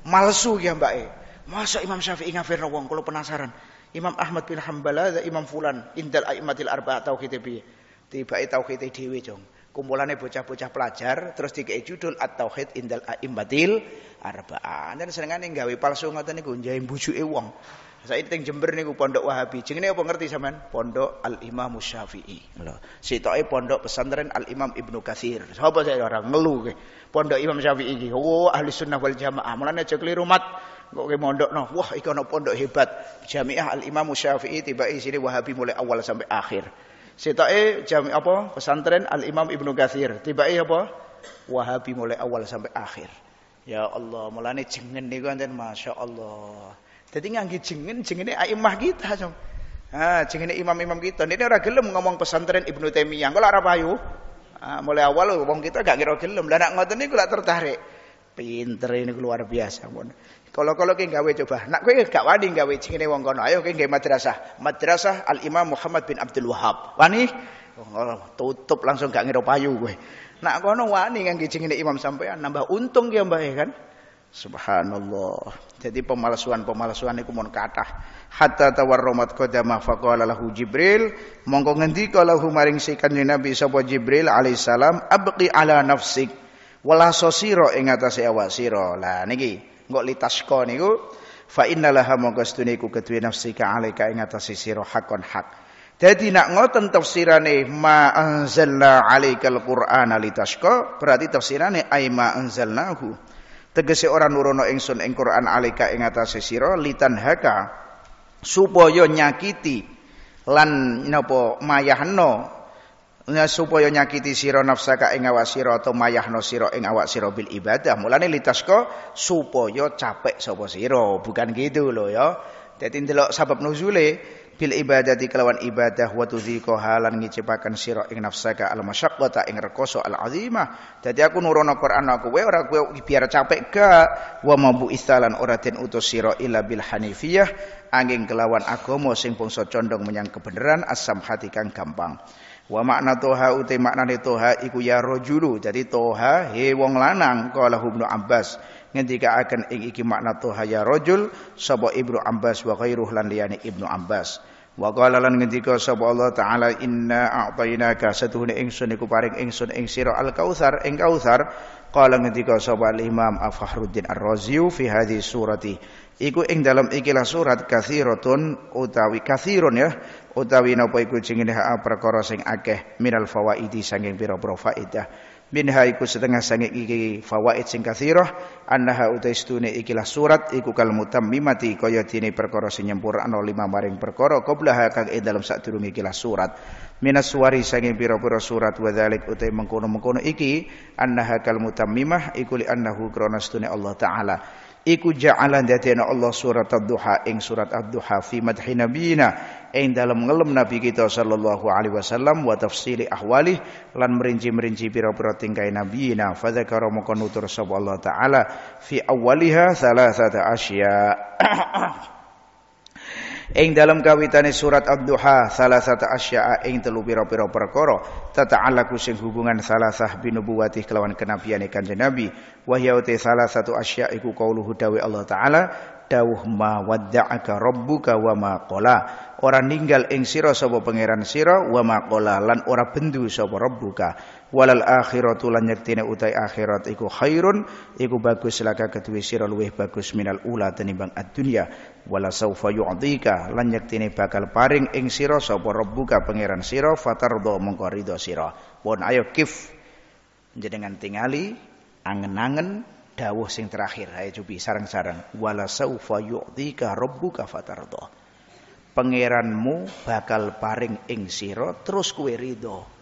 malsu ya mbake masa Imam Syafi'i ngafirno wong kalau penasaran Imam Ahmad bin Hambal Imam Fulan indal aimatil arba'ah tauhid piye tibake tauhid dhewe jong kumpulannya bocah-bocah pelajar terus dikei judul at-tauhid indal aimatil arba'ah dan senengane gawe palsu ngoten niku njaim bujuke wong saya teng Jember niku pondok Wahabi. Jenenge apa ngerti sampean? Pondok Al Imam Syafi'i. Lho, sitoke pondok pesantren Al Imam Ibnu Katsir. Sapa saya orang ngelu ke. Pondok Imam Syafi'i iki. Oh, ahli sunnah wal jamaah. Mulane aja keliru mat. Kok ke mondokno. Wah, iki ana pondok hebat. Jamiah Al Imam Syafi'i tiba sini Wahabi mulai awal sampai akhir. Sitoke jami apa? Pesantren Al Imam Ibnu Katsir. Tiba apa? Wahabi mulai awal sampai akhir. Ya Allah, mulane jengen niku anten Masya Allah. Jadi nganggi jengen jengene aimah kita. Som. Ah, jengene imam-imam kita. Ini orang gelem ngomong pesantren Ibnu Taimiyah. Kalau arah payu. Ah, mulai awal ngomong kita gak kira gelem. Lah nak ngoten gak tertarik. Pinter ini luar biasa. Kalau-kalau ki gawe coba. Nak kowe gak wani gawe jengene wong kono. Ayo ki gawe madrasah. Madrasah Al Imam Muhammad bin Abdul Wahab. Wani? Oh, tutup langsung gak ngira payu gue. Nak kono wani ngangge jengene imam sampean nambah untung ya mbak kan. Subhanallah. Jadi pemalsuan-pemalsuan iku mun kata. Hatta tawarromat qadama faqala lahu Jibril, mongko ngendi lahu maring si Kanjeng Nabi sapa Jibril alaihissalam, "Abqi ala nafsik wala sosiro ing atase awak sira." Lah niki engko litasko niku fa innalaha mongko stune iku kedue nafsika alaika ing atase sira hakon hak. Jadi nak ngoten tafsirane ma anzalna alaikal qur'ana litasqa berarti tafsirane ai ma anzalnahu Tegese ora nurono ingsun ing Quran alika ing atase sira litanhaka supaya nyakiti lan napa mayahno nah, supaya nyakiti siro nafsaka ing awak atau mayahno siro ing awak bil ibadah. Mulane litasko supaya capek sapa siro bukan gitu loh ya. jadi ndelok sabab nuzule bil ibadati kelawan ibadah wa tudzika halan ngicipaken sira ing nafsaka al masyaqqata ing rekoso al azimah dadi aku nurono Quran aku we ora kowe biar capek ga. wa mabu istalan ora den utus sira illa bil hanifiyah angin kelawan agama sing bangsa condong menyang kebenaran asam hati kang gampang wa makna toha uti maknane toha iku ya rajulu jadi toha he wong lanang qala ibnu abbas ngendika akan ing iki makna toha ya rajul sapa Ibnu Abbas wa ghairuh lan liyane Ibnu Abbas Wa qala lan ngendika sapa Allah taala inna a'tainaka satuhune ingsun iku paring ingsun ing sira al-Kautsar ing Kautsar qala ngendika sapa al-Imam Ar-Razi fi hadhi surati iku ing dalam ikilah surat kathiratun utawi kathirun ya utawi napa iku jenenge perkara sing akeh minal fawaidi sanging pira-pira faedah minha iku setengah sange iki fawaid sing kathirah annaha utaistune ikilah surat iku kal mutammimati kaya dene perkara sing nyempurnakno lima maring perkara qablaha kang ing dalem sadurunge ikilah surat minas suwari sange pira-pira surat wa dzalik utai mengkono-mengkono iki annaha kal mutammimah iku li annahu krana Allah taala iku ja'ala dadena Allah surat ad-duha ing surat ad-duha fi madhi nabiyina ing dalam ngelem nabi kita sallallahu alaihi wasallam wa tafsili ahwalih lan merinci-merinci pira-pira tingkai nabiyina fa dzakara maka nutur sapa Allah taala fi awwaliha asya ing dalam kawitane surat ad-duha satu asya'a ing telu pira-pira Tata tata'allaku sing hubungan salah sah binubuwati kelawan kenabian ikan Nabi wa salah satu asyaa iku qauluhu dawi Allah taala dawuh ma wadda'aka rabbuka wa ma qala ora ninggal ing sira sapa pangeran sira wa ma qala lan ora bendu sapa rabbuka walal akhiratu lan nyektine utai akhirat iku khairun iku bagus laka kedue sira luwih bagus minal ula tenimbang ad-dunya wala saufa yu'tika lan nyektine bakal paring ing sira sapa rabbuka pangeran sira fatardo mongko ridho sira pun ayo kif jenengan tingali angen-angen dawuh sing terakhir ayo cubi sarang-sarang wala saufa yu'tika rabbuka fatardo pangeranmu bakal paring ing sira terus kue ridho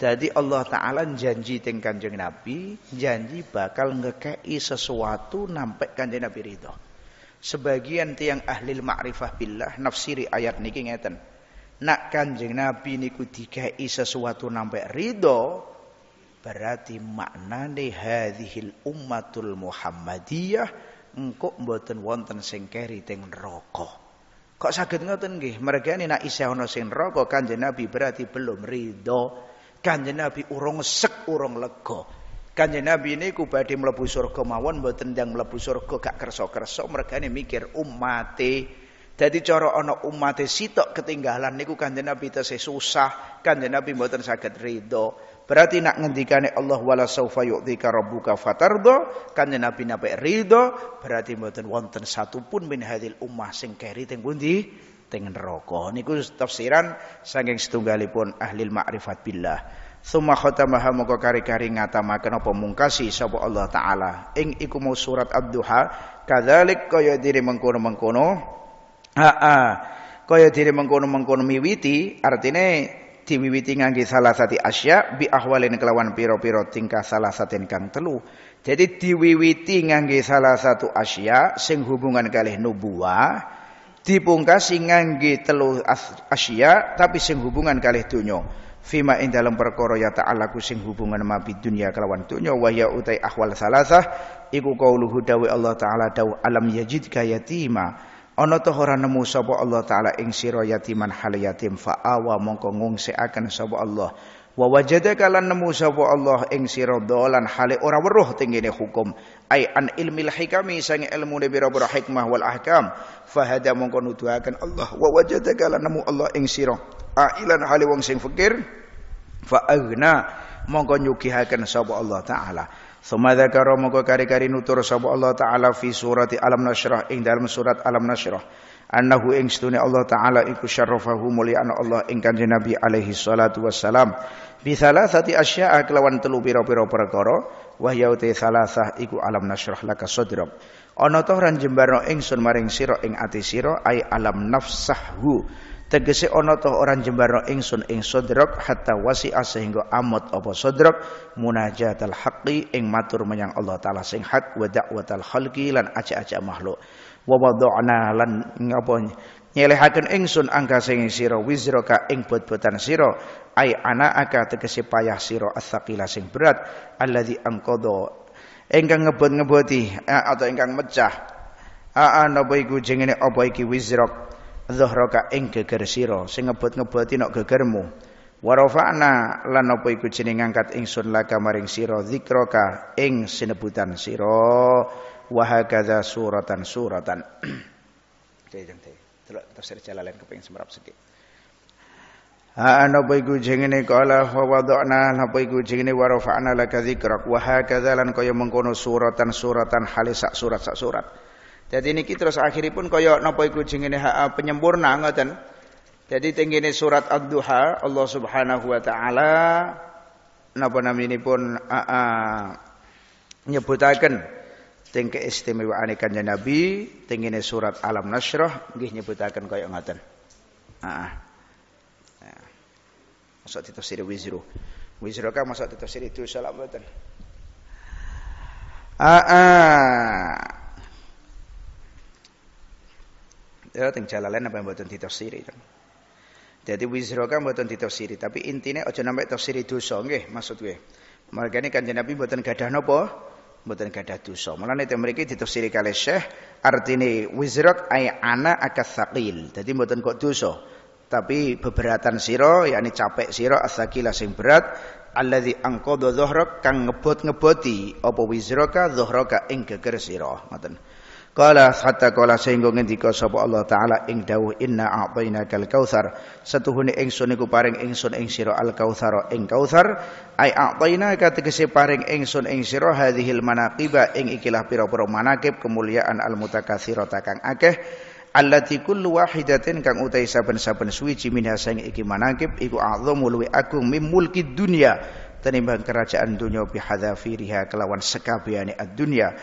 jadi Allah Ta'ala janji teng kanjeng Nabi, janji bakal ngekei sesuatu nampak kanjeng Nabi ridho. Sebagian tiang ahli ma'rifah billah nafsiri ayat niki ngeten. Nak kanjeng Nabi niku dikei sesuatu nampak ridho, berarti maknane hadhil ummatul muhammadiyah engkuk mboten wonten sengkeri keri teng Kok sakit ngoten nggih? Mergane nek isih ana sing neraka kanjeng Nabi berarti belum ridho Kanjeng Nabi urung sek urung lega. Kanjeng Nabi niku badhe mlebu surga mawon mboten ndang mlebu surga gak kersa-kersa mergane mikir umate Jadi cara ana umate sitok ketinggalan niku Kanjeng Nabi tasih susah, Kanjeng Nabi mboten saged ridho. Berarti nak ngendikane Allah wala saufa yu'tika rabbuka fatardo Kanjeng Nabi nape ridho, berarti mboten wonten pun min hadil ummah sing keri teng pundi? teng neraka niku tafsiran saking setunggalipun ahli ma'rifat billah Suma khatamaha moko kari-kari ngatamaken apa mungkasi sapa Allah taala ing iku mau surat ad-duha kadzalik kaya diri mengkono-mengkono aa kaya diri mengkono-mengkono miwiti artine diwiwiti ngangge salah satu asya bi ahwalin kelawan piro-piro tingkah salah satu kang telu jadi diwiwiti ngangge salah satu asya sing hubungan kalih nubuah dipungkasi ngangge telu asya tapi sing hubungan kalih donya fima ing dalam perkara ya ta'ala ku sing hubungan mabid dunia kelawan donya wa ya utai ahwal salasah iku qauluhu dawi Allah taala daw alam yajid yatima ana ta ora nemu sapa Allah taala ing sira yatiman hal yatim fa awa mongko ngungseaken sapa Allah Wa wajadaka lan nemu sapa Allah ing sira dolan hale ora weruh tengene hukum. Ai an ilmil hikami sang ilmu ne biro-biro hikmah wal ahkam. Fahada mongko nuduhaken Allah wa wajadaka lan nemu Allah ing sira. Ailan hale wong sing fakir fa aghna mongko nyugihaken sapa Allah taala. Suma dzakara mongko kari-kari nutur sapa Allah taala fi surati Alam Nasrah ing dalam surat Alam Nasrah. Annahu ing Allah taala iku syarrafahu mulyana Allah ing kanjeng Nabi alaihi salatu wassalam bisalah sati asya'a kelawan telu pira-pira perkara wahyaute uti salasah iku alam nasyrah laka sadrak ana ta ran jembarno ingsun maring siro ing ati siro ai alam nafsahu tegese ana orang jembarno ingsun ing sadrak hatta wasi sehingga amot apa munajat munajatal haqqi ing matur menyang Allah taala sing hak wa da'watal khalqi lan ajak-ajak makhluk wa wada'na lan ngapa nyelehaken ingsun angka sing sira wizraka ing bot-botan sira ai anaaka tegese payah sira atsaqila sing berat aladi angkodo engkang ngebut-ngebuti eh, atau engkang mecah aa ah, ah, napa iku jengene apa iki wizrak dhahraka ing geger sira sing ngebut-ngebuti nok gegermu wa lan apa iku jeneng ngangkat ingsun laka maring sira dzikraka ing sinebutan sira wa hakadha suratan suratan Jadi, tafsir Jalalain kepengin semerap sedikit ha napa iku jengene kala wa wadana napa iku jengene wa rafa'na laka dzikrak wa hakadza lan kaya mengkono suratan suratan hale sak surat sak surat jadi niki terus akhiripun kaya napa iku jengene penyempurna ngoten jadi tenggene surat ad-duha Allah Subhanahu wa taala napa naminipun nyebutaken teng keistimewaane kanjeng Nabi tengene surat Alam Nasrah nggih nyebutaken kaya ngoten heeh Masuk di tafsir wizru. Wizru kan masuk di tafsir itu salah betul. Ah, ah, Ya teng jalalan apa yang mboten itu. Jadi wizru kan mboten ditafsiri, tapi intinya aja nampak tafsiri dosa nggih maksud gue. Mereka ini kan jadi mboten gadah nopo, mboten gadah dosa. nih teng mriki ditafsiri kalih Syekh artinya wizrak ay ana akatsaqil. Jadi mboten kok dosa tapi beberatan siro, yakni capek siro asakila sing berat alladzi angkodo dhahrak kang ngebot-ngeboti apa wizraka dhahraka ing geger sira Kala qala hatta qala sehingga ngendika sapa Allah taala ing dawuh inna kal kautsar setuhune ingsun iku paring ingsun ing sira al kautsar ing kautsar ai a'tainaka tegese paring ingsun ing sira hadhil manaqiba ing ikilah pira-pira manaqib kemuliaan al mutakatsirata kang akeh allati kullu wahidatin kang utai saben-saben suwiji minha sing iki manakib iku azamu luwi agung mim mulki dunya tenimbang kerajaan dunya bihadzafiriha kelawan sekabehane ad-dunya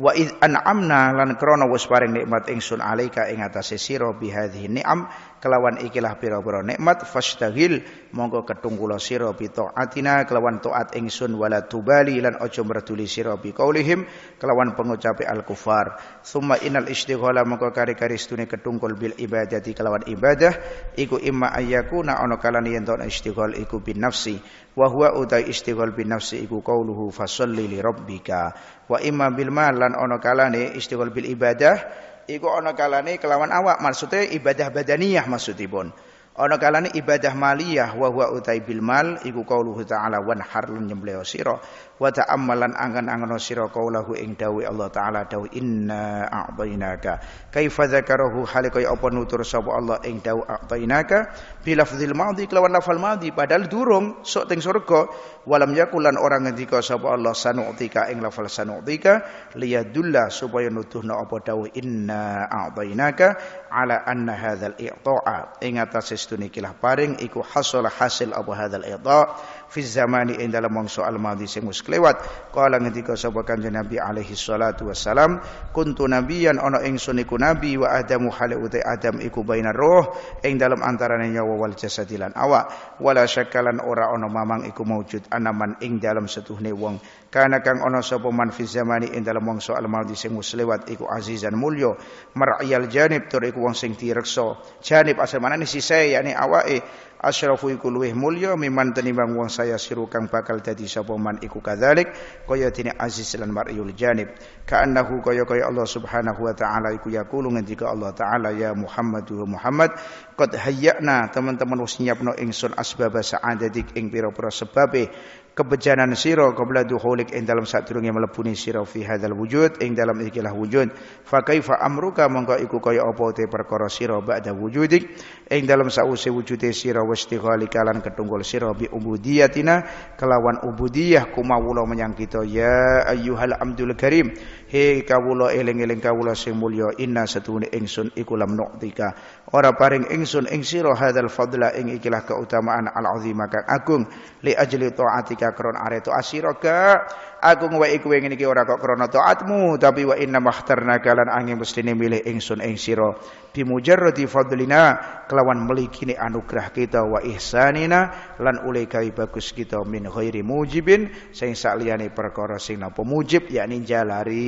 wa id an'amna lan krana wis paring nikmat ingsun alika ing atase sira bihadhihi ni'am kelawan ikilah pira-pira nikmat fastagil monggo ketunggulo sira bi taatina kelawan taat ingsun wala tubali lan aja merduli sira bi qaulihim kelawan pengucape al kufar summa inal istighala monggo kari-kari stune ketungkul bil ibadati kelawan ibadah iku imma ayyakuna ana kalane yen istighol iku bin nafsi wa huwa utai istighol bin nafsi iku qauluhu fasalli li rabbika wa imma bil mal lan ana kalane istighol bil ibadah iku ana kalane kelawan awak maksudnya ibadah badaniyah maksudipun. Ana kalane ibadah maliyah wa huwa utai bil mal iku qauluhu ta'ala wan harlun nyembelih sira wa ta'ammalan angan-angano sira kaulahu ing dawuh Allah taala dawuh inna a'tainaka kaifa dzakarahu halikaya apa nutur sapa Allah ing dawuh a'tainaka bilafzil madhi kelawan lafal madhi padahal durung sok teng surga walam yakulan orang ngendika sapa Allah sanu'tika ing lafal sanu'tika liyadullah supaya nutuhna apa dawuh inna a'tainaka ala anna hadzal i'ta'a ing atase sedune paring iku hasil hasil apa hadzal i'ta' fi zamani ing eh, dalam mangsa al madhi sing wis kelewat kala ngendika sapa kanjeng Nabi alaihi salatu wassalam kuntu nabiyan ana ingsun iku nabi wa adamu hale uta adam iku bainar roh ing dalam antaraning nyawa wal jasadi lan awak wala syakalan ora ana mamang iku maujud anaman ing dalam setuhne wong kana kang ana sapa man fi zamani ing dalam mangsa al madhi sing wis iku azizan mulya mar'iyal janib tur iku wong sing direksa janib asal manane sisai yakni awake asrafu iku luwih mulya miman tenimbang wong saya siru kang bakal dadi sapa man iku kadzalik kaya dene aziz lan maryul janib kaannahu kaya kaya Allah Subhanahu wa taala iku yaqulu ngendika Allah taala ya Muhammadu ya Muhammad qad hayyana teman-teman wis nyiapno ingsun asbaba sa'adatik ing pira-pira sebabe kebejanan sira qabla dukhulik ing dalam yang mlebune siro fi hadzal wujud ing dalam ikilah wujud fa kaifa amruka mongko iku kaya apa te perkara ba'da wujudik ing dalam sause wujude sira wastighali kalan ketunggul siro bi ubudiyatina kelawan ubudiyah kumawula menyang kita ya ayyuhal amdul karim he kawula eling-eling kawula sing mulya inna setune ingsun iku lam nuktika ora paring ingsun ing sira hadzal fadla ing ikilah keutamaan al azima kang agung li ajli taatika kron areto asiraka agung wa iku ngene iki ora kok krana taatmu tapi wa inna mahtarnaka kalan angin mestine milih ingsun ing sira bi mujarradi fadlina kelawan melikini anugerah kita wa ihsanina lan uleh gawe bagus kita min khairi mujibin sing liani perkara sing napa mujib yakni jalari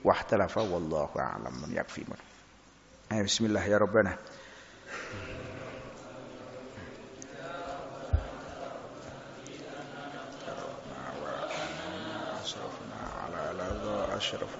wahtalafa wallahu a'lam yakfi أي آه، بسم الله يا ربنا أشرفنا على الأرض أشرفنا